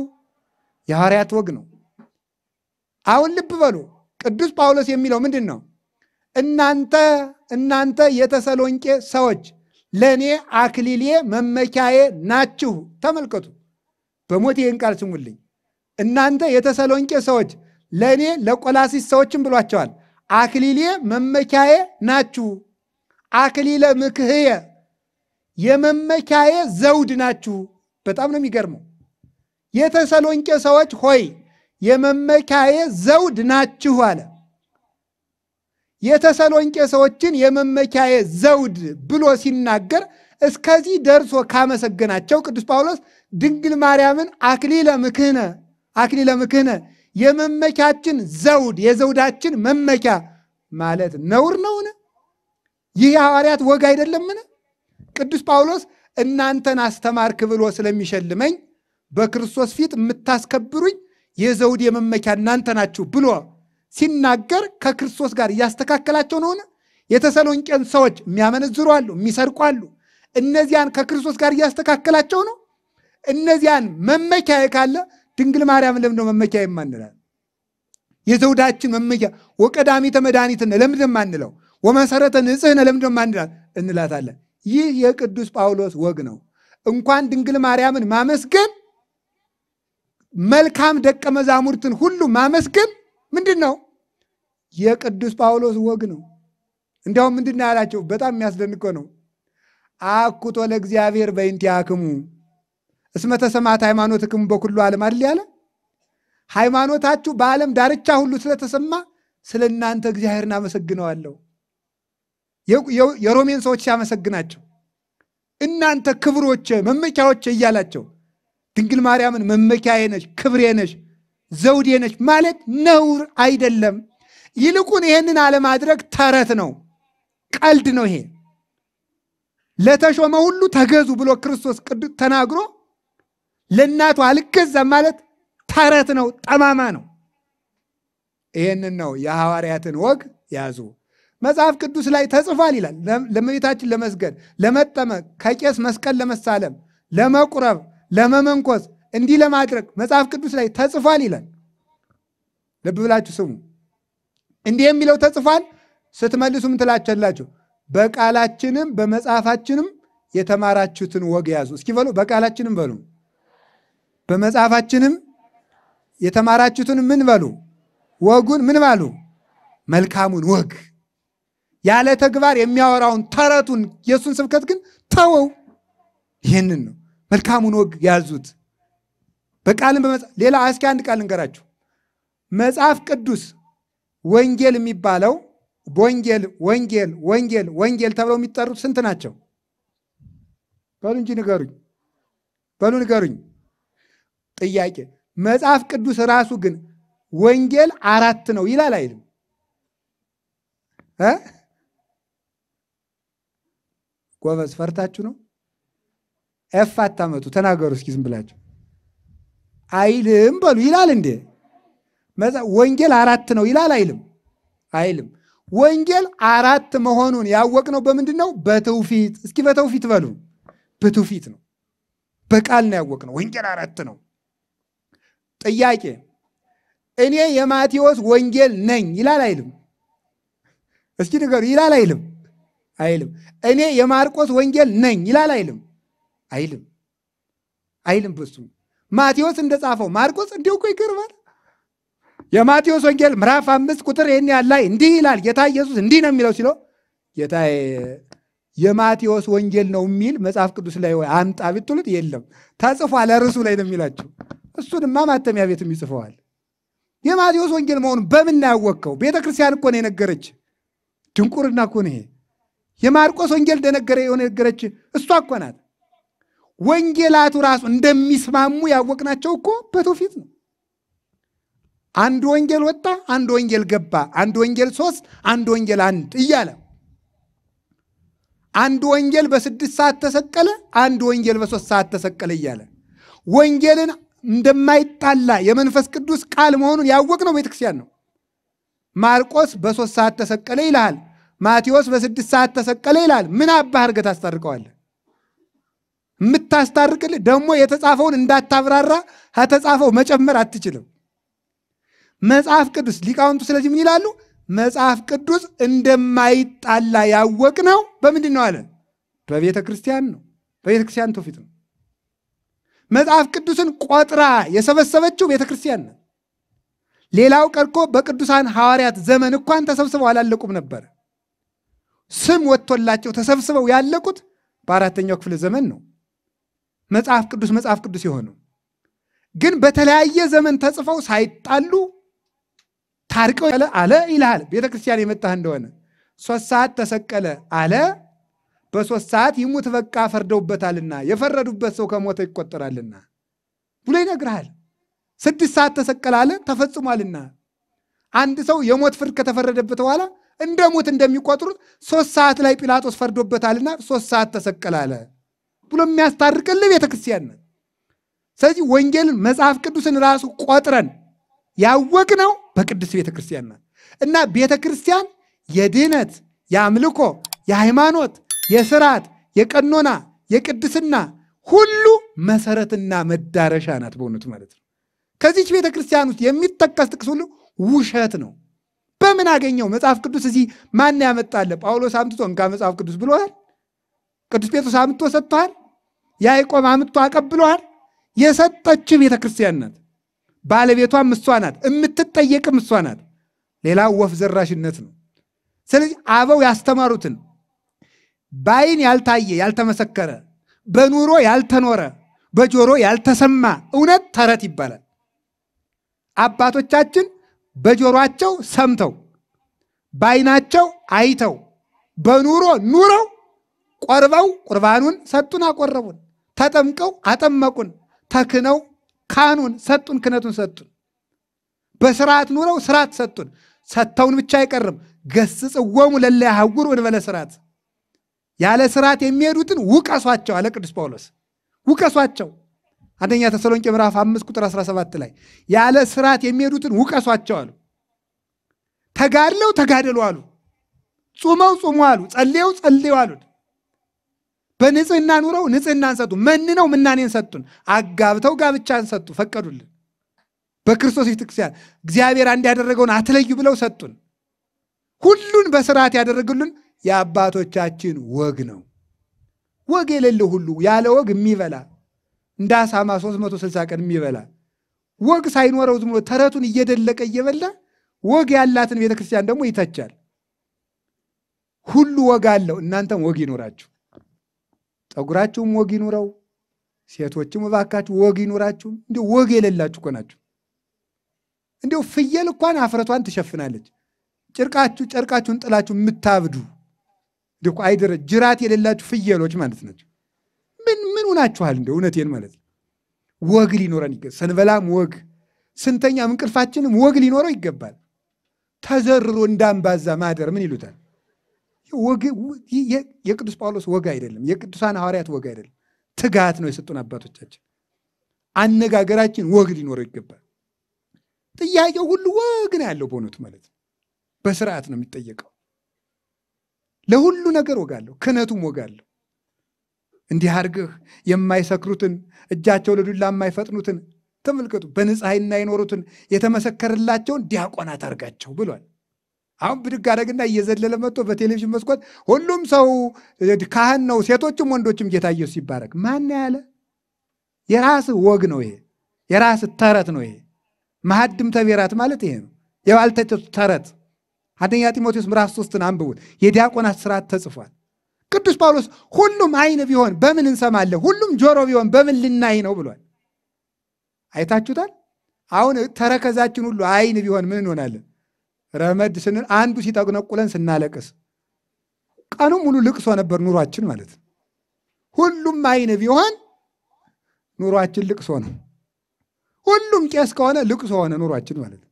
የሐዋርያት ወግ ነው። አሁን ልብ በሉ። ቅዱስ ጳውሎስ የሚለው ምንድን ነው? እናንተ እናንተ የተሰሎንቄ ሰዎች ለእኔ አክሊሌ መመኪያዬ ናችሁ። ተመልከቱ፣ በሞት ይህን ቃል ስሙልኝ። እናንተ የተሰሎንቄ ሰዎች ለእኔ ለቆላሲስ ሰዎችም ብሏቸዋል። አክሊሌ መመኪያዬ ናችሁ፣ አክሊለ ምክህየ የመመኪያዬ ዘውድ ናችሁ። በጣም ነው የሚገርመው። የተሰሎንቄ ሰዎች ሆይ የመመኪያዬ ዘውድ ናችሁ አለ። የተሰሎንቄ ሰዎችን የመመኪያዬ ዘውድ ብሎ ሲናገር እስከዚህ ደርሶ ካመሰገናቸው ቅዱስ ጳውሎስ ድንግል ማርያምን አክሊለ ምክህነ አክሊለ ምክህነ የመመኪያችን ዘውድ የዘውዳችን መመኪያ ማለት ነውር ነውን? ይህ የሐዋርያት ወግ አይደለምን? ቅዱስ ጳውሎስ እናንተን አስተማርክ ብሎ ስለሚሸልመኝ በክርስቶስ ፊት የምታስከብሩኝ የዘውድ የመመኪያ እናንተ ናችሁ ብሎ ሲናገር ከክርስቶስ ጋር እያስተካከላቸው ነውን? የተሰሎንቄን ሰዎች የሚያመነዝሩ አሉ፣ የሚሰርቁ አሉ። እነዚያን ከክርስቶስ ጋር እያስተካከላቸው ነው። እነዚያን መመኪያ ካለ ድንግል ማርያም ለምደ መመኪያ የማንላል? የዘውዳችን መመኪያ ወቀዳሚተ መድኃኒትነ ለምንድነው ማንለው ወመሰረተ ንጽህነ ለምንድነው የማንላል? እንላታለን። ይህ የቅዱስ ጳውሎስ ወግ ነው። እንኳን ድንግል ማርያምን ማመስገን መልካም ደቀ መዛሙርትን ሁሉ ማመስገን ምንድን ነው? የቅዱስ ጳውሎስ ወግ ነው። እንዲያውም ምንድን ያላቸው በጣም የሚያስደንቀው ነው። አኩቶ ለእግዚአብሔር በእንቲአክሙ እስመ ተሰማት ሃይማኖትክሙ በኩሉ ዓለም አይደል ያለ ሃይማኖታችሁ በዓለም ዳርቻ ሁሉ ስለተሰማ ስለ እናንተ እግዚአብሔርን አመሰግነዋለሁ። የሮሜን ሰዎች ሲያመሰግናቸው እናንተ ክብሮች መመኪያዎች እያላቸው ድንግል ማርያምን መመኪያዬ ነች፣ ክብሬ ነች፣ ዘውዴ ነች ማለት ነውር አይደለም። ይልቁን ይሄንን አለማድረግ ተረት ነው፣ ቀልድ ነው። ይሄ ለተሾመ ሁሉ ተገዙ ብሎ ክርስቶስ ቅዱስ ተናግሮ ለእናቱ አልገዛም ማለት ተረት ነው፣ ጠማማ ነው። ይህንን ነው የሐዋርያትን ወግ ያዙ። መጽሐፍ ቅዱስ ላይ ተጽፏል ይላል። ለመቤታችን ለመስገድ፣ ለመጠመቅ፣ ከቄስ መስቀል ለመሳለም፣ ለመቁረብ፣ ለመመንኮስ እንዲህ ለማድረግ መጽሐፍ ቅዱስ ላይ ተጽፏል ይላል። ልብ ብላችሁ ስሙ። እንዲህ የሚለው ተጽፏል ስትመልሱ ምን ትላቸላችሁ በቃላችንም በመጽሐፋችንም የተማራችሁትን ወግ ያዙ። እስኪ በሉ በቃላችንም በሉ በመጽሐፋችንም የተማራችሁትን ምን በሉ ወጉን ምን ባሉ መልካሙን ወግ ያለ ተግባር የሚያወራውን ተረቱን የእሱን ስብከት ግን ተወው። ይህንን ነው መልካሙን ወግ ያዙት። በቃልን ሌላ እስኪ አንድ ቃል እንገራችሁ። መጽሐፍ ቅዱስ ወንጌል የሚባለው ወንጌል ወንጌል ወንጌል ወንጌል ተብለው የሚጠሩት ስንት ናቸው? በሉ እንጂ ንገሩኝ፣ በሉ ንገሩኝ። ጥያቄ መጽሐፍ ቅዱስ ራሱ ግን ወንጌል አራት ነው ይላል አይልም? ጎበዝ ፈርታችሁ ነው። ኤፍ አታመጡ። ተናገሩ እስኪ ዝም ብላችሁ አይልም በሉ ይላል እንዴ? ወንጌል አራት ነው ይላል አይልም? አይልም። ወንጌል አራት መሆኑን ያወቅነው በምንድን ነው? በትውፊት እስኪ በትውፊት በሉ። በትውፊት ነው፣ በቃል ነው ያወቅነው። ወንጌል አራት ነው። ጥያቄ እኔ የማቴዎስ ወንጌል ነኝ ይላል አይልም? እስኪ ንገሩ። ይላል አይልም? አይልም። እኔ የማርቆስ ወንጌል ነኝ ይላል አይልም? አይልም። አይልም። በሱ ማቴዎስ እንደጻፈው ማርቆስ እንዲሁ እኮ ይገርማል። የማቴዎስ ወንጌል ምዕራፍ አምስት ቁጥር ይህን ያህል ላይ እንዲህ ይላል። ጌታ ኢየሱስ እንዲህ ነው የሚለው ሲለው ጌታ የማቴዎስ ወንጌል ነው የሚል መጽሐፍ ቅዱስ ላይ ወይ አምጣ ብትሉት የለም፣ ተጽፏል። ርዕሱ ላይ ነው የሚላቸው። እሱንማ ማተሚያ ቤትም ይጽፈዋል። የማቴዎስ ወንጌል መሆኑ በምን ያወቅከው? ቤተ ክርስቲያን እኮ ነው የነገረች። ድንቁርና እኮ ነው ይሄ። የማርቆስ ወንጌል እንደነገረ የነገረች እሷ እኮ ናት። ወንጌላቱ ራሱ እንደሚስማሙ ያወቅናቸው እኮ በትውፊት ነው። አንድ ወንጌል ወጣ፣ አንድ ወንጌል ገባ፣ አንድ ወንጌል ሶስት፣ አንድ ወንጌል አንድ እያለ አንድ ወንጌል በስድስት ሰዓት ተሰቀለ፣ አንድ ወንጌል በሶስት ሰዓት ተሰቀለ እያለ ወንጌልን እንደማይጣላ የመንፈስ ቅዱስ ቃል መሆኑን ያወቅ ነው ቤተክርስቲያን ነው። ማርቆስ በሶስት ሰዓት ተሰቀለ ይልሃል፣ ማቴዎስ በስድስት ሰዓት ተሰቀለ ይልሃል። ምን አባህ እርገት አስታርቀዋለህ? የምታስታርቅልህ ደግሞ የተጻፈውን እንዳታብራራ ከተጻፈው መጨመር አትችልም። መጽሐፍ ቅዱስ ሊቃውንቱ ስለዚህ ምን ይላሉ? መጽሐፍ ቅዱስ እንደማይጣላ ያወቅ ነው በምንድን ነው አለ? በቤተ ክርስቲያን ነው። በቤተ ክርስቲያን ትውፊት ነው። መጽሐፍ ቅዱስን ቆጥራ የሰበሰበችው ቤተ ክርስቲያን ነው። ሌላው ቀርቶ በቅዱሳን ሐዋርያት ዘመን እንኳን ተሰብስበው አላለቁም ነበር። ስም ወጥቶላቸው ተሰብስበው ያለቁት በአራተኛው ክፍለ ዘመን ነው። መጽሐፍ ቅዱስ መጽሐፍ ቅዱስ የሆነው ግን በተለያየ ዘመን ተጽፈው ሳይጣሉ ታርቀው አለ ይልሃል። ቤተ ክርስቲያን የመጣህ እንደሆነ ሶስት ሰዓት ተሰቀለ አለ። በሶስት ሰዓት ይሙት በቃ ፈርደውበታልና የፈረዱበት ሰው ከሞተ ይቆጠራልና ብሎ ይነግርሃል። ስድስት ሰዓት ተሰቀለ አለ ተፈጽሟልና። አንድ ሰው የሞት ፍርድ ከተፈረደበት በኋላ እንደ ሞት እንደሚቆጥሩት ሶስት ሰዓት ላይ ጲላጦስ ፈርዶበታልና ሶስት ሰዓት ተሰቀለ አለ ብሎ የሚያስታርቅልህ ቤተክርስቲያን ነው። ስለዚህ ወንጌልን መጽሐፍ ቅዱስን ራሱ ቆጥረን ያወቅነው በቅዱስ ቤተ ክርስቲያን ናት እና ቤተ ክርስቲያን የድህነት የአምልኮ የሃይማኖት የስርዓት የቀኖና የቅድስና ሁሉ መሰረትና መዳረሻ ናት። በእውነቱ ማለት ነው። ከዚች ቤተ ክርስቲያን ውስጥ የሚጠቀስ ጥቅስ ሁሉ ውሸት ነው። በምን አገኘው? መጽሐፍ ቅዱስ እዚህ ማን ያመጣለ? ጳውሎስ አምጥቶ እንካ መጽሐፍ ቅዱስ ብሎሃል። ቅዱስ ጴጥሮስ አምጥቶ ሰጥቷል። ያዕቆብ አምጥቶ አቀብለዋል። የሰጠች ቤተ ክርስቲያን ናት። ባለቤቷም እሷ ናት፣ የምትጠየቅም እሷ ናት። ሌላ ወፍ ዘራሽነት ነው። ስለዚህ አበው ያስተማሩትን በአይን ያልታየ ያልተመሰከረ፣ በኑሮ ያልተኖረ፣ በጆሮ ያልተሰማ እውነት ተረት ይባላል። አባቶቻችን በጆሯቸው ሰምተው በአይናቸው አይተው በኑሮ ኑረው ቆርበው ቁርባኑን ሰጡን አቆረቡን፣ ተጠምቀው አጠመቁን፣ ተክነው ካኑን ሰጡን፣ ክነቱን ሰጡን። በስርዓት ኑረው ስርዓት ሰጡን። ሰጥተውን ብቻ አይቀርም ገስጽወሙ ለለ ያሐውሩ እንበለ ስርዓት፣ ያለ ስርዓት የሚሄዱትን ውቀሷቸው አለ ቅዱስ ጳውሎስ። ውቀሷቸው አንደኛ ተሰሎንቄ ምዕራፍ አምስት ቁጥር 17 ላይ ያለ ስርዓት የሚሄዱትን ውቀሷቸው አሉ። ተጋድለው ተጋደሉ አሉ። ጹመው ጹሙ አሉ። ጸልየው ጸልዩ አሉት። በንጽህና ኑረው ንጽህናን ሰጡ። ነው ምናኔን ሰጡን። አጋብተው ጋብቻን ሰጡ፣ ፈቀዱልን። በክርስቶስ ቤተክርስቲያን እግዚአብሔር አንድ ያደረገውን አትለዩ ብለው ሰጡን። ሁሉን በስርዓት ያደረግልን የአባቶቻችን ወግ ነው። ወግ የሌለው ሁሉ ያለ ወግ የሚበላ እንደ አሳማ 360 ቀን የሚበላ ወግ ሳይኖረው ዝም ብሎ ተረቱን እየደለቀ እየበላ ወግ ያላትን ቤተክርስቲያን ደግሞ ይተቻል። ሁሉ ወግ አለው። እናንተም ወግ ይኖራችሁ። ጸጉራችሁም ወግ ይኑረው። ሴቶችም እባካችሁ ወግ ይኑራችሁ። እንዲሁ ወግ የሌላችሁ እኮ ናችሁ። እንዲሁ ፍየል እንኳን አፍረቷን ትሸፍናለች። ጭርቃችሁ ጨርቃችሁን ጥላችሁ የምታብዱ እንዲ አይደረ ጅራት የሌላችሁ ፍየሎች ማለት ናቸው። ምን ምን ሆናችኋል? እንደ እውነቴን ማለት ነው። ወግ ሊኖረን ይገባል። ስንበላም ወግ፣ ስንተኛም እንቅልፋችንም ወግ ሊኖረው ይገባል። ተዘርሮ እንዳንባዛ ማደር ምን ይሉታል? የቅዱስ ጳውሎስ ወግ አይደለም፣ የቅዱሳን ሐዋርያት ወግ አይደለም። ትጋት ነው የሰጡን አባቶቻችን። አነጋገራችን ወግ ሊኖረው ይገባል። ጥያቄው ሁሉ ወግ ነው ያለው በእውነቱ ማለት ነው። በስርዓት ነው የሚጠየቀው። ለሁሉ ነገር ወግ አለው፣ ክህነቱም ወግ አለው። እንዲህ አድርግህ የማይሰክሩትን እጃቸው ለዱላ የማይፈጥኑትን ተመልከቱ። በንጽሕና የኖሩትን የተመሰከረላቸውን ዲያቆናት አድርጋቸው ብሏል። አሁን ብድግ አደረግና እየዘለለ መጥቶ በቴሌቪዥን መስኮት ሁሉም ሰው ካህን ነው፣ ሴቶችም ወንዶችም ጌታ ኢየሱስ ይባረክ። ማን ያለ? የራስ ወግ ነው ይሄ፣ የራስ ተረት ነው ይሄ። ማህድም ተቤራት ማለት ይሄ ነው፣ የባልቴቶች ተረት። አንደኛ ጢሞቴዎስ ምዕራፍ ሶስትን አንብቡት። የዲያቆናት ስርዓት ተጽፏል። ቅዱስ ጳውሎስ ሁሉም አይን ቢሆን በምን እንሰማለን? ሁሉም ጆሮ ቢሆን በምን ልናይ ነው ብሏል። አይታችሁታል። አሁን ተረከዛችን ሁሉ አይን ቢሆን ምን እንሆናለን? ረመድ ስንል አንዱ ሲጠቅነቁለን ስናለቅስ ቀኑ ሙሉ ልቅሶ ነበር ኑሯችን ማለት ነው። ሁሉም አይን ቢሆን ኑሯችን ልቅሶ ነው። ሁሉም ቄስ ከሆነ ልቅሶ ሆነ ኑሯችን ማለት ነው።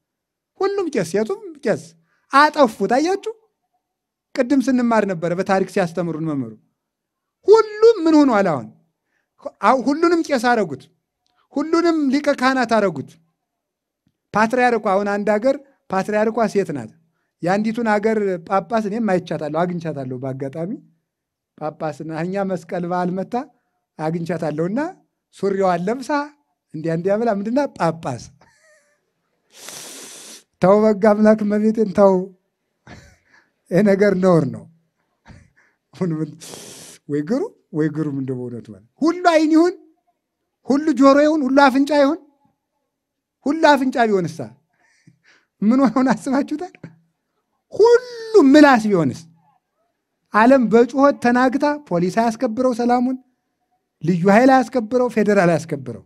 ሁሉም ቄስ የቱም ቄስ አጠፉት። አያችሁ፣ ቅድም ስንማር ነበረ በታሪክ ሲያስተምሩን መምህሩ ሁሉም ምን ሆኗል? አሁን ሁሉንም ቄስ አረጉት። ሁሉንም ሊቀ ካህናት አረጉት። ፓትርያርኩ አሁን አንድ ሀገር ፓትሪያርኳ ሴት ናት። የአንዲቱን ሀገር ጳጳስ እኔም አይቻታለሁ፣ አግኝቻታለሁ። በአጋጣሚ ጳጳስና እኛ መስቀል በዓል መታ አግኝቻታለሁ እና ሱሪዋን ለብሳ እንዲያ እንዲያ ብላ ምንድና ጳጳስ ተው፣ በጋ አምላክ መቤትን ተው፣ ይህ ነገር ነውር ነው። ወይ ግሩ ወይ ግሩም እንደ በእውነቱ ሁሉ አይን ይሁን ሁሉ ጆሮ ይሁን ሁሉ አፍንጫ ይሁን ሁሉ አፍንጫ ቢሆንሳ ምን ሆነ አስባችሁታል? ሁሉም ምላስ ቢሆንስ? ዓለም በጩኸት ተናግታ ፖሊስ አያስከብረው ሰላሙን፣ ልዩ ኃይል አያስከብረው፣ ፌዴራል አያስከብረው።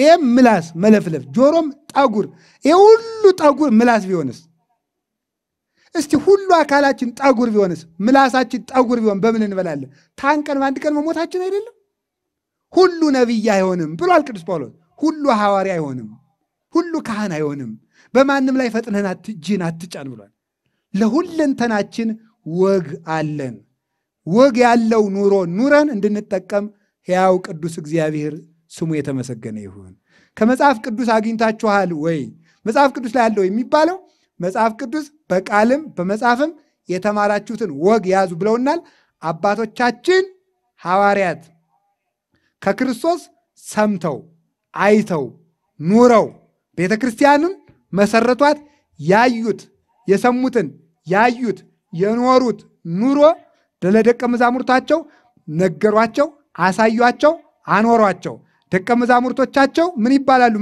ይህም ምላስ መለፍለፍ፣ ጆሮም ጠጉር፣ ይህ ሁሉ ጠጉር ምላስ ቢሆንስ? እስቲ ሁሉ አካላችን ጠጉር ቢሆንስ? ምላሳችን ጠጉር ቢሆን በምን እንበላለን? ታንቀን በአንድ ቀን መሞታችን አይደለም? ሁሉ ነቢይ አይሆንም ብሏል ቅዱስ ጳውሎስ። ሁሉ ሐዋርያ አይሆንም፣ ሁሉ ካህን አይሆንም በማንም ላይ ፈጥነን እጅህን አትጫን ብሏል። ለሁለንተናችን ወግ አለን። ወግ ያለው ኑሮ ኑረን እንድንጠቀም ሕያው ቅዱስ እግዚአብሔር ስሙ የተመሰገነ ይሁን። ከመጽሐፍ ቅዱስ አግኝታችኋል ወይ? መጽሐፍ ቅዱስ ላይ ያለው የሚባለው መጽሐፍ ቅዱስ በቃልም በመጽሐፍም የተማራችሁትን ወግ ያዙ ብለውናል አባቶቻችን ሐዋርያት ከክርስቶስ ሰምተው አይተው ኑረው ቤተ ክርስቲያንም መሰረቷት። ያዩት የሰሙትን ያዩት የኖሩት ኑሮ ለደቀ መዛሙርታቸው ነገሯቸው፣ አሳዩቸው፣ አኖሯቸው። ደቀ መዛሙርቶቻቸው ምን ይባላሉ?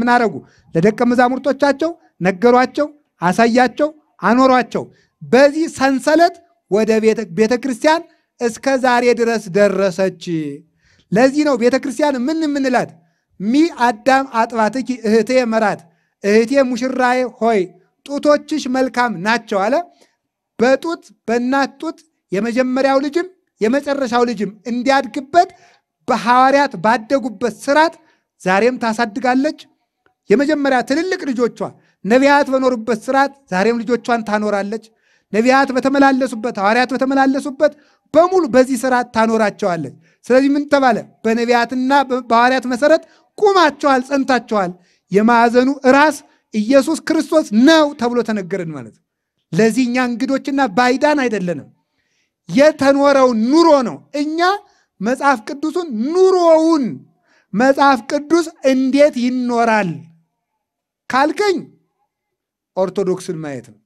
ምን አረጉ? ለደቀ መዛሙርቶቻቸው ነገሯቸው፣ አሳያቸው፣ አኖሯቸው። በዚህ ሰንሰለት ወደ ቤተ ክርስቲያን እስከ ዛሬ ድረስ ደረሰች። ለዚህ ነው ቤተ ክርስቲያን ምን የምንላት ሚ አዳም አጥባትኪ እህቴ መራት እህቴ ሙሽራዬ ሆይ ጡቶችሽ መልካም ናቸው አለ። በጡት በእናት ጡት የመጀመሪያው ልጅም የመጨረሻው ልጅም እንዲያድግበት በሐዋርያት ባደጉበት ስርዓት ዛሬም ታሳድጋለች። የመጀመሪያ ትልልቅ ልጆቿ ነቢያት በኖሩበት ስርዓት ዛሬም ልጆቿን ታኖራለች። ነቢያት በተመላለሱበት ሐዋርያት በተመላለሱበት በሙሉ በዚህ ስርዓት ታኖራቸዋለች። ስለዚህ ምን ተባለ? በነቢያትና በሐዋርያት መሰረት ቁማቸዋል፣ ጸንታቸዋል የማዕዘኑ ራስ ኢየሱስ ክርስቶስ ነው ተብሎ ተነገረን ማለት ነው። ለዚህ እኛ እንግዶችና ባይዳን አይደለንም። የተኖረው ኑሮ ነው። እኛ መጽሐፍ ቅዱሱን ኑሮውን መጽሐፍ ቅዱስ እንዴት ይኖራል ካልከኝ ኦርቶዶክስን ማየት ነው።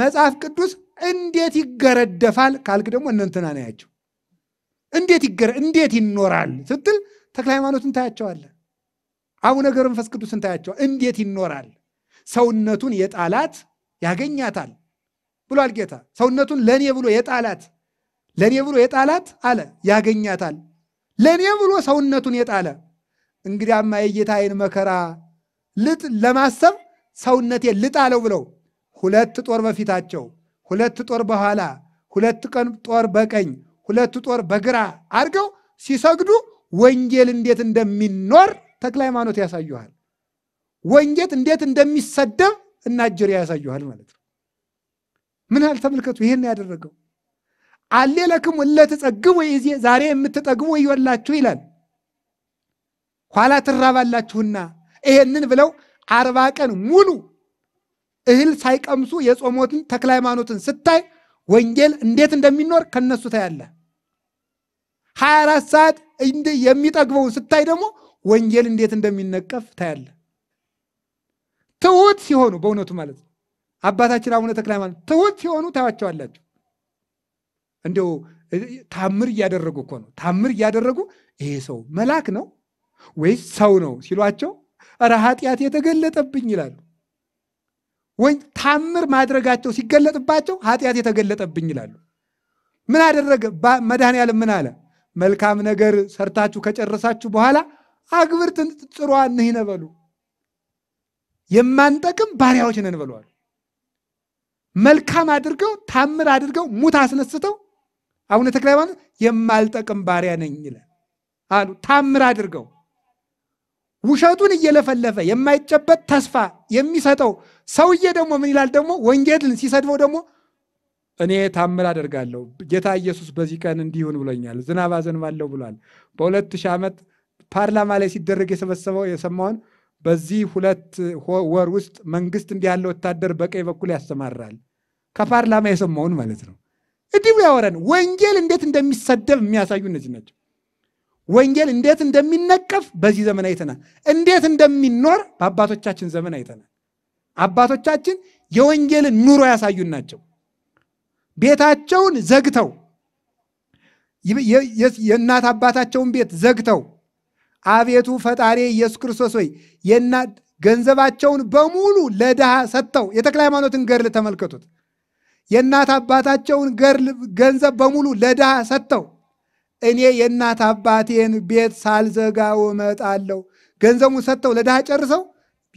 መጽሐፍ ቅዱስ እንዴት ይገረደፋል ካልክ ደግሞ እነንትና ናያቸው እንዴት ይኖራል ስትል ተክለ ሃይማኖትን ታያቸዋለን። አቡነ ገብረ መንፈስ ቅዱስ እንታያቸዋል። እንዴት ይኖራል? ሰውነቱን የጣላት ያገኛታል ብሏል ጌታ። ሰውነቱን ለእኔ ብሎ የጣላት ለእኔ ብሎ የጣላት አለ ያገኛታል። ለእኔ ብሎ ሰውነቱን የጣለ እንግዲያማ የጌታዬን መከራ ልጥ ለማሰብ ሰውነቴን ልጣለው ብለው ሁለት ጦር በፊታቸው ሁለት ጦር በኋላ ሁለት ቀን ጦር በቀኝ ሁለት ጦር በግራ አድርገው ሲሰግዱ ወንጌል እንዴት እንደሚኖር ተክለ ሃይማኖት ያሳዩሃል። ወንጌት እንዴት እንደሚሰደብ እናጀር ያሳዩሃል ማለት ነው። ምን ያህል ተመልከቱ። ይህን ያደረገው አሌለክም እለትጸግቡ ይዜ ዛሬ የምትጠግቡ ይወላችሁ ይላል። ኋላ ትራባላችሁና ይሄንን ብለው አርባ ቀን ሙሉ እህል ሳይቀምሱ የጾሞትን ተክለ ሃይማኖትን ስታይ ወንጌል እንዴት እንደሚኖር ከነሱ ታያለ። 24 ሰዓት የሚጠግበውን ስታይ ደግሞ ወንጌል እንዴት እንደሚነቀፍ ታያለ። ትውት ሲሆኑ በእውነቱ ማለት ነው። አባታችን አቡነ ተክለ ሃይማኖት ሲሆኑ ታያቸዋላችሁ። እንዲው ታምር እያደረጉ እኮ ነው። ታምር እያደረጉ ይሄ ሰው መልአክ ነው ወይስ ሰው ነው ሲሏቸው ኧረ ኃጢአት የተገለጠብኝ ይላሉ። ወይ ታምር ማድረጋቸው ሲገለጥባቸው ኃጢአት የተገለጠብኝ ይላሉ። ምን አደረገ? መድኃኔዓለም ምን አለ? መልካም ነገር ሰርታችሁ ከጨረሳችሁ በኋላ አግብርት ጥሯን ነህ ይነበሉ የማንጠቅም ባሪያዎች ነን በለዋል። መልካም አድርገው ታምር አድርገው ሙት አስነስተው አቡነ ተክለ ሃይማኖት የማልጠቅም ባሪያ ነኝ ይለ አሉ። ታምር አድርገው ውሸቱን እየለፈለፈ የማይጨበጥ ተስፋ የሚሰጠው ሰውዬ ደግሞ ምን ይላል? ደግሞ ወንጌልን ሲሰድበው ደግሞ እኔ ታምር አደርጋለሁ ጌታ ኢየሱስ በዚህ ቀን እንዲሁን ብሎኛል፣ ዝናብ አዘንባለሁ ብሏል። በሁለት ሺህ ዓመት ፓርላማ ላይ ሲደረግ የሰበሰበው የሰማውን በዚህ ሁለት ወር ውስጥ መንግስት እንዲህ ያለ ወታደር በቀኝ በኩል ያሰማራል። ከፓርላማ የሰማውን ማለት ነው። እንዲሁ ያወረን ወንጌል እንዴት እንደሚሰደብ የሚያሳዩ እነዚህ ናቸው። ወንጌል እንዴት እንደሚነቀፍ በዚህ ዘመን አይተናል። እንዴት እንደሚኖር በአባቶቻችን ዘመን አይተናል። አባቶቻችን የወንጌልን ኑሮ ያሳዩን ናቸው። ቤታቸውን ዘግተው የእናት አባታቸውን ቤት ዘግተው አቤቱ ፈጣሪ ኢየሱስ ክርስቶስ ሆይ የና ገንዘባቸውን በሙሉ ለድሃ ሰጥተው የተክለ ሃይማኖትን ገርል ተመልከቱት። የእናት አባታቸውን ገንዘብ በሙሉ ለድሃ ሰጥተው እኔ የእናት አባቴን ቤት ሳልዘጋ እመጣለሁ። ገንዘቡን ሰጥተው ለድሃ ጨርሰው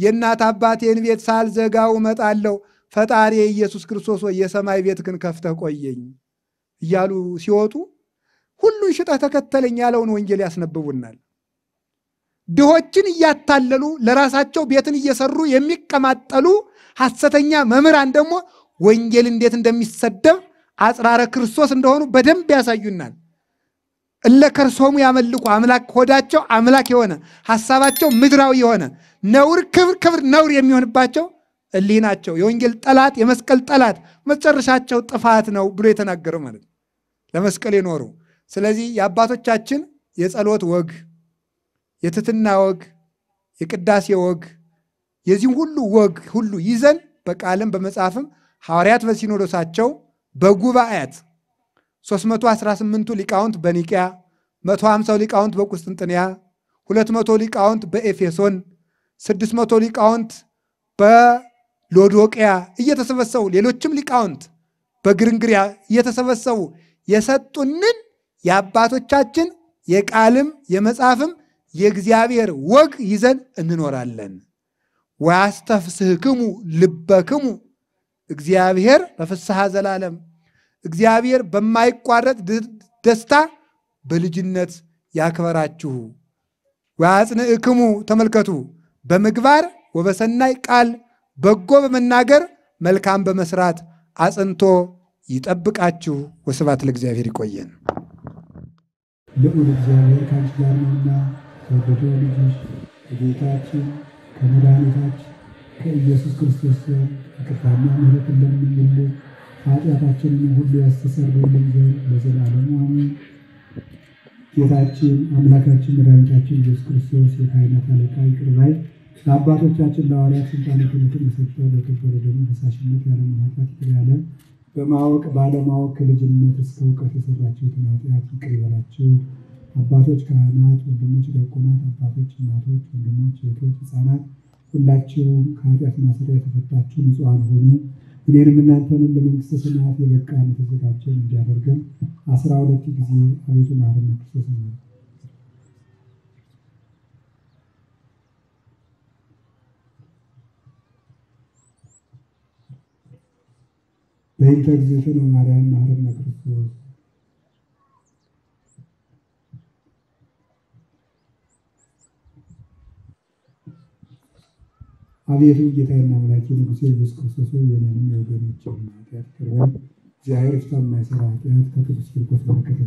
የእናት አባቴን ቤት ሳልዘጋ እመጣለሁ። ፈጣሪ ኢየሱስ ክርስቶስ ሆይ የሰማይ ቤት ግን ከፍተህ ቆየኝ እያሉ ሲወጡ ሁሉን ሽጠህ ተከተለኝ ያለውን ወንጌል ያስነብቡናል። ድሆችን እያታለሉ ለራሳቸው ቤትን እየሰሩ የሚቀማጠሉ ሐሰተኛ መምህራን ደግሞ ወንጌል እንዴት እንደሚሰደብ አጽራረ ክርስቶስ እንደሆኑ በደንብ ያሳዩናል። እለ ከርሶሙ ያመልኩ አምላክ ሆዳቸው አምላክ የሆነ ሐሳባቸው ምድራዊ የሆነ ነውር ክብር ክብር ነውር የሚሆንባቸው እሊህ ናቸው። የወንጌል ጠላት፣ የመስቀል ጠላት መጨረሻቸው ጥፋት ነው ብሎ የተናገረው ማለት ነው። ለመስቀል የኖሩ ስለዚህ የአባቶቻችን የጸሎት ወግ የትትና ወግ፣ የቅዳሴ ወግ፣ የዚህም ሁሉ ወግ ሁሉ ይዘን በቃልም በመጽሐፍም ሐዋርያት በሲኖዶሳቸው በጉባኤያት 318ቱ ሊቃውንት በኒቅያ፣ 150 ሊቃውንት በቁስጥንጥንያ፣ 200 ሊቃውንት በኤፌሶን፣ 600 ሊቃውንት በሎዶቅያ እየተሰበሰቡ ሌሎችም ሊቃውንት በግርንግሪያ እየተሰበሰቡ የሰጡንን የአባቶቻችን የቃልም የመጽሐፍም የእግዚአብሔር ወግ ይዘን እንኖራለን። ወያስተፍስህክሙ ልበክሙ እግዚአብሔር በፍስሐ ዘላለም እግዚአብሔር በማይቋረጥ ደስታ በልጅነት ያክበራችሁ። ወያጽንእክሙ ተመልከቱ፣ በምግባር ወበሰናይ ቃል በጎ በመናገር መልካም በመስራት አጽንቶ ይጠብቃችሁ። ወስብሐት ለእግዚአብሔር። ይቆየን። ልዑል እግዚአብሔር ከአንቺ ጋር ነውና በጎጆ ልጆች ከጌታችን ከመድኃኒታችን ከኢየሱስ ክርስቶስ ሲሆን ይቅርታና ምሕረት ለምንልን ኃጢአታችንን ሁሉ ያስተሰርይልን ዘንድ ለዘላለሙ አሜን። ጌታችን አምላካችን መድኃኒታችን ኢየሱስ ክርስቶስ የካህናት አለቃ ይቅር ባይ ለአባቶቻችን ለሐዋርያት ስልጣነ ክህነትን የሰጠ ለከበረ ደግሞ ፈሳሽነት ያለ ይቅር ያለ በማወቅ ባለማወቅ ከልጅነት እስከ እውቀት የሰራችሁትን ኃጢአት ይቅር ይበላችሁ አባቶች ካህናት፣ ወንድሞች ዲያቆናት፣ አባቶች እናቶች፣ ወንድሞች ሴቶች፣ ህፃናት ሁላችሁም ከኃጢአት ማሰሪያ የተፈታችሁ ንጹሐን ሆኑ። እኔንም እናንተንም ለመንግስተ ሰማያት የበቃን የተዘጋጀን እንዲያደርገን አስራ ሁለት ጊዜ አቤቱ ማረነ ክርስቶስ ነው። በይንተ እግዝእትነ ማርያም ማረነ ክርስቶስ አቤቱ ጌታዬና አምላኬ ንጉሴ ኢየሱስ ክርስቶስ የኔንም የወገኖችን ኃጢአት ይቅር በል። እግዚአብሔር ፍታ የማይሰራ ኃጢአት ከቅዱስ ቂርቆስ በረከት